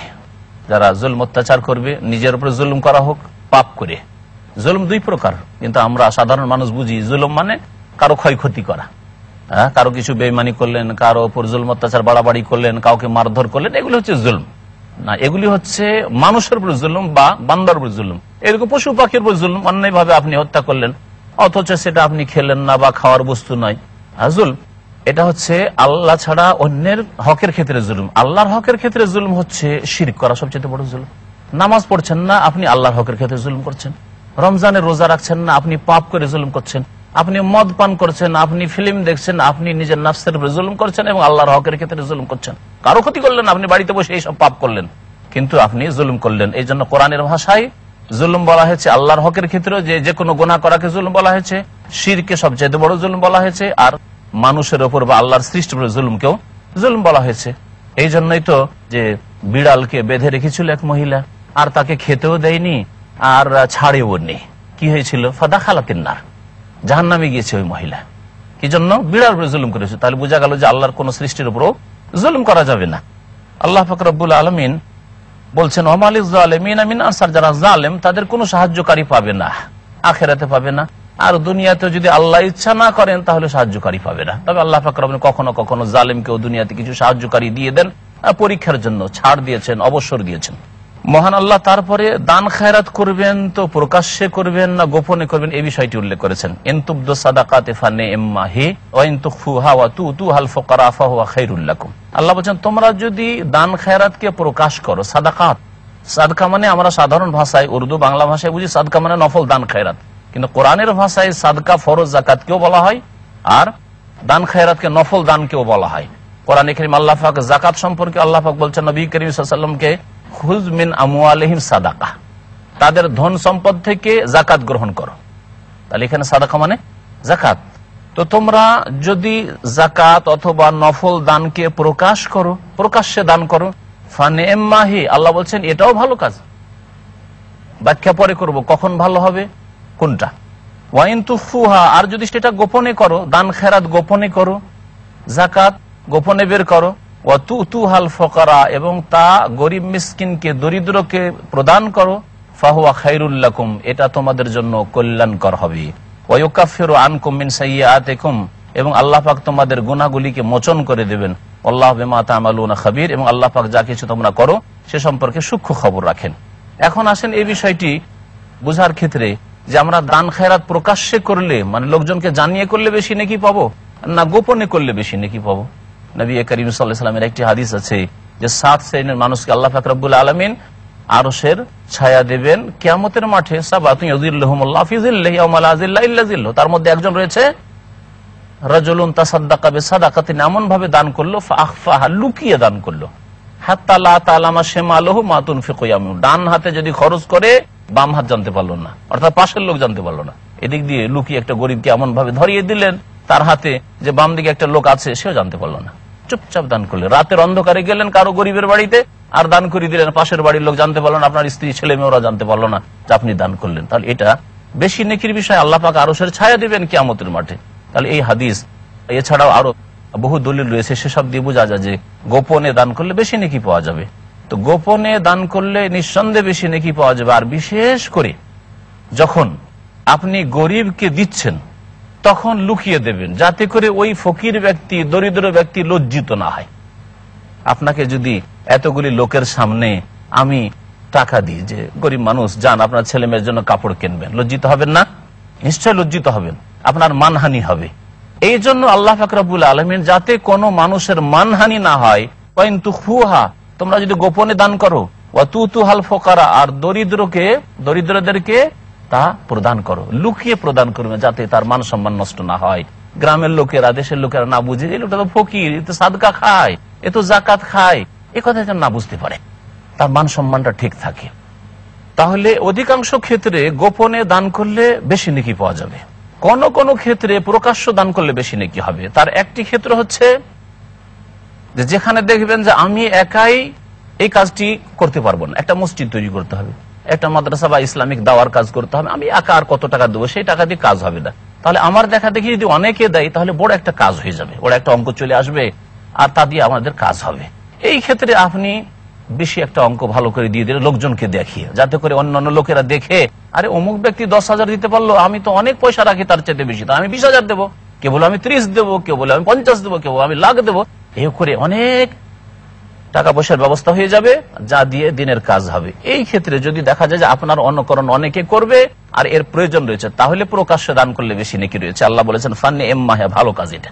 যারা জুল অত্যাচার করবে নিজের উপরে জুলুম করা হোক পাপ করে জুলুম দুই প্রকার কিন্তু আমরা সাধারণ মানুষ বুঝি জুলুম মানে কারো ক্ষয়ক্ষতি করা হ্যাঁ, কারো কিছু বেমানি করলেন কারো উপর জুলম অত্যাচার বাড়াবাড়ি করলেন কাউকে মারধর করলেন এগুলি হচ্ছে জুলম না এগুলি হচ্ছে মানুষের উপর জুলুম বা বান্দার উপর জুলুম এরকম পশু পাখির উপর জুলুম অন্যায় ভাবে আপনি হত্যা করলেন অথচ সেটা আপনি খেলেন না বা খাওয়ার বস্তু নয় হ্যাঁ জুলুম এটা হচ্ছে আল্লাহ ছাড়া অন্যের হকের ক্ষেত্রে জুলুম আল্লাহর হকের ক্ষেত্রে জুলুম হচ্ছে শির করা সবচেয়ে বড় জুলুম নামাজ পড়ছেন না আপনি আল্লাহর হকের ক্ষেত্রে জুলুম করছেন রমজানের রোজা রাখছেন না আপনি পাপ করে জুলুম করছেন আপনি মদ পান করছেন আপনি ফিল্ম দেখছেন আপনি নিজের নাফসের উপরে জুলুম করছেন এবং আল্লাহর হকের ক্ষেত্রে জুলুম করছেন কারো ক্ষতি করলেন আপনি বাড়িতে বসে এইসব পাপ করলেন কিন্তু আপনি জুলুম করলেন এই জন্য কোরআনের ভাষায় জুলুম বলা হয়েছে আল্লাহর হকের ক্ষেত্রে যে যে কোনো গোনা করাকে জুলুম বলা হয়েছে শিরকে সবচেয়ে বড় জুলুম বলা হয়েছে আর মানুষের ওপর বা আল্লাহর সৃষ্টি উপর জুলুমকেও জুলুম বলা হয়েছে এই জন্যই তো যে বিড়ালকে বেঁধে রেখেছিল এক মহিলা আর তাকে খেতেও দেয়নি আর ছাড়েও নি কি হয়েছিল ফাদা খালাতেন না জাহান নামে গিয়েছে ওই মহিলা কি জন্য বিড়াল উপরে জুলুম করেছে তাহলে বোঝা গেল যে আল্লাহর কোন সৃষ্টির উপরও জুলুম করা যাবে না আল্লাহ ফকরাবুল আলমিন বলছেন ওমালিজ আলমিন আমিন আনসার যারা জালেম তাদের কোনো সাহায্যকারী পাবে না আখেরাতে পাবে না আর দুনিয়াতে যদি আল্লাহ ইচ্ছা না করেন তাহলে সাহায্যকারী পাবে না তবে আল্লাহ ফাকরাবন কখনো কখনো জালিমকে দুনিয়াতে কিছু সাহায্যকারী দিয়ে দেন পরীক্ষার জন্য ছাড় দিয়েছেন অবসর দিয়েছেন মহান আল্লাহ তারপরে দান খায়রাত করবেন তো প্রকাশ্যে করবেন না গোপনে করবেন এই বিষয়টি উল্লেখ করেছেন আল্লাহ বলছেন তোমরা যদি দান খায়রাত কে প্রকাশ করো সাদাকাত সাদকা মানে আমরা সাধারণ ভাষায় উর্দু বাংলা ভাষায় বুঝি সাদকা মানে নফল দান খায়রাত কিন্তু কোরআনের ভাষায় সাদকা ফরজ জাকাত কেউ বলা হয় আর দান খায়রাত নফল দান কেউ বলা হয় কোরআন করিম আল্লাহাক জাকাত সম্পর্কে আল্লাহাক বলছেন নবী করিমকে হুজ মিন আমিম সাদাকা তাদের ধন সম্পদ থেকে জাকাত গ্রহণ করো তাহলে এখানে সাদাকা মানে জাকাত তো তোমরা যদি জাকাত অথবা নফল দানকে প্রকাশ করো প্রকাশ্যে দান করো ফানে এম্মাহি আল্লাহ বলছেন এটাও ভালো কাজ ব্যাখ্যা পরে করব কখন ভালো হবে কোনটা ওয়াইন তুফুহা আর যদি সেটা গোপনে করো দান খেরাত গোপনে করো জাকাত গোপনে বের করো ফকারা এবং তা গরিব মিসকিনকে দরিদ্রকে প্রদান করো ফাহুয়া খাইরুল্লাকুম এটা তোমাদের জন্য কল্যাণকর হবে আনকুমিন এবং আল্লাহ পাক তোমাদের গুণাগুলিকে মোচন করে দেবেন আল্লাহ বেমা তামালুনা খাবির এবং আল্লাহ পাক যা কিছু তোমরা করো সে সম্পর্কে সূক্ষ্ম খবর রাখেন এখন আসেন এই বিষয়টি বুঝার ক্ষেত্রে যে আমরা দান খেরাত প্রকাশ্যে করলে মানে লোকজনকে জানিয়ে করলে বেশি নাকি পাবো না গোপনে করলে বেশি নাকি পাবো নবী করিম সাল্লামের একটি হাদিস আছে যে সাত শ্রেণীর মানুষকে আল্লাহ ফাকরাবুল আলমিন আরসের ছায়া দেবেন কেমতের মাঠে তার মধ্যে একজন রয়েছে রাজলুন তাসাদ্দাকাবে সাদাকাতিন এমন ভাবে দান করলো লুকিয়ে দান করলো ডান হাতে যদি খরচ করে বাম হাত জানতে পারলো না অর্থাৎ পাশের লোক জানতে পারলো না এদিক দিয়ে একটা গরিবকে এমন ভাবে ধরিয়ে দিলেন তার হাতে যে বাম দিকে একটা লোক আছে সেও জানতে পারলো না চুপচাপ দান করলেন রাতের অন্ধকারে গেলেন কারো গরিবের বাড়িতে আর দান করে দিলেন পাশের বাড়ির লোক জানতে পারলো না আপনার স্ত্রী ছেলে মেয়েরা জানতে পারলো না যে আপনি দান করলেন তাহলে এটা বেশি নেকির বিষয় আল্লাহ পাক আরো ছায়া দিবেন কেমতের মাঠে তাহলে এই হাদিস এছাড়াও আরো বহু দলিল রয়েছে সেসব দিয়ে বোঝা যায় যে গোপনে দান করলে বেশি নেকি পাওয়া যাবে তো গোপনে দান করলে নিঃসন্দেহে বেশি নেকি পাওয়া যাবে আর বিশেষ করে যখন আপনি গরিবকে দিচ্ছেন তখন লুকিয়ে দেবেন যাতে করে ওই ফকির ব্যক্তি দরিদ্র ব্যক্তি লজ্জিত না হয় আপনাকে যদি এতগুলি লোকের সামনে আমি টাকা দিই যে গরিব মানুষ যান আপনার ছেলে মেয়ের জন্য কাপড় কিনবেন লজ্জিত হবেন না নিশ্চয় লজ্জিত হবেন আপনার মানহানি হবে এই জন্য আল্লাহ ফাকরাবুল আলমিন যাতে কোনো মানুষের মানহানি না হয় হুহা তোমরা যদি গোপনে দান করো তুহাল ফোকারা আর দরিদ্রকে দরিদ্রদেরকে তা প্রদান করো লুকিয়ে প্রদান করবে যাতে তার মান সম্মান নষ্ট না হয় গ্রামের লোকেরা দেশের লোকেরা না বুঝে এই লোকটা তো ফকির এ তো সাদকা খায় এ তো জাকাত খায় এ কথা যেন না বুঝতে পারে তার মান সম্মানটা ঠিক থাকে তাহলে অধিকাংশ ক্ষেত্রে গোপনে দান করলে বেশি নিকি পাওয়া যাবে কোন কোন ক্ষেত্রে প্রকাশ্য দান করলে বেশি নেকি হবে তার একটি ক্ষেত্র হচ্ছে যেখানে দেখবেন যে আমি একাই এই কাজটি করতে পারবো না একটা মসজিদ তৈরি করতে হবে একটা মাদ্রাসা বা ইসলামিক দাওয়ার কাজ করতে হবে আমি একা আর কত টাকা দেবো সেই টাকা দিয়ে কাজ হবে না তাহলে আমার দেখা দেখি যদি অনেকে দেয় তাহলে বড় একটা কাজ হয়ে যাবে বড় একটা অঙ্ক চলে আসবে আর তা দিয়ে আমাদের কাজ হবে এই ক্ষেত্রে আপনি বেশি একটা অঙ্ক ভালো করে দিয়ে দিলে লোকজনকে দেখিয়ে যাতে করে অন্যান্য লোকেরা দেখে আরে অমুক ব্যক্তি দশ হাজার দিতে পারলো আমি তো অনেক পয়সা রাখি তার চাইতে বেশি তা আমি বিশ হাজার দেবো কেউ বলে আমি ত্রিশ দেবো কেউ বলে আমি পঞ্চাশ দেবো কেউ আমি লাখ দেবো এ করে অনেক টাকা পয়সার ব্যবস্থা হয়ে যাবে যা দিয়ে দিনের কাজ হবে এই ক্ষেত্রে যদি দেখা যায় যে আপনার অনুকরণ অনেকে করবে আর এর প্রয়োজন রয়েছে তাহলে প্রকাশ্য দান করলে বেশি নাকি রয়েছে আল্লাহ বলেছেন ফান্নে এম মাহে ভালো কাজ এটা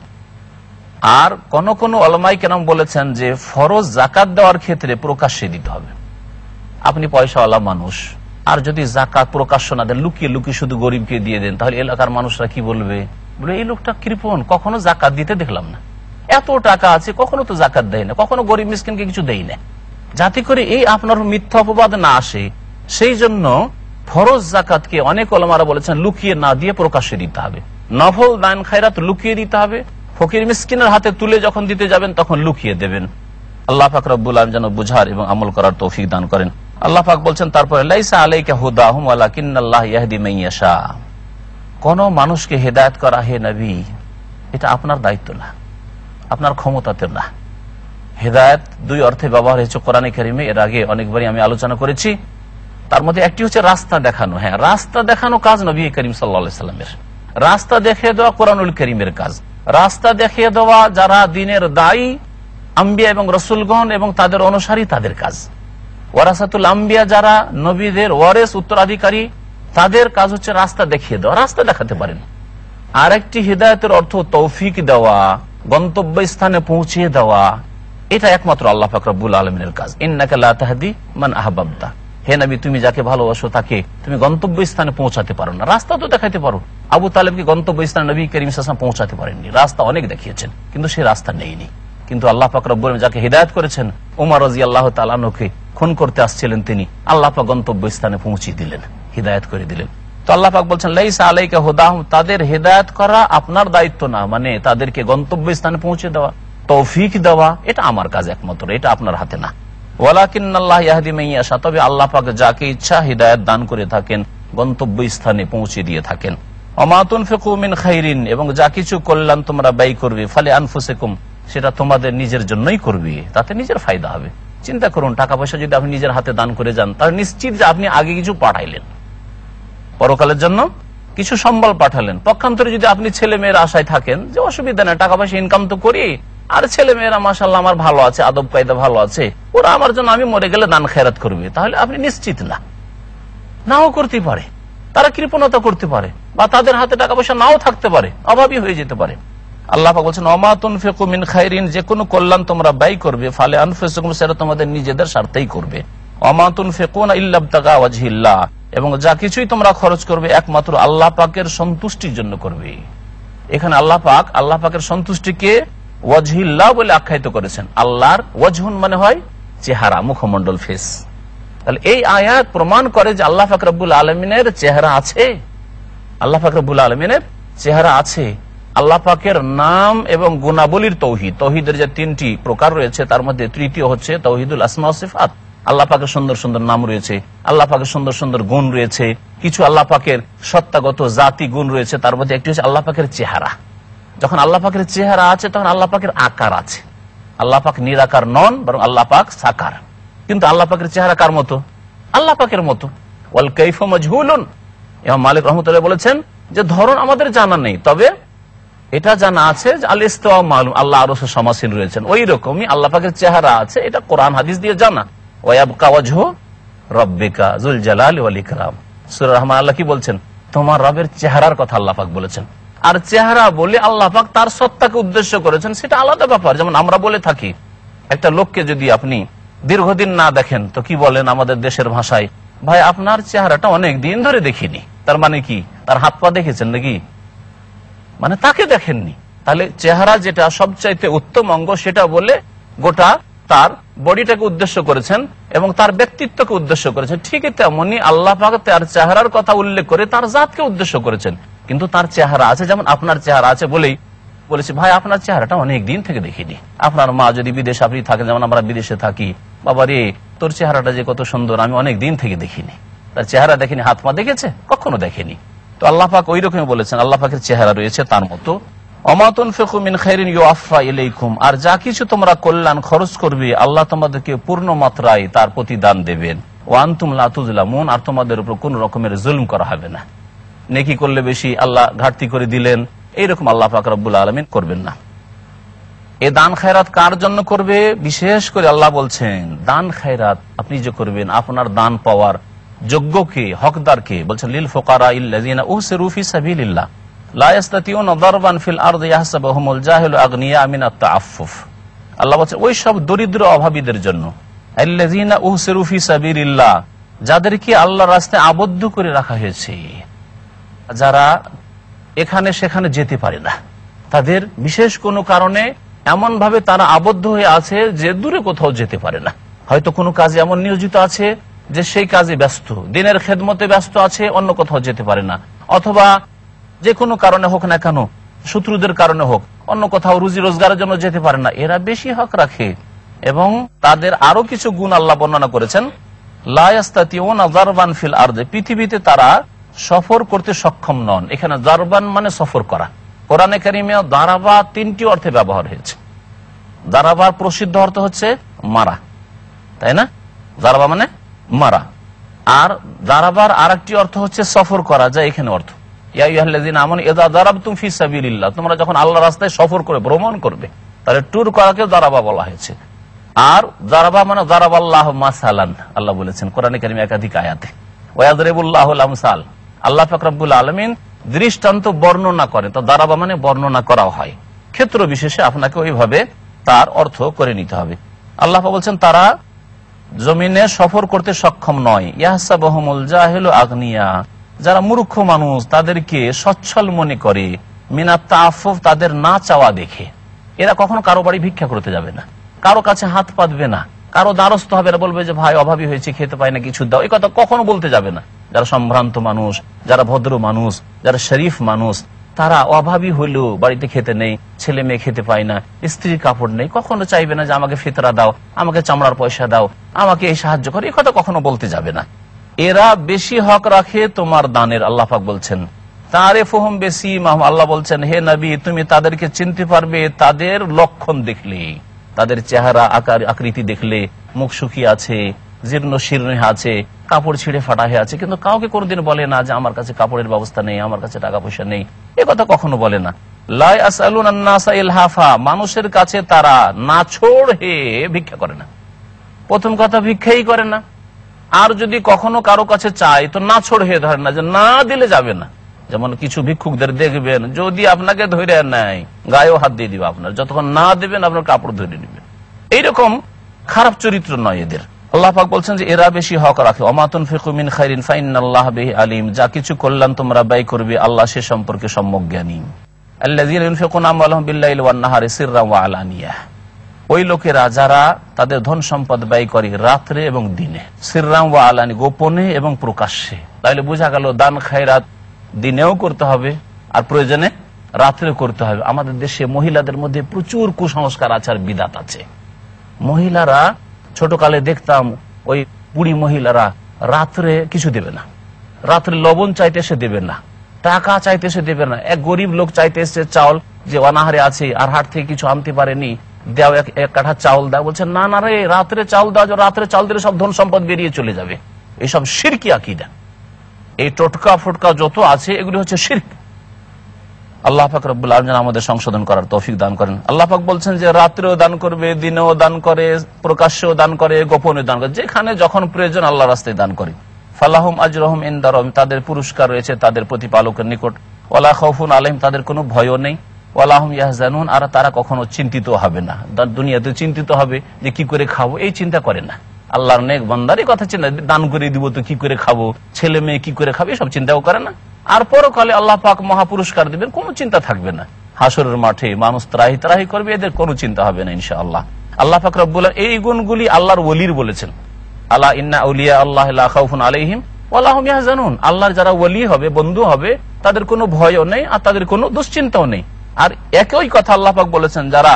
আর কোন কোন অলমাই কেন বলেছেন যে ফরজ জাকাত দেওয়ার ক্ষেত্রে প্রকাশ্যে দিতে হবে আপনি পয়সাওয়ালা মানুষ আর যদি জাকাত প্রকাশ্য না দেন লুকিয়ে লুকিয়ে শুধু গরিবকে দিয়ে দেন তাহলে এলাকার মানুষরা কি বলবে বলে এই লোকটা কৃপন কখনো জাকাত দিতে দেখলাম না এত টাকা আছে কখনো তো জাকাত দেয় না কখনো গরিব মিসকিনকে কিছু দেয় না যাতে করে এই আপনার মিথ্যা অপবাদ না আসে সেই জন্য ফরজ জাকাতকে অনেক অলমারা বলেছেন লুকিয়ে না দিয়ে প্রকাশ্যে দিতে হবে নফল দান খায়রাত লুকিয়ে দিতে হবে ফকির মিসকিনের হাতে তুলে যখন দিতে যাবেন তখন লুকিয়ে দেবেন আল্লাহ ফাকর রব্বুল আলম যেন বুঝার এবং আমল করার তৌফিক দান করেন আল্লাহ পাক বলছেন তারপরে লাইসা আলাইকা হুদাহুম আলাকিন্নাল্লাহ ইয়াহদি মাইয়াশা কোন মানুষকে হেদায়ত করা হে নবী এটা আপনার দায়িত্ব না আপনার ক্ষমতাতে না হেদায়ত দুই অর্থে ব্যবহার হয়েছে কোরআনে কারিমে এর আগে অনেকবারই আমি আলোচনা করেছি তার মধ্যে একটি হচ্ছে রাস্তা দেখানো হ্যাঁ রাস্তা দেখানো কাজ নবী করিম সাল্লা সাল্লামের রাস্তা দেখে দেওয়া কোরআনুল করিমের কাজ রাস্তা দেখিয়ে দেওয়া যারা দিনের দায়ী আম্বিয়া এবং রসুলগণ এবং তাদের অনুসারী তাদের কাজ ওয়ারাসাতুল আম্বিয়া যারা নবীদের ওয়ারেস উত্তরাধিকারী তাদের কাজ হচ্ছে রাস্তা দেখিয়ে দেওয়া রাস্তা দেখাতে পারেন আরেকটি হৃদায়তের অর্থ তৌফিক দেওয়া গন্তব্য স্থানে পৌঁছিয়ে দেওয়া এটা একমাত্র আল্লাহ ফাকরাবুল আলমিনের কাজ ইন্নাকে লাহাদি মান আহবাবদা হে নাবি তুমি যাকে ভালোবাসো তাকে তুমি গন্তব্য স্থানে পৌঁছাতে পারো না রাস্তা তো দেখাতে পারো আবু তালেবকে গন্তব্য স্থানে নবী করিম সাসান পৌঁছাতে পারেননি রাস্তা অনেক দেখিয়েছেন কিন্তু সে রাস্তা নেইনি কিন্তু আল্লাহ পাক রব্বর যাকে হিদায়ত করেছেন উমার রাজি আল্লাহ তালানোকে খুন করতে আসছিলেন তিনি আল্লাহ পাক গন্তব্য স্থানে পৌঁছে দিলেন হিদায়ত করে দিলেন তো আল্লাহ পাক বলছেন লাইসা আলাইকা হুদাহুম তাদের হেদায়ত করা আপনার দায়িত্ব না মানে তাদেরকে গন্তব্য স্থানে পৌঁছে দেওয়া তৌফিক দেওয়া এটা আমার কাজ একমাত্র এটা আপনার হাতে না তবে আল্লাহ পাক যাকে ইচ্ছা হৃদায়ত দান করে থাকেন গন্তব্য স্থানে পৌঁছে দিয়ে থাকেন অমাতুন ফেকুমিন খাইরিন এবং যা কিছু কল্যাণ তোমরা ব্যয় করবে ফলে আনফুসেকুম সেটা তোমাদের নিজের জন্যই করবি তাতে নিজের ফায়দা হবে চিন্তা করুন টাকা পয়সা যদি আপনি নিজের হাতে দান করে যান তাহলে নিশ্চিত যে আপনি আগে কিছু পাঠাইলেন পরকালের জন্য কিছু সম্বল পাঠালেন পক্ষান্তরে যদি আপনি ছেলে মেয়ের আশায় থাকেন যে অসুবিধা না টাকা পয়সা ইনকাম তো করি আর ছেলে মেয়েরা মাসাল আমার ভালো আছে আদব কায়দা ভালো আছে ওরা আমার জন্য আমি মরে গেলে দান খেরাত করবে তাহলে আপনি নিশ্চিত না নাও করতে পারে তারা কৃপণতা করতে পারে বা তাদের হাতে টাকা পয়সা নাও থাকতে পারে অভাবী হয়ে যেতে পারে আল্লাহ স্বার্থেই করবে অমাতুন ফেকুন এবং যা কিছুই তোমরা খরচ করবে একমাত্র আল্লাহ পাকের সন্তুষ্টির জন্য করবে এখানে আল্লাহ পাক আল্লাহ পাকের সন্তুষ্টিকে ওয়াজহিল্লাহ বলে আখ্যায়িত করেছেন আল্লাহর ওয়াজহুন মানে হয় চেহারা মুখমন্ডল ফেস তাহলে এই আয়াত প্রমাণ করে যে আল্লাহ ফাকরাবুল আলমিনের চেহারা আছে আল্লাহ ফাকরাবুল আলমিনের চেহারা আছে আল্লাহ পাকের নাম এবং গুণাবলীর তৌহিদ তৌহিদের যে তিনটি প্রকার রয়েছে তার মধ্যে তৃতীয় হচ্ছে তৌহিদুল আসমা সিফাত আল্লাহ পাকের সুন্দর সুন্দর নাম রয়েছে আল্লাহ পাকের সুন্দর সুন্দর গুণ রয়েছে কিছু আল্লাহ পাকের সত্তাগত জাতি গুণ রয়েছে তার মধ্যে একটি হচ্ছে আল্লাহ পাকের চেহারা যখন আল্লাহ পাকের চেহারা আছে তখন আল্লাহ পাকের আকার আছে আল্লাহ পাক নিরাকার নন বরং আল্লাহ পাক সাকার কিন্তু আল্লাহ পাকের চেহারা কার মতো আল্লাহ পাকের মতো ওয়াল কৈফ মজহুলুন এবং মালিক রহমতুল্লাহ বলেছেন যে ধরন আমাদের জানা নেই তবে এটা জানা আছে আল্লাহ আরো সমাসীন রয়েছেন ওই রকমই আল্লাহ পাকের চেহারা আছে এটা কোরআন হাদিস দিয়ে জানা ওয়াবকা ওয়াজহ রব্বিকা জুল জালাল রহমান আল্লাহ কি বলছেন তোমার রবের চেহারার কথা আল্লাহ পাক বলেছেন আর চেহারা বলে আল্লাহ পাক তার সত্তাকে উদ্দেশ্য করেছেন সেটা আলাদা ব্যাপার যেমন আমরা বলে থাকি একটা লোককে যদি আপনি দীর্ঘদিন না দেখেন তো কি বলেন আমাদের দেশের ভাষায় ভাই আপনার চেহারাটা অনেক দিন ধরে দেখিনি তার মানে কি তার হাত পা দেখেছেন নাকি মানে তাকে দেখেননি তাহলে চেহারা যেটা সবচাইতে উত্তম অঙ্গ সেটা বলে গোটা তার বডিটাকে উদ্দেশ্য করেছেন এবং তার ব্যক্তিত্বকে উদ্দেশ্য করেছেন ঠিক তেমনি আল্লাহ পাক তার চেহারার কথা উল্লেখ করে তার জাতকে উদ্দেশ্য করেছেন কিন্তু তার চেহারা আছে যেমন আপনার চেহারা আছে বলেই বলেছি ভাই আপনার চেহারাটা অনেক দিন থেকে দেখিনি আপনার মা যদি বিদেশে আপনি থাকেন যেমন আমরা বিদেশে থাকি বাবা রে তোর চেহারাটা যে কত সুন্দর আমি অনেক দিন থেকে দেখিনি তার চেহারা দেখিনি হাত মা দেখেছে কখনো দেখেনি তো আল্লাহ পাক ওই রকমই বলেছেন আল্লাহ পাকের চেহারা রয়েছে তার মতো আর যা কিছু তোমরা কল্যাণ খরচ করবে আল্লাহ তোমাদেরকে পূর্ণ মাত্রায় তার প্রতিদান দেবেন ওয়ান ওয়ান্তুম লাতুজলামুন আর তোমাদের উপর কোন রকমের জুলুম করা হবে না নেকি করলে বেশি আল্লাহ ঘাটতি করে দিলেন এইরকম আল্লাহ পাক রব্বুল আলমিন করবেন না এ দান খায়রাত কার জন্য করবে বিশেষ করে আল্লাহ বলছেন দান খায়রাত আপনি যে করবেন আপনার দান পাওয়ার যোগ্য কে হকদার কে বলছেন লিল ফোকারা ইল্লাজিনা যাদেরকে আল্লাহ রাস্তায় আবদ্ধ করে রাখা হয়েছে যারা এখানে সেখানে যেতে পারে না তাদের বিশেষ কোনো কারণে এমন ভাবে তারা আবদ্ধ হয়ে আছে যে দূরে কোথাও যেতে পারে না হয়তো কোনো কাজে এমন নিয়োজিত আছে যে সেই কাজে ব্যস্ত দিনের খেদমতে ব্যস্ত আছে অন্য কোথাও যেতে পারে না অথবা যে কোনো কারণে হোক না কেন শত্রুদের কারণে হোক অন্য কোথাও রুজি রোজগারের জন্য যেতে পারে না এরা বেশি হক রাখে এবং তাদের আরো কিছু গুণ আল্লাহ বর্ণনা করেছেন লাস্তাতিউন ফিল আর্দে পৃথিবীতে তারা সফর করতে সক্ষম নন এখানে দারবান মানে সফর করা কোরআনে কারিমিয়া দারাবা তিনটি অর্থে ব্যবহার হয়েছে দারাবার প্রসিদ্ধ অর্থ হচ্ছে মারা তাই না দারাবা মানে মারা আর দারাবার আর অর্থ হচ্ছে সফর করা যা এখানে অর্থ তোমরা যখন আল্লাহ রাস্তায় সফর করে ভ্রমণ করবে তাহলে ট্যুর করাকে দারাবা বলা হয়েছে আর দারাবা মানে দারাবাল্লাহ মাসালান আল্লাহ বলেছেন কোরআন কারিম একাধিক আয়াতে ওয়াদরেবুল্লাহ আমসাল আল্লাহ ফকরাবুল আলমিন দৃষ্টান্ত বর্ণনা করেন তো দাঁড়াবা মানে বর্ণনা করা হয় ক্ষেত্র বিশেষে আপনাকে ওইভাবে তার অর্থ করে নিতে হবে আল্লাহ বলছেন তারা জমিনে সফর করতে সক্ষম নয় ইয়াহসা বহমুল জাহেল আগনিয়া যারা মূর্খ মানুষ তাদেরকে সচ্ছল মনে করে মিনা তাফুফ তাদের না চাওয়া দেখে এরা কখনো কারো বাড়ি ভিক্ষা করতে যাবে না কারো কাছে হাত পাতবে না কারো দ্বারস্থ হবে না বলবে যে ভাই অভাবী হয়েছে খেতে পায় না কিছু দাও এই কথা কখনো বলতে যাবে না যারা সম্ভ্রান্ত মানুষ যারা ভদ্র মানুষ যারা শরীফ মানুষ তারা অভাবী হলেও বাড়িতে খেতে নেই ছেলে মেয়ে খেতে পায় না স্ত্রীর কাপড় নেই কখনো চাইবে না যে আমাকে ফিতরা দাও আমাকে চামড়ার পয়সা দাও আমাকে এই সাহায্য করো এই কথা কখনো বলতে যাবে না এরা বেশি হক রাখে তোমার দানের আল্লাহাক বলছেন তারে ফোহম বেশি আল্লাহ বলছেন হে নবী তুমি তাদেরকে চিনতে পারবে তাদের লক্ষণ দেখলেই তাদের চেহারা আকার আকৃতি দেখলে মুখ শুকিয়ে আছে জীর্ণ শীর্ণ আছে কাপড় ছিঁড়ে ফাটা হয়ে আছে কিন্তু কাউকে কোনোদিন বলে না যে আমার কাছে কাপড়ের ব্যবস্থা নেই আমার কাছে টাকা পয়সা নেই এ কথা কখনো বলে না লাই ইলহাফা মানুষের কাছে তারা নাছোড় হয়ে ভিক্ষা করে না প্রথম কথা ভিক্ষাই করে না আর যদি কখনো কারো কাছে চাই তো না ছোড় হয়ে ধরে না যে না দিলে যাবে না যেমন কিছু ভিক্ষুকদের দেখবেন যদি আপনাকে ধরে নেয় গায়েও হাত দিয়ে দিবে আপনার যতক্ষণ না দেবেন আপনার কাপড় ধরে নিবেন এইরকম খারাপ চরিত্র নয় এদের আল্লাহাক বলছেন যে এরা বেশি হক রাখে অমাতুন ফেকুমিন খাইরিন ফাইন আল্লাহ বেহ আলিম যা কিছু কল্যাণ তোমরা ব্যয় করবে আল্লাহ সে সম্পর্কে সম্যক জ্ঞানী ওই লোকেরা যারা তাদের ধন সম্পদ ব্যয় করে রাত্রে এবং দিনে সিররাম ওয়া আলানি গোপনে এবং প্রকাশ্যে তাহলে বোঝা গেল দান খায়রাত দিনেও করতে হবে আর প্রয়োজনে রাত্রে করতে হবে আমাদের দেশে মহিলাদের মধ্যে প্রচুর কুসংস্কার আচার বিদাত আছে মহিলারা ছোটকালে দেখতাম ওই বুড়ি মহিলারা রাত্রে কিছু দেবে না রাত্রে লবণ চাইতে সে দেবে না টাকা চাইতে সে দেবে না এক গরিব লোক চাইতে এসছে চাউল যে অনাহারে আছে আর হাট থেকে কিছু আনতে পারেনি দেও এক কাঠা চাউল দেয় বলছে না না রে রাত্রে চাউল দাও রাত্রে চাউল দিলে সব ধন সম্পদ বেরিয়ে চলে যাবে এইসব সিরকি আঁকি দেয় এই টোটকা ফোটকা যত আছে এগুলি হচ্ছে শির্ক আল্লাহ পাক রব্বুল আলমিন আমাদের সংশোধন করার তৌফিক দান করেন আল্লাহ পাক বলছেন যে রাত্রেও দান করবে দিনেও দান করে প্রকাশ্যেও দান করে গোপনে দান করে যেখানে যখন প্রয়োজন আল্লাহ রাস্তায় দান করে ফালাহম আজরহম ইন্দারহম তাদের পুরস্কার রয়েছে তাদের প্রতিপালকের নিকট ওলা খৌফুন আলহিম তাদের কোনো ভয়ও নেই ওয়ালাহম ইয়াহজানুন আর তারা কখনো চিন্তিত হবে না দুনিয়াতে চিন্তিত হবে যে কি করে খাবো এই চিন্তা করে না আল্লাহর নেক বন্দারই কথা চিন্তা দান করে দিব তো কি করে খাবো ছেলে মেয়ে কি করে খাবে সব চিন্তাও করে না আর পরও কালে আল্লাহ পাক মহাপুরস্কার দিবেন কোনো চিন্তা থাকবে না হাসরের মাঠে মানুষ ত্রাহি ত্রাহি করবে এদের কোনো চিন্তা হবে না ইনশা আল্লাহ আল্লাহ পাক রব্বুল এই গুণগুলি আল্লাহর ওলির বলেছেন আল্লাহ ইন্না উলিয়া আল্লাহ খাউফুন আল্লাহ জানুন আল্লাহর যারা ওলি হবে বন্ধু হবে তাদের কোনো ভয়ও নেই আর তাদের কোনো দুশ্চিন্তাও নেই আর একই কথা আল্লাহ পাক বলেছেন যারা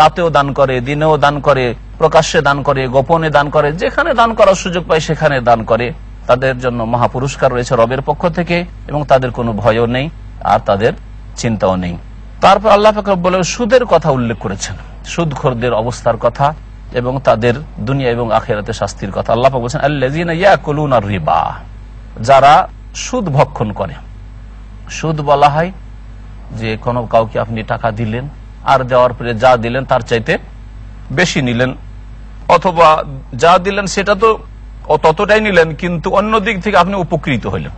রাতেও দান করে দিনেও দান করে প্রকাশ্যে দান করে গোপনে দান করে যেখানে দান করার সুযোগ পায় সেখানে দান করে তাদের জন্য মহাপুরস্কার রয়েছে রবের পক্ষ থেকে এবং তাদের কোনো ভয়ও নেই আর তাদের চিন্তাও নেই তারপর আল্লাহ বলে সুদের কথা উল্লেখ করেছেন সুদখোরদের অবস্থার কথা এবং তাদের দুনিয়া এবং আখেরাতে শাস্তির কথা আল্লাহ বলছেন আল্লাহ রিবা যারা সুদ ভক্ষণ করে সুদ বলা হয় যে কোনো কাউকে আপনি টাকা দিলেন আর দেওয়ার পরে যা দিলেন তার চাইতে বেশি নিলেন অথবা যা দিলেন সেটা তো ততটাই নিলেন কিন্তু অন্য দিক থেকে আপনি উপকৃত হইলেন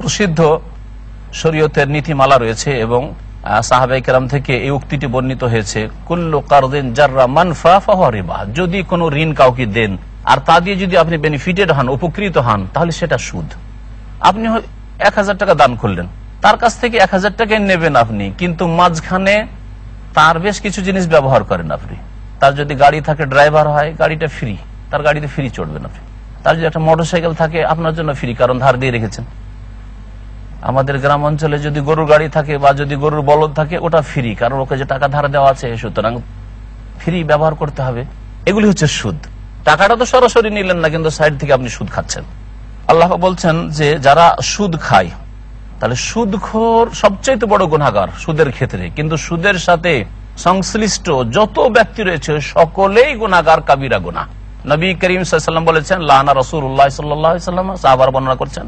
প্রসিদ্ধ শরীয়তের নীতিমালা রয়েছে এবং সাহাবাই কেরাম থেকে এই উক্তিটি বর্ণিত হয়েছে কুল্লো কারদিন জাররা মানফা ফাহরিবা যদি কোনো ঋণ কাউকে দেন আর তা দিয়ে যদি আপনি বেনিফিটেড হন উপকৃত হন তাহলে সেটা সুদ আপনি এক হাজার টাকা দান করলেন তার কাছ থেকে এক হাজার টাকাই নেবেন আপনি কিন্তু মাঝখানে তার বেশ কিছু জিনিস ব্যবহার করেন আপনি তার যদি গাড়ি থাকে ড্রাইভার হয় গাড়িটা ফ্রি তার গাড়িতে ফ্রি চড়বেন আপনি তার যদি একটা মোটর সাইকেল থাকে আপনার জন্য ফ্রি কারণ ধার দিয়ে রেখেছেন আমাদের গ্রাম অঞ্চলে যদি গরুর গাড়ি থাকে বা যদি গরুর বলদ থাকে ওটা ফ্রি কারণ ওকে যে টাকা ধার দেওয়া আছে সুতরাং ফ্রি ব্যবহার করতে হবে এগুলি হচ্ছে সুদ টাকাটা তো সরাসরি নিলেন না কিন্তু সাইড থেকে আপনি সুদ খাচ্ছেন আল্লাহ বলছেন যে যারা সুদ খায় তাহলে সুদখোর সবচেয়ে বড় গুণাগার সুদের ক্ষেত্রে কিন্তু সুদের সাথে সংশ্লিষ্ট যত ব্যক্তি রয়েছে সকলেই গুণাগার কাবিরা গুণা নবী করিম সাল্লাম বলেছেন লানা রসুল্লাহ সাল্লাম সাহাবার বর্ণনা করছেন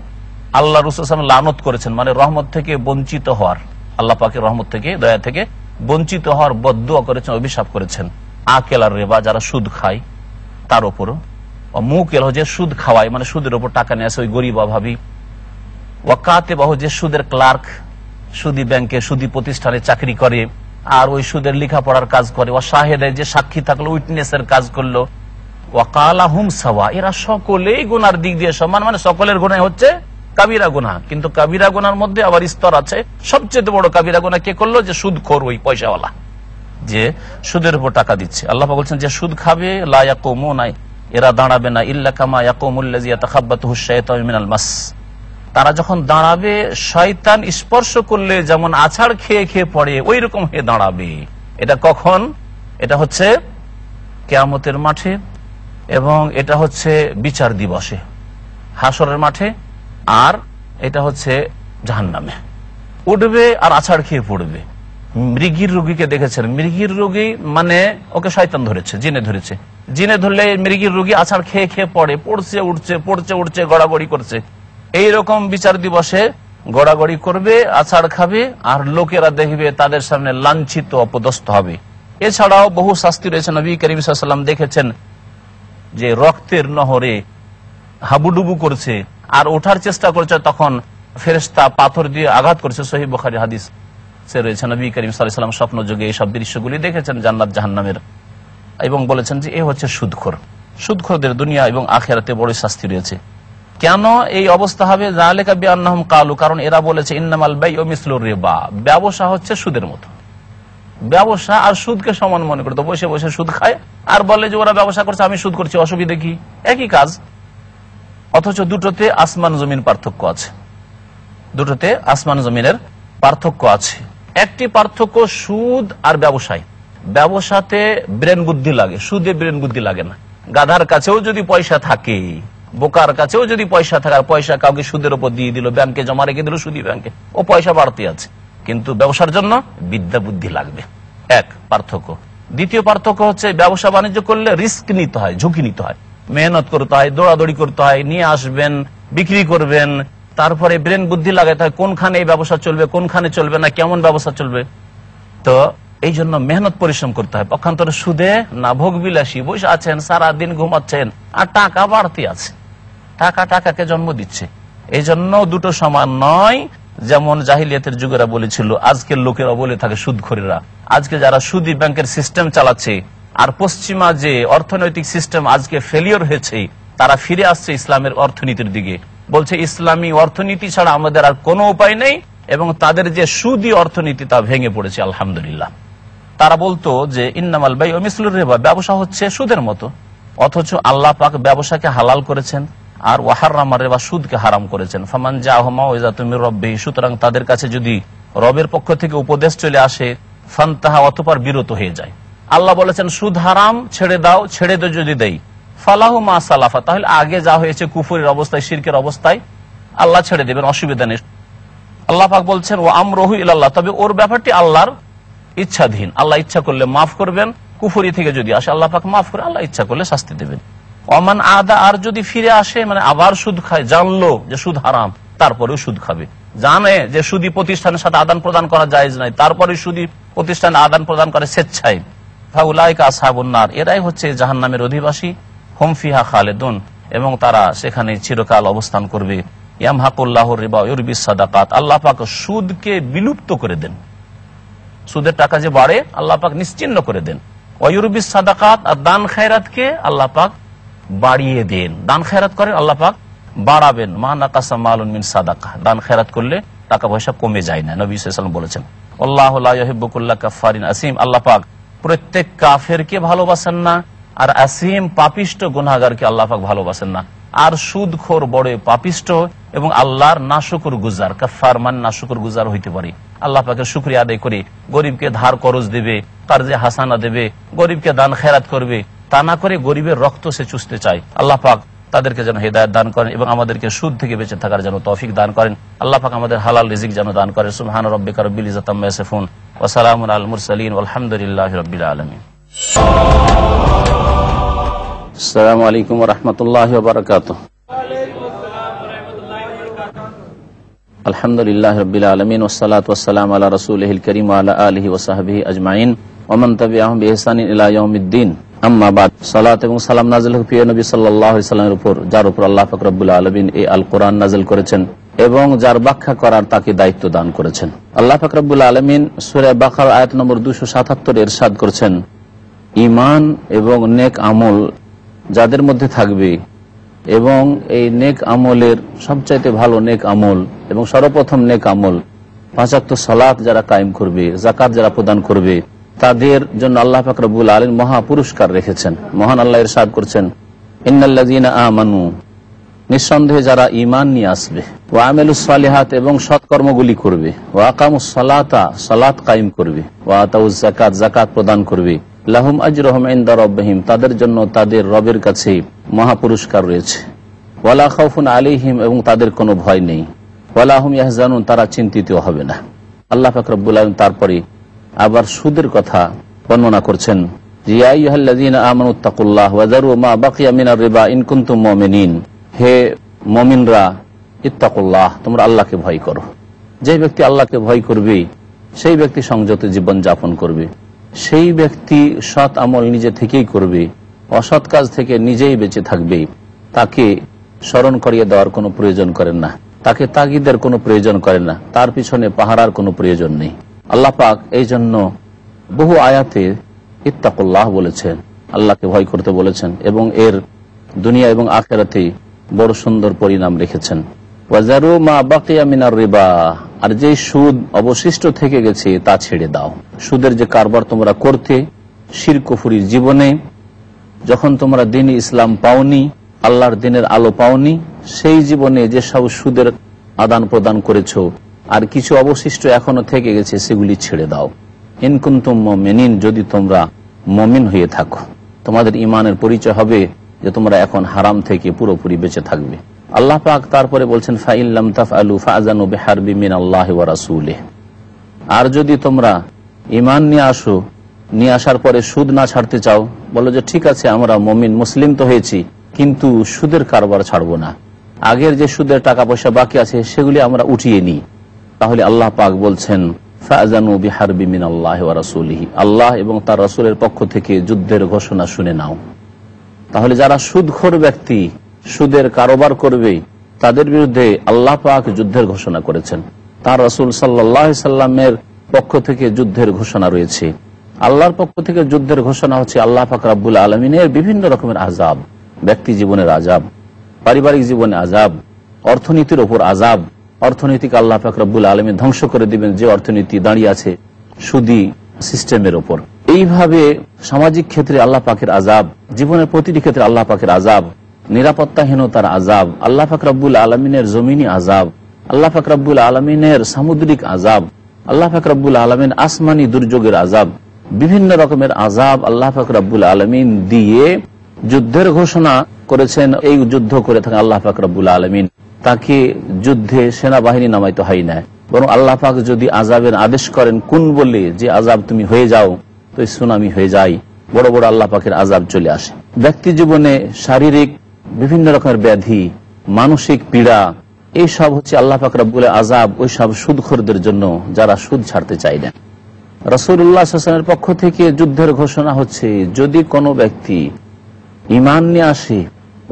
আল্লাহ রসুলাম লানত করেছেন মানে রহমত থেকে বঞ্চিত হওয়ার আল্লাহ পাকে রহমত থেকে দয়া থেকে বঞ্চিত হওয়ার বদুয়া করেছেন অভিশাপ করেছেন আকেলার রেবা যারা সুদ খায় তার উপর মুখ এল যে সুদ খাওয়ায় মানে সুদের উপর টাকা নিয়ে আসে ওই গরিব অভাবী ওয়াকাতে বাহু যে সুদের ক্লার্ক সুদি ব্যাংকে সুদি প্রতিষ্ঠানে চাকরি করে আর ওই সুদের লেখাপড়ার কাজ করে ও শাহেদের যে সাক্ষী থাকলো কাজ করলো হুম সাওয়া এরা সকলেই গুনার দিক দিয়ে সমান মানে সকলের হচ্ছে কাবিরা গুনা কিন্তু কাবিরা গুনার মধ্যে আবার স্তর আছে সবচেয়ে বড় কাবিরা গুনা কে করলো যে সুদ খোর ওই পয়সাওয়ালা যে সুদের উপর টাকা দিচ্ছে আল্লাহ বলছেন যে সুদ খাবে লায়াকুমো নাই এরা দাঁড়াবে না ইল্লা কামা ইয়াকুমুল্লাহ তাকাব্বাত হুসাইত মিনাল মাস তারা যখন দাঁড়াবে শয়তান স্পর্শ করলে যেমন আছাড় খেয়ে খেয়ে পড়ে ওই রকম হয়ে দাঁড়াবে এটা কখন এটা হচ্ছে কেয়ামতের মাঠে এবং এটা হচ্ছে বিচার দিবসে হাসরের মাঠে আর এটা হচ্ছে জাহান্নামে উঠবে আর আছাড় খেয়ে পড়বে মৃগীর রোগীকে দেখেছেন মৃগীর রোগী মানে ওকে শয়তান ধরেছে জিনে ধরেছে জিনে ধরলে মৃগীর রোগী আছাড় খেয়ে খেয়ে পড়ে পড়ছে উঠছে পড়ছে উঠছে গড়াগড়ি করছে এই রকম বিচার দিবসে গড়াগড়ি করবে আছাড় খাবে আর লোকেরা দেখবে তাদের সামনে লাঞ্ছিত অপদস্থ হবে এছাড়াও বহু শাস্তি রয়েছে নবী করিম সাল্লাম দেখেছেন যে রক্তের নহরে হাবুডুবু করছে আর ওঠার চেষ্টা করছে তখন ফেরেস্তা পাথর দিয়ে আঘাত করছে সহি বখারি হাদিস সে রয়েছে নবী করিম সাল্লাম স্বপ্ন যুগে এইসব দৃশ্যগুলি দেখেছেন জান্নাত জাহান্নামের এবং বলেছেন যে এ হচ্ছে সুদখোর সুদখোরদের দুনিয়া এবং আখেরাতে বড় শাস্তি রয়েছে কেন এই অবস্থা হবে কালু কারণ এরা বলেছে ইন্নামাল বাই ও ব্যবসা হচ্ছে সুদের মতো ব্যবসা আর সুদকে সমান মনে করতো বসে বসে সুদ খায় আর বলে যে ওরা ব্যবসা করছে আমি সুদ করছি অসুবিধে কি একই কাজ অথচ দুটোতে আসমান জমিন পার্থক্য আছে দুটোতে আসমান জমিনের পার্থক্য আছে একটি পার্থক্য সুদ আর ব্যবসায় ব্যবসাতে ব্রেন বুদ্ধি লাগে সুদে ব্রেন বুদ্ধি লাগে না গাধার কাছেও যদি পয়সা থাকে বোকার কাছেও যদি পয়সা থাকার পয়সা কাউকে সুদের উপর দিয়ে দিল ব্যাংকে জমা রেখে দিল সুদী ব্যাংকে ও পয়সা বাড়তে আছে কিন্তু ব্যবসার জন্য বিদ্যা বুদ্ধি লাগবে এক পার্থক্য দ্বিতীয় পার্থক্য হচ্ছে ব্যবসা বাণিজ্য করলে রিস্ক নিতে হয় ঝুঁকি নিতে হয় মেহনত করতে হয় দৌড়াদৌড়ি করতে হয় নিয়ে আসবেন বিক্রি করবেন তারপরে ব্রেন বুদ্ধি লাগাতে হয় কোনখানে এই ব্যবসা চলবে কোনখানে চলবে না কেমন ব্যবসা চলবে তো এই জন্য মেহনত পরিশ্রম করতে হবে পক্ষান্তরে সুদে না ভোগ বিলাসী বসে আছেন সারাদিন ঘুমাচ্ছেন আর টাকা বাড়তি আছে টাকা টাকাকে জন্ম দিচ্ছে এই জন্য দুটো সমান নয় যেমন জাহিলিয়াতের যুগেরা বলেছিল আজকের লোকেরা বলে থাকে সুদখরিরা আজকে যারা সুদি ব্যাংকের সিস্টেম চালাচ্ছে আর পশ্চিমা যে অর্থনৈতিক সিস্টেম আজকে ফেলিওর হয়েছে তারা ফিরে আসছে ইসলামের অর্থনীতির দিকে বলছে ইসলামী অর্থনীতি ছাড়া আমাদের আর কোনো উপায় নেই এবং তাদের যে সুদি অর্থনীতি তা ভেঙে পড়েছে আলহামদুলিল্লাহ তারা বলতো যে ইন্নামাল বাই মিসলুর রেবা ব্যবসা হচ্ছে সুদের মতো অথচ আল্লাহ পাক ব্যবসাকে হালাল করেছেন আর ওয়াহার রেবা সুদকে হারাম করেছেন ফমান ফামান হমা ওইজা তুমি রব্বে সুতরাং তাদের কাছে যদি রবের পক্ষ থেকে উপদেশ চলে আসে ফান তাহা অতপর বিরত হয়ে যায় আল্লাহ বলেছেন সুদ হারাম ছেড়ে দাও ছেড়ে দে যদি দেই ফালাহু মা সালাফা তাহলে আগে যা হয়েছে কুফুরের অবস্থায় সিরকের অবস্থায় আল্লাহ ছেড়ে দেবেন অসুবিধা নেই আল্লাহ পাক বলছেন ও আমরহু ইল্লাহ তবে ওর ব্যাপারটি আল্লাহর ইচ্ছাধীন আল্লাহ ইচ্ছা করলে মাফ করবেন কুফুরি থেকে যদি আসে আল্লাহ পাক মাফ করে আল্লাহ ইচ্ছা করলে শাস্তি দেবেন অমান আদা আর যদি ফিরে আসে মানে আবার সুদ খায় জানলো যে সুদ হারাম তারপরে সুদ খাবে জানে যে সুদী প্রতিষ্ঠানের সাথে আদান প্রদান করা যায় নাই তারপরে সুদী প্রতিষ্ঠান আদান প্রদান করে স্বেচ্ছায় সাহাবুন্নার এরাই হচ্ছে জাহান নামের অধিবাসী হোমফিহা খালেদুন এবং তারা সেখানে চিরকাল অবস্থান করবে ইয়ামহাকুল্লাহ রিবা ইউরবিস সাদাকাত আল্লাহ পাক সুদকে বিলুপ্ত করে দেন সুদের টাকা যে বাড়ে আল্লাহ পাক নিশ্চিন্ন করে দেন অয়ুরবিস সাদাকাত আর দান কে আল্লাহ পাক বাড়িয়ে দেন দান খায়রাত করেন আল্লাহ পাক বাড়াবেন মাহানাকাসা সাদাকা দান খায়রাত করলে টাকা পয়সা কমে যায় না নবী সাল্লাম বলেছেন আল্লাহ ভালোবাসেন না আর আসিম পাপিষ্ট আল্লাহ ভালোবাসেন না আর বড় পাপিষ্ট এবং আল্লাহর নাশুকুর গুজার কাফার মান নাশুকুর গুজার হইতে পারে আল্লাহ পাকে শুক্রিয়া আদায় করি গরিবকে ধার করজ দেবে কার্যে হাসানা দেবে গরিবকে দান খেরাত করবে তা না করে গরিবের রক্ত সে চুষতে চাই আল্লাহ পাক তাদেরকে যেন হেদায়ত দান করেন এবং আমাদেরকে সুদ থেকে বেঁচে থাকার যেন তৌফিক দান করেন আল্লাহ পাক আমাদের হালাল রিজিক যেন দান করেন সুবহান রব্বিকা রব্বিল ইজ্জাতাম ইয়াসিফুন ওয়া সালামুন আলাল মুরসালিন আলহামদুলিল্লাহি রাব্বিল আলামিন আসসালামু আলাইকুম ওয়া রাহমাতুল্লাহি ওয়া বারাকাতুহু আলহামদুলিল্লাহ রবিল আলমিন ওসালাত ওসালাম আল্লাহ রসুল করিম আল্লাহ আলহি ওসাহাবি আজমাইন ওমন তবি আম্মাবাদ সালাত এবং সালাম নবী উপর যার উপর আল্লাহ ফকরবুল্লা আলমিন এই আল কোরআন নাজিল করেছেন এবং যার ব্যাখ্যা করার তাকে দায়িত্ব দান করেছেন আল্লাহ ফকরবুল আলমিন সুরে বাখার আয়াত নম্বর দুশো সাতাত্তর এরশাদ করেছেন ইমান এবং নেক আমল যাদের মধ্যে থাকবে এবং এই নেক আমলের সবচাইতে ভালো নেক আমল এবং সর্বপ্রথম নেক আমল পাঁচাক্ত সালাত যারা কায়েম করবে জাকাত যারা প্রদান করবে তাদের জন্য আল্লাহ ফাকরবুল আলীন মহা পুরস্কার রেখেছেন মহান আল্লাহ এর সাদ করছেন ইন্নাল্লাজিনা নিঃসন্দেহে যারা ইমান নিয়ে আসবে ও আমেলুসালেহাত এবং সৎকর্মগুলি করবে ও সলাতা সালাত কায়েম করবে ও আতাউজ জাকাত জাকাত প্রদান করবে লাহুম আজ রহমিন্দা রব্বাহিম তাদের জন্য তাদের রবের কাছে মহা পুরস্কার রয়েছে ওয়ালা খাউফুন আলিহিম এবং তাদের কোনো ভয় নেই ওয়ালাহম ইয়াহজানুন তারা চিন্তিত হবে না আল্লাহ ফাকরবুল আলম তারপরে আবার সুদের কথা বর্ণনা করছেন হে মমিনরা তোমরা আল্লাহকে ভয় করো যে ব্যক্তি আল্লাহকে ভয় করবে সেই ব্যক্তি সংযত জীবন যাপন করবে সেই ব্যক্তি সৎ আমল নিজে থেকেই করবে অসৎ কাজ থেকে নিজেই বেঁচে থাকবে তাকে স্মরণ করিয়ে দেওয়ার কোনো প্রয়োজন করেন না তাকে তাগিদের কোনো প্রয়োজন করেন না তার পিছনে পাহারার কোনো প্রয়োজন নেই আল্লাহ পাক এই জন্য বহু আয়াতে ইত্তাকুল্লাহ বলেছেন আল্লাহকে ভয় করতে বলেছেন এবং এর দুনিয়া এবং আখেরাতে বড় সুন্দর পরিণাম রেখেছেন ওয়াজারু মা বাকিয়া মিনার রিবা আর যে সুদ অবশিষ্ট থেকে গেছে তা ছেড়ে দাও সুদের যে কারবার তোমরা করতে শিরকুফুরির জীবনে যখন তোমরা দিন ইসলাম পাওনি আল্লাহর দিনের আলো পাওনি সেই জীবনে যেসব সুদের আদান প্রদান করেছ আর কিছু অবশিষ্ট এখনো থেকে গেছে সেগুলি ছেড়ে দাও ইনকুন্তুম মমিনিন যদি তোমরা মমিন হয়ে থাকো তোমাদের ইমানের পরিচয় হবে যে তোমরা এখন হারাম থেকে পুরোপুরি বেঁচে থাকবে আল্লাহ পাক তারপরে বলছেন ফাইল্লাম তাফ আলু ফাজানু বেহার বিমিন আল্লাহ রাসুলে আর যদি তোমরা ইমান নিয়ে আসো নিয়ে আসার পরে সুদ না ছাড়তে চাও বলো যে ঠিক আছে আমরা মমিন মুসলিম তো হয়েছি কিন্তু সুদের কারবার ছাড়বো না আগের যে সুদের টাকা পয়সা বাকি আছে সেগুলি আমরা উঠিয়ে নিই তাহলে আল্লাহ পাক বলছেন ফাজানু বিহার বিমিন আল্লাহ রাসুলহি আল্লাহ এবং তার রাসুলের পক্ষ থেকে যুদ্ধের ঘোষণা শুনে নাও তাহলে যারা সুদখোর ব্যক্তি সুদের কারোবার করবে তাদের বিরুদ্ধে আল্লাহ পাক যুদ্ধের ঘোষণা করেছেন তার রসুল সাল্লাহ সাল্লামের পক্ষ থেকে যুদ্ধের ঘোষণা রয়েছে আল্লাহর পক্ষ থেকে যুদ্ধের ঘোষণা হচ্ছে আল্লাহ পাক রাবুল আলমিনের বিভিন্ন রকমের আজাব ব্যক্তি জীবনের আজাব পারিবারিক জীবনে আজাব অর্থনীতির ওপর আজাব অর্থনীতিকে আল্লাহ পাক রাবুল আলমী ধ্বংস করে দিবেন যে অর্থনীতি দাঁড়িয়ে আছে সুদী সিস্টেমের ওপর এইভাবে সামাজিক ক্ষেত্রে আল্লাহ পাকের আজাব জীবনের প্রতিটি ক্ষেত্রে আল্লাহ পাকের আজাব নিরাপত্তাহীনতার আজাব আল্লাহ ফাকরাবুল আলমিনের জমিনি আজাব আল্লাহ ফাকরাবুল আলমিনের সামুদ্রিক আজাব আল্লাহ ফাকরাবুল আলমিন আসমানি দুর্যোগের আজাব বিভিন্ন রকমের আজাব আল্লাহ ফাকরাবুল আলমিন দিয়ে যুদ্ধের ঘোষণা করেছেন এই যুদ্ধ করে থাকেন আল্লাহ ফাকরাবুল আলমিন তাকে যুদ্ধে সেনাবাহিনী নামাইতে হয় না বরং আল্লাহ পাক যদি আজাবের আদেশ করেন কোন বলে যে আজাব তুমি হয়ে যাও তো সুনামি হয়ে যাই বড় বড় আল্লাহ পাকের আজাব চলে আসে ব্যক্তি জীবনে শারীরিক বিভিন্ন রকমের ব্যাধি মানসিক পীড়া এই সব হচ্ছে আল্লাহ ফাকরাবুল আজাব ওই সব সুদখোরদের জন্য যারা সুদ ছাড়তে চায় না হাসানের পক্ষ থেকে যুদ্ধের ঘোষণা হচ্ছে যদি কোনো ব্যক্তি ইমান নিয়ে আসে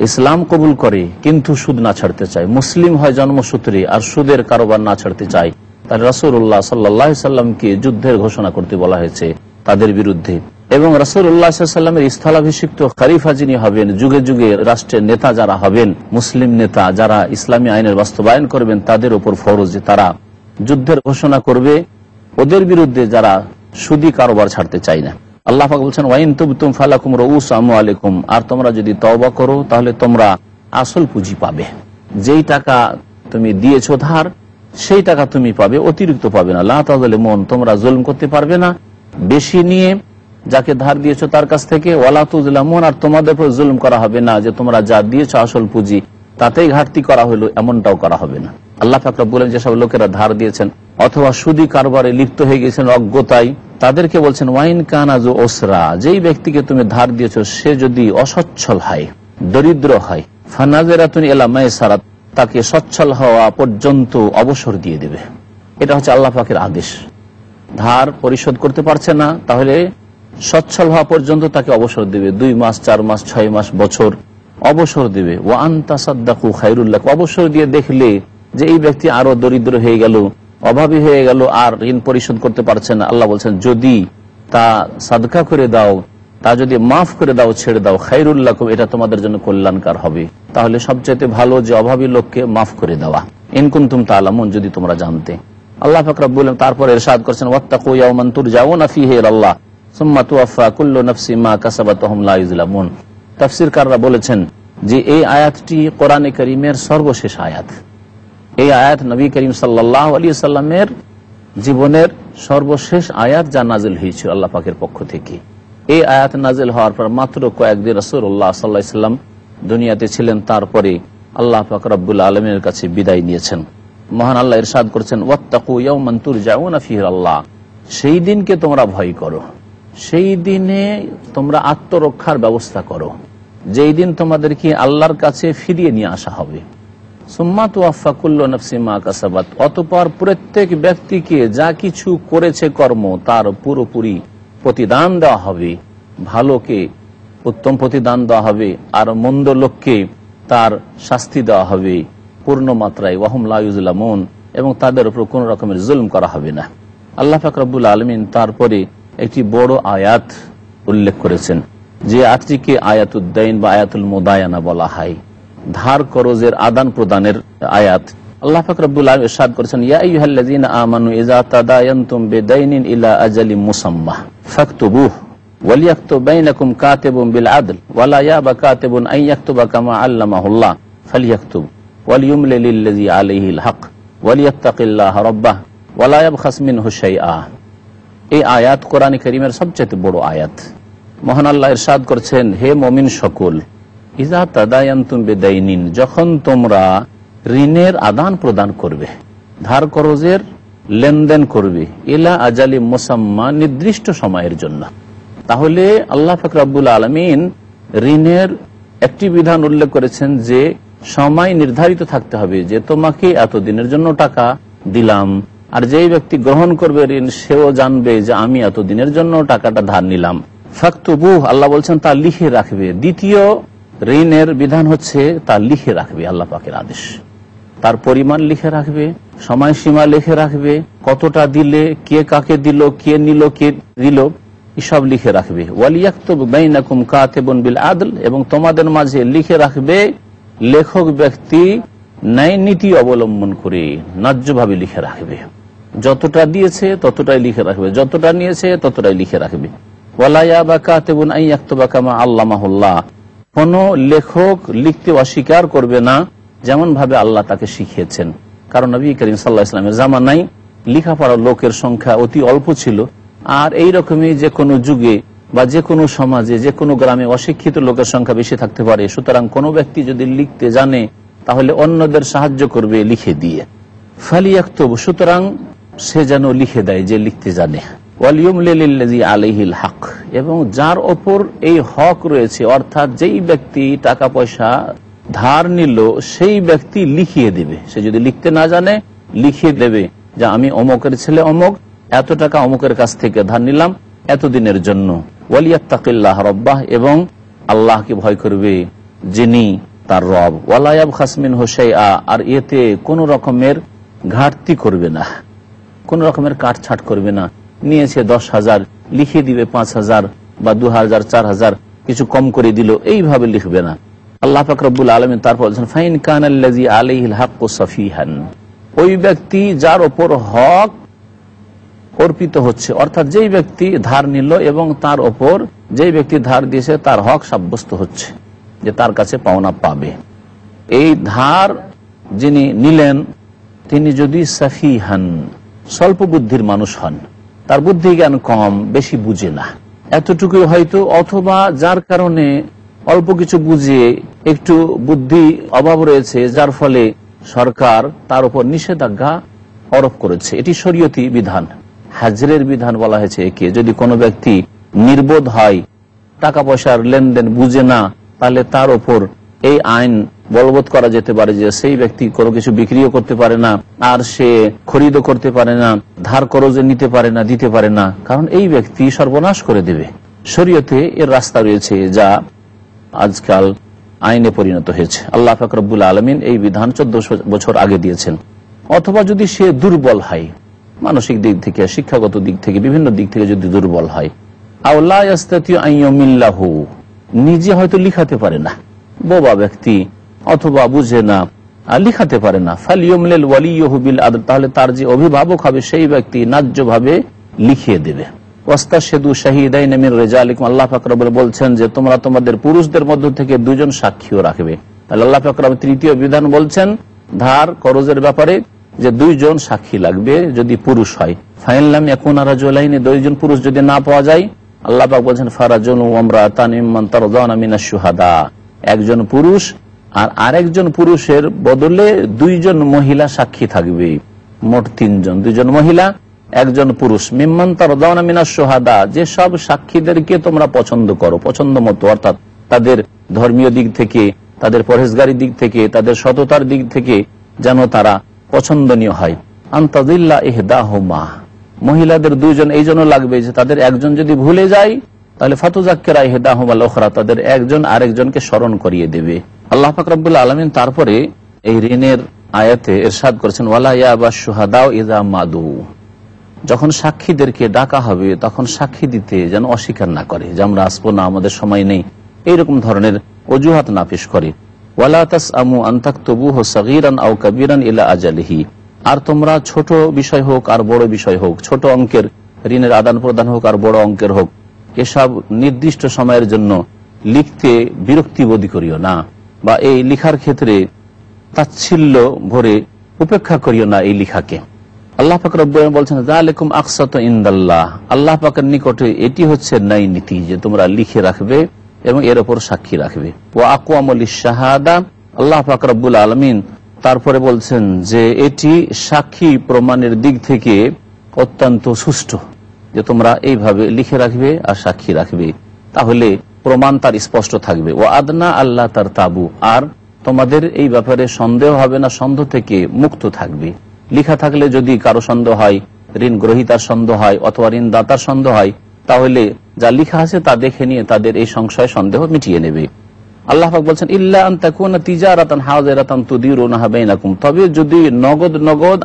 ইসলাম কবুল করে কিন্তু সুদ না ছাড়তে চায় মুসলিম হয় জন্মসূত্রে আর সুদের কারোবার না ছাড়তে চায় তাহলে রসুল্লাহ সাল্লাহ সাল্লামকে যুদ্ধের ঘোষণা করতে বলা হয়েছে তাদের বিরুদ্ধে এবং রাসুল রাসুল্লাহামের স্থলাভিষিক্ত খারিফা যিনি হবেন যুগে যুগে রাষ্ট্রের নেতা যারা হবেন মুসলিম নেতা যারা ইসলামী আইনের বাস্তবায়ন করবেন তাদের ওপর ফরজ যে তারা যুদ্ধের ঘোষণা করবে ওদের বিরুদ্ধে যারা সুদী কারোবার ছাড়তে চাই না আল্লাহ বলছেন ওয়াইন তুবতুম ফালাকুম রউস আলাইকুম আর তোমরা যদি তওবা করো তাহলে তোমরা আসল পুঁজি পাবে যেই টাকা তুমি দিয়েছ ধার সেই টাকা তুমি পাবে অতিরিক্ত পাবে না লা মন তোমরা জুলম করতে পারবে না বেশি নিয়ে যাকে ধার দিয়েছ তার কাছ থেকে ওয়ালা তুজলামুন আর তোমাদের উপর জুলুম করা হবে না যে তোমরা যা দিয়েছ আসল পুঁজি তাতেই ঘাটতি করা হলো এমনটাও করা হবে না আল্লাহ ফাকরা বলেন যেসব লোকেরা ধার দিয়েছেন অথবা সুদী কারবারে লিপ্ত হয়ে গেছেন অজ্ঞতাই তাদেরকে বলছেন ওয়াইন কানাজু ওসরা যেই ব্যক্তিকে তুমি ধার দিয়েছ সে যদি অসচ্ছল হয় দরিদ্র হয় ফানাজেরা ফানাজেরাতুন এলামায় সারা তাকে সচ্ছল হওয়া পর্যন্ত অবসর দিয়ে দেবে এটা হচ্ছে আল্লাহ পাকের আদেশ ধার পরিশোধ করতে পারছে না তাহলে সচ্ছল হওয়া পর্যন্ত তাকে অবসর দিবে দুই মাস চার মাস ছয় মাস বছর অবসর দিবে ও আন্তাসাদু খাইরুল্লাহ অবসর দিয়ে দেখলে যে এই ব্যক্তি আরো দরিদ্র হয়ে গেল অভাবী হয়ে গেল আর ঋণ পরিশোধ করতে পারছে না আল্লাহ বলছেন যদি তা সাদকা করে দাও তা যদি মাফ করে দাও ছেড়ে দাও খাইরুল্লাহ এটা তোমাদের জন্য কল্যাণকার হবে তাহলে সবচেয়ে ভালো যে অভাবী লোককে মাফ করে দেওয়া ইনকুন্তুম আলামন যদি তোমরা জানতে আল্লাহ বললেন তারপর এরশাদ করছেন ওয়াত্তাকু ইয়াওমান তুরজাউনা ফীহি ইলাল্লাহ তাফসিরকাররা বলেছেন যে এই আয়াতটি কোরআনে করিমের সর্বশেষ আয়াত এই আয়াত নবী করিম সাল্লাহ আলী সাল্লামের জীবনের সর্বশেষ আয়াত যা নাজিল হয়েছিল আল্লাহ পাকের পক্ষ থেকে এই আয়াত নাজিল হওয়ার পর মাত্র কয়েকদিন রসুল্লাহ সাল্লাহ সাল্লাম দুনিয়াতে ছিলেন তারপরে আল্লাহ পাক রব্বুল আলমের কাছে বিদায় নিয়েছেন মহান আল্লাহ ইরশাদ করছেন ওয়াত্তাকু ইয়াউমান তুরজাউনা ফিহি আল্লাহ সেই দিনকে তোমরা ভয় করো সেই দিনে তোমরা আত্মরক্ষার ব্যবস্থা করো যেই দিন তোমাদেরকে আল্লাহর কাছে ফিরিয়ে নিয়ে আসা হবে সুম্মা তুয়াফাকুল্লো নফসিমা কাসাবাত অতপর প্রত্যেক ব্যক্তিকে যা কিছু করেছে কর্ম তার পুরোপুরি প্রতিদান দেওয়া হবে ভালোকে উত্তম প্রতিদান দেওয়া হবে আর মন্দ লোককে তার শাস্তি দেওয়া হবে পূর্ণ মাত্রায় ওয়াহমলাউজুল্লামন এবং তাদের উপর কোন রকমের জুলম করা হবে না আল্লাহ ফাকরাবুল আলমিন তারপরে একটি বড় আয়াত উল্লেখ করেছেন যে আয়াত আয়াতুদ্দাইন বা আয়াতুল মোদায়না বলা হয় ধার করজের আদান প্রদানের আয়াত আল্লাহ করেছেন ইয়া আমানু ইযা বিদাইনিন ইলা মুসাম্মা ফাকতুবুহ ওয়ালিয়াকতুব বাইনাকুম কাতিবুন বিল আদল ইয়াবা কাতিবুন আন ইয়াকতুবা কামা আল্লামাহুল্লাহ আলাইহিল হক ওয়ালিয়াত্তাকিল্লাহ রাব্বাহ ওয়ালা ইয়াবখাস মিনহু শাইআ এই আয়াত কোরআন করিমের সবচেয়ে বড় আয়াত মহান আল্লাহ ইরশাদ করছেন হে মমিন সকল ইজা তাদায়ান্তুম বেদাইনিন যখন তোমরা ঋণের আদান প্রদান করবে ধার করজের লেনদেন করবে এলা আজালি মোসাম্মা নির্দিষ্ট সময়ের জন্য তাহলে আল্লাহ ফকরাবুল আলমিন ঋণের একটি বিধান উল্লেখ করেছেন যে সময় নির্ধারিত থাকতে হবে যে তোমাকে এতদিনের জন্য টাকা দিলাম আর যেই ব্যক্তি গ্রহণ করবে ঋণ সেও জানবে যে আমি এতদিনের জন্য টাকাটা ধার নিলাম ফাক্তবু আল্লাহ বলছেন তা লিখে রাখবে দ্বিতীয় ঋণের বিধান হচ্ছে তা লিখে রাখবে আল্লাহ পাকের আদেশ তার পরিমাণ লিখে রাখবে সময় সীমা লিখে রাখবে কতটা দিলে কে কাকে দিল কে নিল কে দিল এসব লিখে রাখবে ওয়ালিয়াকুম আদল এবং তোমাদের মাঝে লিখে রাখবে লেখক ব্যক্তি ন্যায় নীতি অবলম্বন করে ন্যায্যভাবে লিখে রাখবে যতটা দিয়েছে ততটাই লিখে রাখবে যতটা নিয়েছে ততটাই লিখে রাখবে কোন লেখক লিখতে অস্বীকার করবে না যেমন ভাবে আল্লাহ তাকে শিখিয়েছেন কারণ নবী করিম ইসলামের লোকের সংখ্যা অতি অল্প ছিল আর এই রকমই যে কোনো যুগে বা যে কোনো সমাজে যে কোনো গ্রামে অশিক্ষিত লোকের সংখ্যা বেশি থাকতে পারে সুতরাং কোনো ব্যক্তি যদি লিখতে জানে তাহলে অন্যদের সাহায্য করবে লিখে দিয়ে ফালিয়াক্তব সুতরাং সে যেন লিখে দেয় যে লিখতে জানে হক এবং যার ওপর এই হক রয়েছে অর্থাৎ যেই ব্যক্তি টাকা পয়সা ধার নিল সেই ব্যক্তি লিখিয়ে দেবে সে যদি লিখতে না জানে লিখিয়ে দেবে যে আমি অমকের ছেলে অমক এত টাকা অমকের কাছ থেকে ধার নিলাম এতদিনের জন্য ওয়ালিয়াত্তাকিল্লাহ রব্বাহ এবং আল্লাহকে ভয় করবে যিনি তার রব ওয়ালায়াব খাসমিন হোসাই আর এতে কোন রকমের ঘাটতি করবে না কোন রকমের ছাট করবে না নিয়েছে দশ হাজার লিখে দিবে পাঁচ হাজার বা দু হাজার চার হাজার কিছু কম করে দিল এইভাবে লিখবে না আল্লাহ ফাকরুল আলমী তারপর ফাইন কান সফিহান ওই ব্যক্তি যার ওপর হক অর্পিত হচ্ছে অর্থাৎ যেই ব্যক্তি ধার নিল এবং তার ওপর যেই ব্যক্তি ধার দিয়েছে তার হক সাব্যস্ত হচ্ছে যে তার কাছে পাওনা পাবে এই ধার যিনি নিলেন তিনি যদি সাফিহান স্বল্প বুদ্ধির মানুষ হন তার বুদ্ধি জ্ঞান কম বেশি বুঝে না এতটুকু হয়তো অথবা যার কারণে অল্প কিছু বুঝে একটু বুদ্ধি অভাব রয়েছে যার ফলে সরকার তার উপর নিষেধাজ্ঞা আরোপ করেছে এটি শরীয়তি বিধান হাজরের বিধান বলা হয়েছে একে যদি কোনো ব্যক্তি নির্বোধ হয় টাকা পয়সার লেনদেন বুঝে না তাহলে তার ওপর এই আইন বলবৎ করা যেতে পারে যে সেই ব্যক্তি কোনো কিছু বিক্রিও করতে পারে না আর সে খরিদও করতে পারে না ধার করজে নিতে পারে না দিতে পারে না কারণ এই ব্যক্তি সর্বনাশ করে দেবে শরীয়তে এর রাস্তা রয়েছে যা আজকাল আইনে পরিণত হয়েছে আল্লাহ ফাকরবুল আলমিন এই বিধান চোদ্দ বছর আগে দিয়েছেন অথবা যদি সে দুর্বল হয় মানসিক দিক থেকে শিক্ষাগত দিক থেকে বিভিন্ন দিক থেকে যদি দুর্বল হয় আউল্লাহ নিজে হয়তো লিখাতে পারে না বোবা ব্যক্তি অথবা বুঝে না লিখাতে পারে না ফালিয়মলেল ওয়ালিয়হবিল তাহলে তার যে অভিভাবক হবে সেই ব্যক্তি ন্যায্যভাবে লিখিয়ে দেবে সেদু রেজা বলছেন যে তোমরা তোমাদের পুরুষদের থেকে সাক্ষীও রাখবে তাহলে তৃতীয় বিধান বলছেন ধার ব্যাপারে যে দুইজন সাক্ষী লাগবে যদি পুরুষ হয় ফাইনলাম এখন আর জোলাইনে দুইজন পুরুষ যদি না পাওয়া যায় আল্লাহাক বলছেন ফারাজন ওমরা তানিমান তারদান সুহাদা একজন পুরুষ আর আরেকজন পুরুষের বদলে দুইজন মহিলা সাক্ষী থাকবে মোট তিনজন দুইজন মহিলা একজন পুরুষ মিম্মান মিনা সোহাদা যে সব সাক্ষীদেরকে তোমরা পছন্দ করো পছন্দ মতো অর্থাৎ তাদের ধর্মীয় দিক থেকে তাদের পরহেজগারি দিক থেকে তাদের সততার দিক থেকে যেন তারা পছন্দনীয় হয় আন্তাজিল্লা এহদাহ মহিলাদের দুইজন এই জন্য লাগবে যে তাদের একজন যদি ভুলে যায় তাহলে ফাতুজাক্কের আহদাহম ওখরা তাদের একজন আরেকজনকে স্মরণ করিয়ে দেবে আল্লাহ ফাকরাবুল আলমিন তারপরে এই ঋণের আয়াতে এরশাদ করেছেন ওয়ালা ইয়াবা সুহাদাও ইজা মাদু যখন সাক্ষীদেরকে ডাকা হবে তখন সাক্ষী দিতে যেন অস্বীকার না করে যে আমরা আসবো না আমাদের সময় নেই এইরকম ধরনের অজুহাত না পেশ করে আর তোমরা ছোট বিষয় হোক আর বড় বিষয় হোক ছোট অঙ্কের ঋণের আদান প্রদান হোক আর বড় অঙ্কের হোক এসব নির্দিষ্ট সময়ের জন্য লিখতে বোধ করিও না বা এই লিখার ক্ষেত্রে তাচ্ছিল্য ভরে উপেক্ষা করিও না এই লিখাকে আল্লাহ পাকের বলছেন আকসাত ইন্দাল্লাহ আল্লাহ পাকের নিকটে এটি হচ্ছে ন্যায় নীতি যে তোমরা লিখে রাখবে এবং এর ওপর সাক্ষী রাখবে ও আকুয়ামল শাহাদা আল্লাহ পাক আলমিন তারপরে বলছেন যে এটি সাক্ষী প্রমাণের দিক থেকে অত্যন্ত সুষ্ঠু যে তোমরা এইভাবে লিখে রাখবে আর সাক্ষী রাখবে তাহলে প্রমাণ তার স্পষ্ট থাকবে ও আদনা আল্লাহ তার তাবু আর তোমাদের এই ব্যাপারে সন্দেহ হবে না সন্দেহ থেকে মুক্ত থাকবে লিখা থাকলে যদি কারো সন্দেহ হয় ঋণ গ্রহিতার সন্দেহ হয় অথবা ঋণদাতার সন্দেহ হয় তাহলে যা লিখা আছে তা দেখে নিয়ে তাদের এই সংশয় সন্দেহ মিটিয়ে নেবে আল্লাহাক বলছেন ইল্লা তবে যদি নগদ নগদ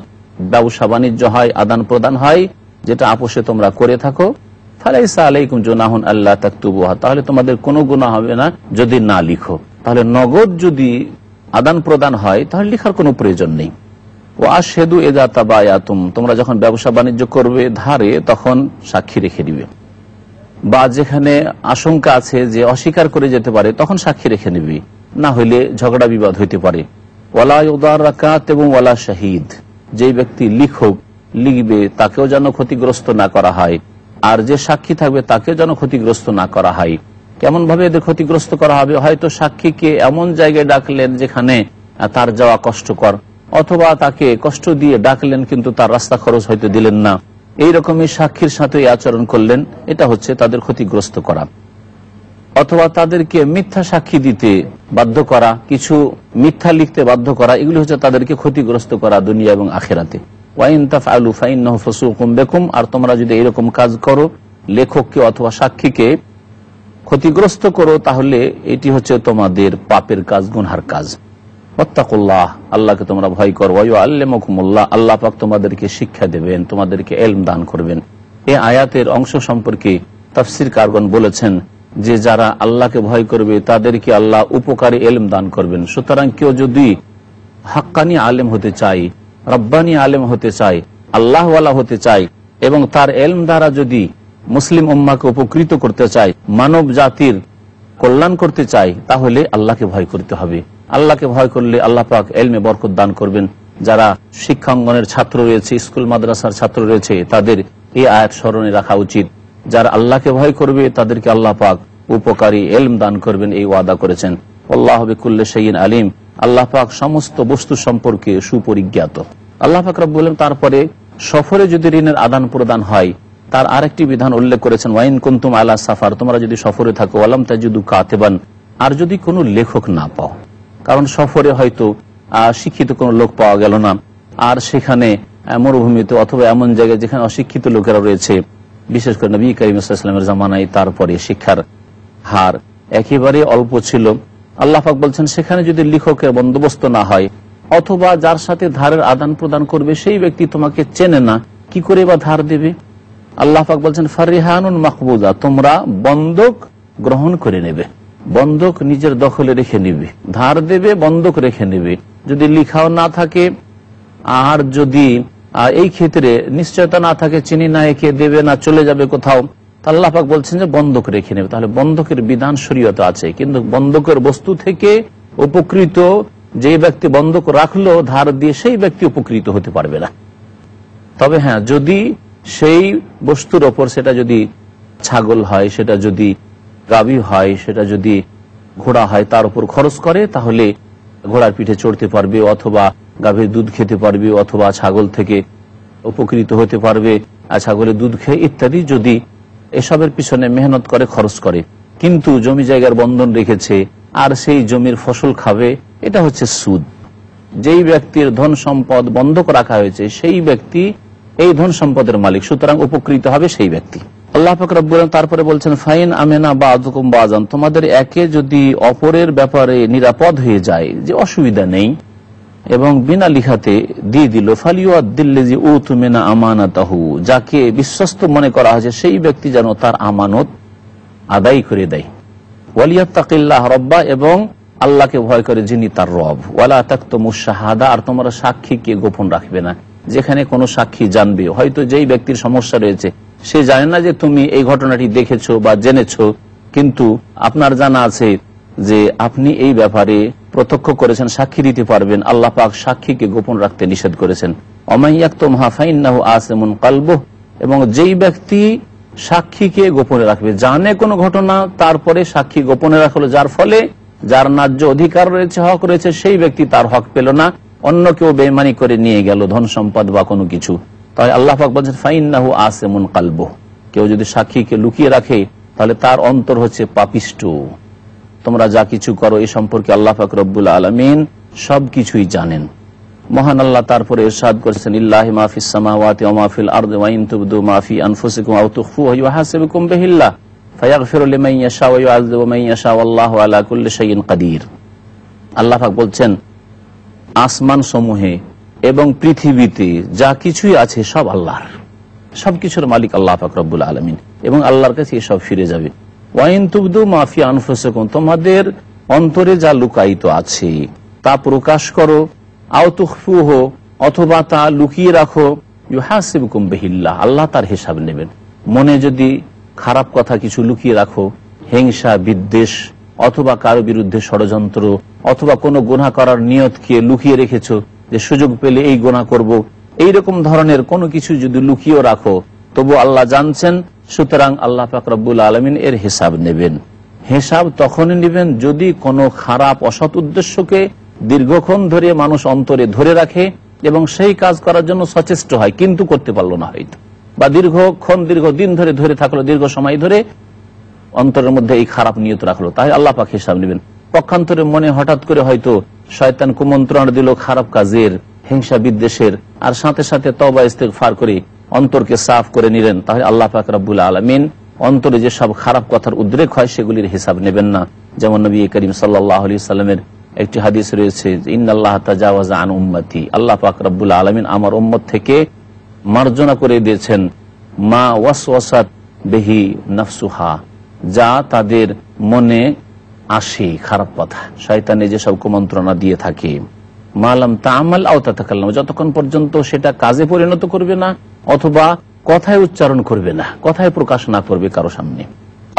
ব্যবসা বাণিজ্য হয় আদান প্রদান হয় যেটা আপোষে তোমরা করে থাকো আল্লাহ তাহলে তোমাদের কোনো গুণা হবে না যদি না লিখো তাহলে নগদ যদি আদান প্রদান হয় তাহলে লিখার কোনো প্রয়োজন নেই ও আসেদু এদা তাবায়াতুম তোমরা যখন ব্যবসা বাণিজ্য করবে ধারে তখন সাক্ষী রেখে দিবে বা যেখানে আশঙ্কা আছে যে অস্বীকার করে যেতে পারে তখন সাক্ষী রেখে নিবি না হইলে ঝগড়া বিবাদ হইতে পারে ওলা উদার রাকাত এবং ওলা শাহিদ যে ব্যক্তি লিখক লিখবে তাকেও যেন ক্ষতিগ্রস্ত না করা হয় আর যে সাক্ষী থাকবে তাকেও যেন ক্ষতিগ্রস্ত না করা হয় কেমন ভাবে এদের ক্ষতিগ্রস্ত করা হবে হয়তো সাক্ষীকে এমন জায়গায় ডাকলেন যেখানে তার যাওয়া কষ্টকর অথবা তাকে কষ্ট দিয়ে ডাকলেন কিন্তু তার রাস্তা খরচ হয়তো দিলেন না এই রকমই সাক্ষীর সাথে আচরণ করলেন এটা হচ্ছে তাদের ক্ষতিগ্রস্ত করা অথবা তাদেরকে মিথ্যা সাক্ষী দিতে বাধ্য করা কিছু মিথ্যা লিখতে বাধ্য করা এগুলি হচ্ছে তাদেরকে ক্ষতিগ্রস্ত করা দুনিয়া এবং আখেরাতে ওয়াইন বেকুম আর তোমরা যদি এরকম কাজ করো লেখককে অথবা সাক্ষীকে ক্ষতিগ্রস্ত করো তাহলে এটি হচ্ছে তোমাদের পাপের কাজ গুনহার কাজ হত্যাকুল্লাহ আল্লাহকে তোমরা ভয় করো আল্লাহ আল্লাহ পাক তোমাদেরকে শিক্ষা দেবেন তোমাদেরকে এলম দান করবেন এ আয়াতের অংশ সম্পর্কে তাফসির কারগণ বলেছেন যে যারা আল্লাহকে ভয় করবে তাদেরকে আল্লাহ উপকারী এলম দান করবেন সুতরাং কেউ যদি হাক্কানি আলেম হতে চায় রব্বানি আলেম হতে চাই আল্লাহওয়ালা হতে চাই এবং তার এলম দ্বারা যদি মুসলিম উম্মাকে উপকৃত করতে চাই মানব জাতির কল্যাণ করতে চাই তাহলে আল্লাহকে ভয় করতে হবে আল্লাহকে ভয় করলে আল্লাহ পাক এলমে বরকত দান করবেন যারা শিক্ষাঙ্গনের ছাত্র রয়েছে স্কুল মাদ্রাসার ছাত্র রয়েছে তাদের এই আয়াত স্মরণে রাখা উচিত যারা আল্লাহকে ভয় করবে তাদেরকে আল্লাহ পাক উপকারী এলম দান করবেন এই ওয়াদা করেছেন আল্লাহ হবে কুল্লে সেইন আলিম আল্লাহাক সমস্ত বস্তু সম্পর্কে সুপরিজ্ঞাত আল্লাহাক রব বললেন তারপরে সফরে যদি ঋণের আদান প্রদান হয় তার আরেকটি বিধান উল্লেখ করেছেন ওয়াইন কুন্তুম আলা সাফার তোমরা যদি সফরে থাকো আলাম তাজুদু কাতেবান আর যদি কোনো লেখক না পাও কারণ সফরে হয়তো শিক্ষিত কোনো লোক পাওয়া গেল না আর সেখানে মরুভূমিতে অথবা এমন জায়গায় যেখানে অশিক্ষিত লোকেরা রয়েছে বিশেষ করে নবী করিম জামানায় তারপরে শিক্ষার হার একেবারে অল্প ছিল আল্লাহাক বলছেন সেখানে যদি লিখকের বন্দোবস্ত না হয় অথবা যার সাথে ধারের আদান প্রদান করবে সেই ব্যক্তি তোমাকে চেনে না কি করে বা ধার দেবে আল্লাহাক বলছেন ফারিহানুন মাকবুজা তোমরা বন্ধক গ্রহণ করে নেবে বন্ধক নিজের দখলে রেখে নিবে ধার দেবে বন্ধক রেখে নেবে যদি লিখাও না থাকে আর যদি এই ক্ষেত্রে নিশ্চয়তা না থাকে চিনি না একে দেবে না চলে যাবে কোথাও আল্লাহাক বলছেন যে বন্ধক রেখে নেবে তাহলে বন্ধকের বিধান শরীয়ত আছে কিন্তু বন্ধকের বস্তু থেকে উপকৃত যে ব্যক্তি বন্ধক রাখলো ধার দিয়ে সেই ব্যক্তি উপকৃত হতে পারবে না তবে হ্যাঁ যদি সেই বস্তুর ওপর সেটা যদি ছাগল হয় সেটা যদি গাবি হয় সেটা যদি ঘোড়া হয় তার উপর খরচ করে তাহলে ঘোড়ার পিঠে চড়তে পারবে অথবা গাভীর দুধ খেতে পারবে অথবা ছাগল থেকে উপকৃত হতে পারবে আর ছাগলের দুধ খেয়ে ইত্যাদি যদি এসবের পিছনে মেহনত করে খরচ করে কিন্তু জমি জায়গার বন্ধন রেখেছে আর সেই জমির ফসল খাবে এটা হচ্ছে সুদ যেই ব্যক্তির ধন সম্পদ বন্ধক রাখা হয়েছে সেই ব্যক্তি এই ধন সম্পদের মালিক সুতরাং উপকৃত হবে সেই ব্যক্তি আল্লাহ ফকরাবুল তারপরে বলছেন ফাইন আমেনা বা বাজান তোমাদের একে যদি অপরের ব্যাপারে নিরাপদ হয়ে যায় যে অসুবিধা নেই এবং বিনা লিখাতে দিয়ে দিল ফালিউদ্দিল্লেজি ও আমানা আমানাতাহু যাকে বিশ্বস্ত মনে করা হয়েছে সেই ব্যক্তি যেন তার আমানত আদায় করে দেয় ওয়ালিয়াত্তাকিল্লাহ রব্বা এবং আল্লাহকে ভয় করে যিনি তার রব ওয়ালা তাক্ত মুসাহাদা আর তোমরা সাক্ষীকে গোপন রাখবে না যেখানে কোনো সাক্ষী জানবে হয়তো যেই ব্যক্তির সমস্যা রয়েছে সে জানে না যে তুমি এই ঘটনাটি দেখেছো বা জেনেছো কিন্তু আপনার জানা আছে যে আপনি এই ব্যাপারে প্রত্যক্ষ করেছেন সাক্ষী দিতে পারবেন আল্লাহ পাক সাক্ষীকে গোপন রাখতে নিষেধ করেছেন অমাইয়াক্তম হাফাইন্নাহ আসেমুন কালবহ এবং যেই ব্যক্তি সাক্ষীকে গোপনে রাখবে জানে কোনো ঘটনা তারপরে সাক্ষী গোপনে রাখলো যার ফলে যার ন্যায্য অধিকার রয়েছে হক রয়েছে সেই ব্যক্তি তার হক পেল না অন্য কেউ বেমানি করে নিয়ে গেল ধন সম্পদ বা কোনো কিছু তাই আল্লাহ পাক বলছেন ফাইন্নাহু আসেমুন কালবহ কেউ যদি সাক্ষীকে লুকিয়ে রাখে তাহলে তার অন্তর হচ্ছে পাপিষ্ট তোমরা যা কিছু করো এ সম্পর্কে আল্লাহ পাক রব্বুল আলমিন সব জানেন মহান আল্লাহ তারপরে ইরশাদ করেছেন ইল্লাহি মাফিস সামাওয়াতি ওয়া মাফিল আরদি ওয়া ইন তুবদু মা ফি আনফুসিকুম আও তুখফুহু ইউহাসিবুকুম বিহিল্লাহ ফায়াগফিরু লিমান ইয়াশা ওয়া ইউআযিবু মান ইয়াশা ওয়াল্লাহু আলা কুল্লি শাইইন কাদির আল্লাহ পাক বলছেন আসমান সমূহে এবং পৃথিবীতে যা কিছুই আছে সব আল্লাহর সবকিছুর মালিক আল্লাহ পাক রব্বুল আলামিন এবং আল্লাহর কাছে সব ফিরে যাবে ওয়াইন তুবদু মাফি আনফুসকুম তোমাদের অন্তরে যা লুকায়িত আছে তা প্রকাশ করো আউতুফুহ অথবা তা লুকিয়ে রাখো ইউহাসিবকুম বিহিল্লাহ আল্লাহ তার হিসাব নেবেন মনে যদি খারাপ কথা কিছু লুকিয়ে রাখো হিংসা বিদ্বেষ অথবা কারো বিরুদ্ধে ষড়যন্ত্র অথবা কোনো গোনা করার নিয়তকে লুকিয়ে রেখেছো যে সুযোগ পেলে এই গোনা করব এই রকম ধরনের কোনো কিছু যদি লুকিয়ে রাখো তবু আল্লাহ জানছেন সুতরাং আল্লাহ ফাকরাবুল আলমিন এর হিসাব নেবেন হিসাব তখনই নেবেন যদি কোনো খারাপ অসৎ উদ্দেশ্যকে দীর্ঘক্ষণ ধরে মানুষ অন্তরে ধরে রাখে এবং সেই কাজ করার জন্য সচেষ্ট হয় কিন্তু করতে পারল না হয়তো বা দীর্ঘক্ষণ দীর্ঘদিন ধরে ধরে থাকলো দীর্ঘ সময় ধরে অন্তরের মধ্যে এই খারাপ নিয়ত রাখলো তাই আল্লাহ পাক হিসাব নেবেন পক্ষান্তরে মনে হঠাৎ করে হয়তো শয়তান কুমন্ত্রণ দিল খারাপ কাজের হিংসা বিদ্বেষের আর সাথে সাথে তবা ইস্তেক ফার করে অন্তরকে সাফ করে নিলেন তাহলে আল্লাহ পাক রব্বুল আলমিন অন্তরে যে সব খারাপ কথার উদ্রেক হয় সেগুলির হিসাব নেবেন না যেমন নবী করিম সাল্লাহ আলি সাল্লামের একটি হাদিস রয়েছে ইন্নআল্লাহ তাজাওয়াজ আন উম্মতি আল্লাহ পাক রব্বুল আলমিন আমার উম্মত থেকে মার্জনা করে দিয়েছেন মা ওয়াস ওয়াসওয়াসাত বেহি নফসুহা যা তাদের মনে আসে খারাপ কথা শয়তানে যেসব কুমন্ত্রণা দিয়ে থাকে মালাম তা তামাল আওতা থাকাল্লাম যতক্ষণ পর্যন্ত সেটা কাজে পরিণত করবে না অথবা কথায় উচ্চারণ করবে না কথায় প্রকাশ না করবে কারো সামনে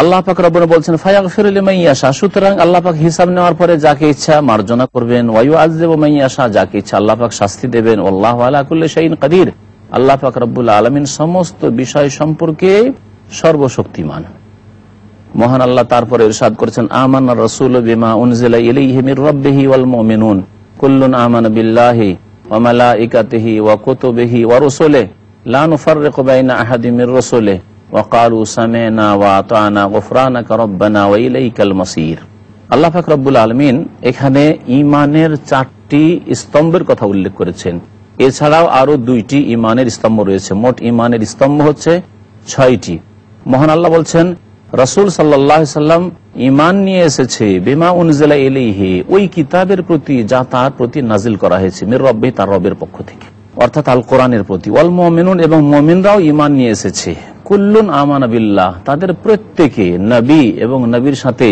আল্লাহ পাক রব্বনা বলছেন ফায়াক ফিরুলি মাইয়াশা সুতরাং আল্লাহ পাক হিসাব নেওয়ার পরে যাকে ইচ্ছা মার্জনা করবেন ওয়ায়ু দেব মাইয়াশা যাকে ইচ্ছা আল্লাহ পাক শাস্তি দেবেন আল্লাহ আল্লাহ করলে সাইন কাদির আল্লাহ পাক রব্বুল আলমিন সমস্ত বিষয় সম্পর্কে সর্বশক্তিমান মহান আল্লাহ তারপরে ইরশাদ করেছেন আমান রাসূল বিমা উনজিলা ইলাইহি মির রাব্বিহি ওয়াল মুমিনুন কুল্লুন আমানা বিল্লাহি ওয়া মালাইকাতিহি ওয়া কুতুবিহি ওয়া রুসুলিহি আল্লাহ ফাকরুল আলমিন এখানে ইমানের চারটি স্তম্ভের কথা উল্লেখ করেছেন এছাড়াও আরো দুইটি ইমানের স্তম্ভ রয়েছে মোট ইমানের স্তম্ভ হচ্ছে ছয়টি মোহন আল্লাহ বলছেন রসুল সাল্লাহ সাল্লাম ইমান নিয়ে এসেছে বিমা উনজেলা এলিহে ওই কিতাবের প্রতি যা তার প্রতি নাজিল করা হয়েছে মির রব্বে তার রবের পক্ষ থেকে অর্থাৎ আল কোরআনের প্রতি অল মমিনুন এবং মমিনরাও ইমান নিয়ে এসেছে কুল্লুন আমান বিল্লাহ তাদের প্রত্যেকে নবী এবং নবীর সাথে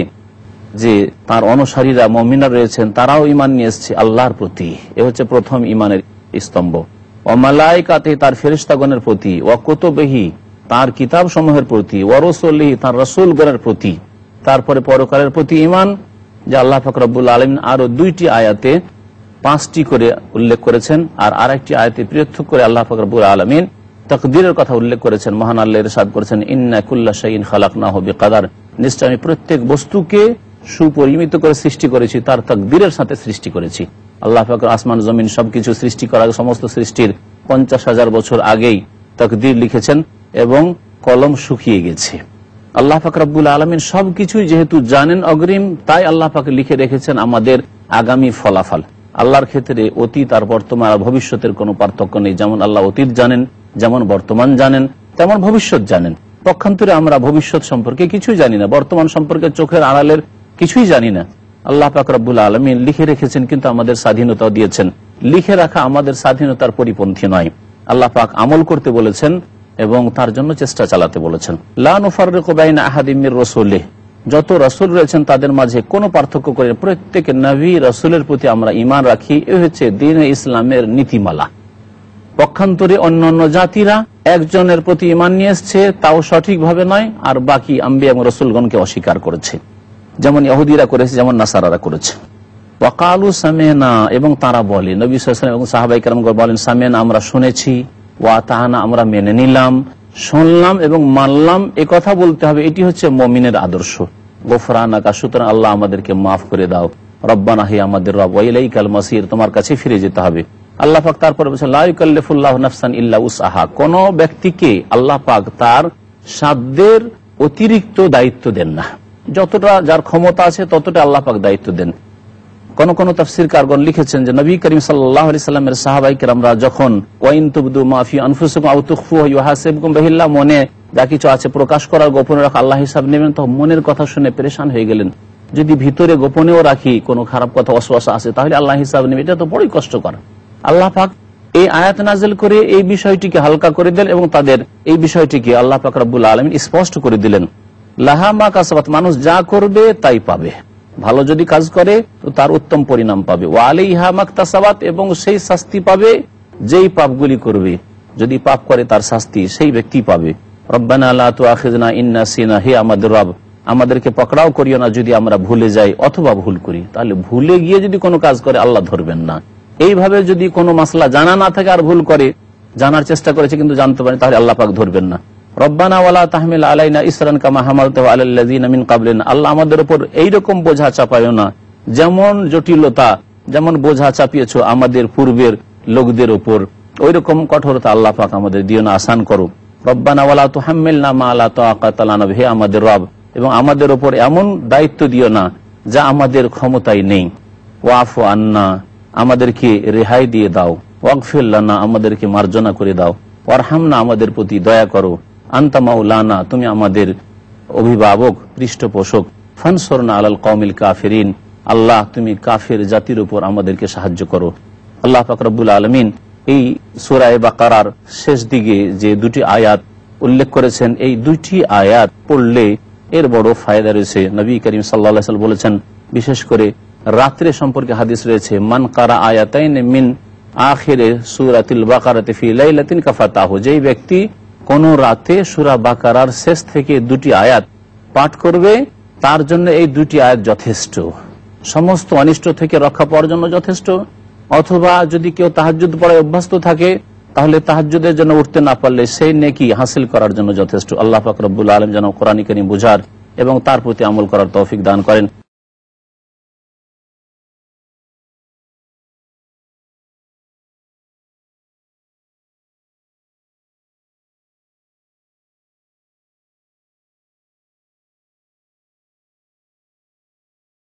যে তার অনুসারীরা মমিনা রয়েছেন তারাও ইমান নিয়ে এসছে আল্লাহর প্রতি এ হচ্ছে প্রথম ইমানের স্তম্ভ অমালায়কাতে তার ফেরিস্তাগণের প্রতি ও অকুতবেহি তার কিতাব সমূহের প্রতি ওয়ারসল্লিহি তার রসুলগণের প্রতি তারপরে পরকালের প্রতি ইমান যে আল্লাহ ফকরবুল আলম আরো দুইটি আয়াতে পাঁচটি করে উল্লেখ করেছেন আর আরেকটি আয়তে পৃথক করে আল্লাহ ফকরবুল আলমিন তকদিরের কথা উল্লেখ করেছেন মহান আল্লাহ রেসাদ করেছেন ইন্না কুল্লা শাইন খালাক না হবে কাদার নিশ্চয় আমি প্রত্যেক বস্তুকে সুপরিমিত করে সৃষ্টি করেছি তার তকদিরের সাথে সৃষ্টি করেছি আল্লাহ ফাকর আসমান জমিন সবকিছু সৃষ্টি করা সমস্ত সৃষ্টির পঞ্চাশ হাজার বছর আগেই তকদির লিখেছেন এবং কলম শুকিয়ে গেছে আল্লাহ ফাকরাবুল আলমিন সবকিছুই যেহেতু জানেন অগ্রিম তাই আল্লাহ ফাকে লিখে রেখেছেন আমাদের আগামী ফলাফল আল্লাহর ক্ষেত্রে অতীত আর বর্তমান আর ভবিষ্যতের কোনো পার্থক্য নেই যেমন আল্লাহ অতীত জানেন যেমন বর্তমান জানেন তেমন ভবিষ্যৎ জানেন পক্ষান্তরে আমরা ভবিষ্যৎ সম্পর্কে কিছুই জানি না বর্তমান সম্পর্কে চোখের আড়ালের কিছুই জানি না আল্লাহ পাক রব্বুল আলমী লিখে রেখেছেন কিন্তু আমাদের স্বাধীনতা দিয়েছেন লিখে রাখা আমাদের স্বাধীনতার পরিপন্থী নয় আল্লাহ পাক আমল করতে বলেছেন এবং তার জন্য চেষ্টা চালাতে বলেছেন লানুফার আহাদিমির রসুল্লিহ যত রসুল রয়েছেন তাদের মাঝে কোনো পার্থক্য করে প্রত্যেক নবী রসুলের প্রতি আমরা ইমান রাখি এ হচ্ছে দিন ইসলামের নীতিমালা পক্ষান্তরে অন্যান্য জাতিরা একজনের প্রতি ইমান নিয়ে এসছে তাও সঠিকভাবে নয় আর বাকি আম্বি এবং রসুলগণকে অস্বীকার করেছে যেমন ইহুদিরা করেছে যেমন নাসারারা করেছে ওয়াকালু সামেনা এবং তারা বলে নবী সালাম এবং সাহাবাই কালাম বলেন সামেনা আমরা শুনেছি ওয়া তাহানা আমরা মেনে নিলাম শুনলাম এবং মানলাম কথা বলতে হবে এটি হচ্ছে মমিনের আদর্শ গোফরানাকা সুতরাং আল্লাহ আমাদেরকে মাফ করে দাও রব্বানাহি আমাদের রব ওয়াইলাই কাল মাসির তোমার কাছে ফিরে যেতে হবে আল্লাহ পাক তারপরে বলছেন লাইকাল্লিফুল্লাহ নফসান ইল্লা উসাহা কোন ব্যক্তিকে আল্লাহ পাক তার সাধ্যের অতিরিক্ত দায়িত্ব দেন না যতটা যার ক্ষমতা আছে ততটা আল্লাহ পাক দায়িত্ব দেন কোন কোন তফসির কারগণ লিখেছেন যে নবী করিম সাল্লাহ সাল্লামের সাহাবাই কেরামরা যখন ওয়াইন তুবদু মাফি আনফুসুম আউতুখু ইউহাসেবকুম বহিল্লা মনে যা কিছু আছে প্রকাশ করার গোপনে রাখা আল্লাহ হিসাব নেবেন তখন মনের কথা শুনে পরেশান হয়ে গেলেন যদি ভিতরে গোপনেও রাখি কোনো খারাপ কথা অশ্বাসা আছে তাহলে আল্লাহ হিসাব নেবে এটা তো বড়ই কষ্ট করা আল্লাহ পাক এই আয়াত নাজেল করে এই বিষয়টিকে হালকা করে দিলেন এবং তাদের এই বিষয়টিকে আল্লাহ পাক রব্বুল আলমিন স্পষ্ট করে দিলেন লাহামা কাসবাত মানুষ যা করবে তাই পাবে ভালো যদি কাজ করে তো তার উত্তম পরিণাম পাবে ওয়ালে ইহামাক তাসাবাত এবং সেই শাস্তি পাবে যেই পাপগুলি করবে যদি পাপ করে তার শাস্তি সেই ব্যক্তি পাবে আল্লাহ তু আখিজনা ইন্না সিনা হে আমাদের রব আমাদেরকে পকড়াও করিও না যদি আমরা ভুলে যাই অথবা ভুল করি তাহলে ভুলে গিয়ে যদি কোনো কাজ করে আল্লাহ ধরবেন না এইভাবে যদি কোনো মাসলা জানা না থাকে আর ভুল করে জানার চেষ্টা করেছে কিন্তু জানতে পারে তাহলে আল্লাহ পাক ধরবেন না আল্লাহ উপর বোঝা না যেমন জটিলতা যেমন বোঝা আমাদের পূর্বের লোকদের উপর কঠোরতা পাক আমাদের দিও না আসান করুক রব্বানাওয়ালা তুহাম্মিল্লা মা আমাদের রব এবং আমাদের ওপর এমন দায়িত্ব দিও না যা আমাদের ক্ষমতায় নেই ওয়াফ আন্না আমাদেরকে রেহাই দিয়ে দাও ওয়াকফিল্লানা আমাদেরকে মার্জনা করে দাও আমাদের প্রতি দয়া করো আন্তামাউলানা তুমি আমাদের অভিভাবক পৃষ্ঠপোষক ফানসরনা আলাল কৌমিল কাফেরিন আল্লাহ তুমি কাফের জাতির উপর আমাদেরকে সাহায্য করো আল্লাহ ফকরবুল আলমিন এই সুরায় কারার শেষ দিকে যে দুটি আয়াত উল্লেখ করেছেন এই দুটি আয়াত পড়লে এর বড় ফায়দা রয়েছে নবী করিম সাল্লা সাল বলেছেন বিশেষ করে রাত্রে সম্পর্কে হাদিস রয়েছে মান কারা আয়াতাইন মিন আখিরে সুরাতিল বাকারাতে ফি লাইলাতিন কাফাতাহু যেই ব্যক্তি কোন রাতে সুরা বাকারার শেষ থেকে দুটি আয়াত পাঠ করবে তার জন্য এই দুটি আয়াত যথেষ্ট সমস্ত অনিষ্ট থেকে রক্ষা পাওয়ার জন্য যথেষ্ট অথবা যদি কেউ তাহাজুদ পড়ায় অভ্যস্ত থাকে তাহলে তাহাজুদের জন্য উঠতে না পারলে সেই নেকি হাসিল করার জন্য যথেষ্ট আল্লাহ ফাকরবুল আলম যেন কোরআনিকানি বুঝার এবং তার প্রতি আমল করার তৌফিক দান করেন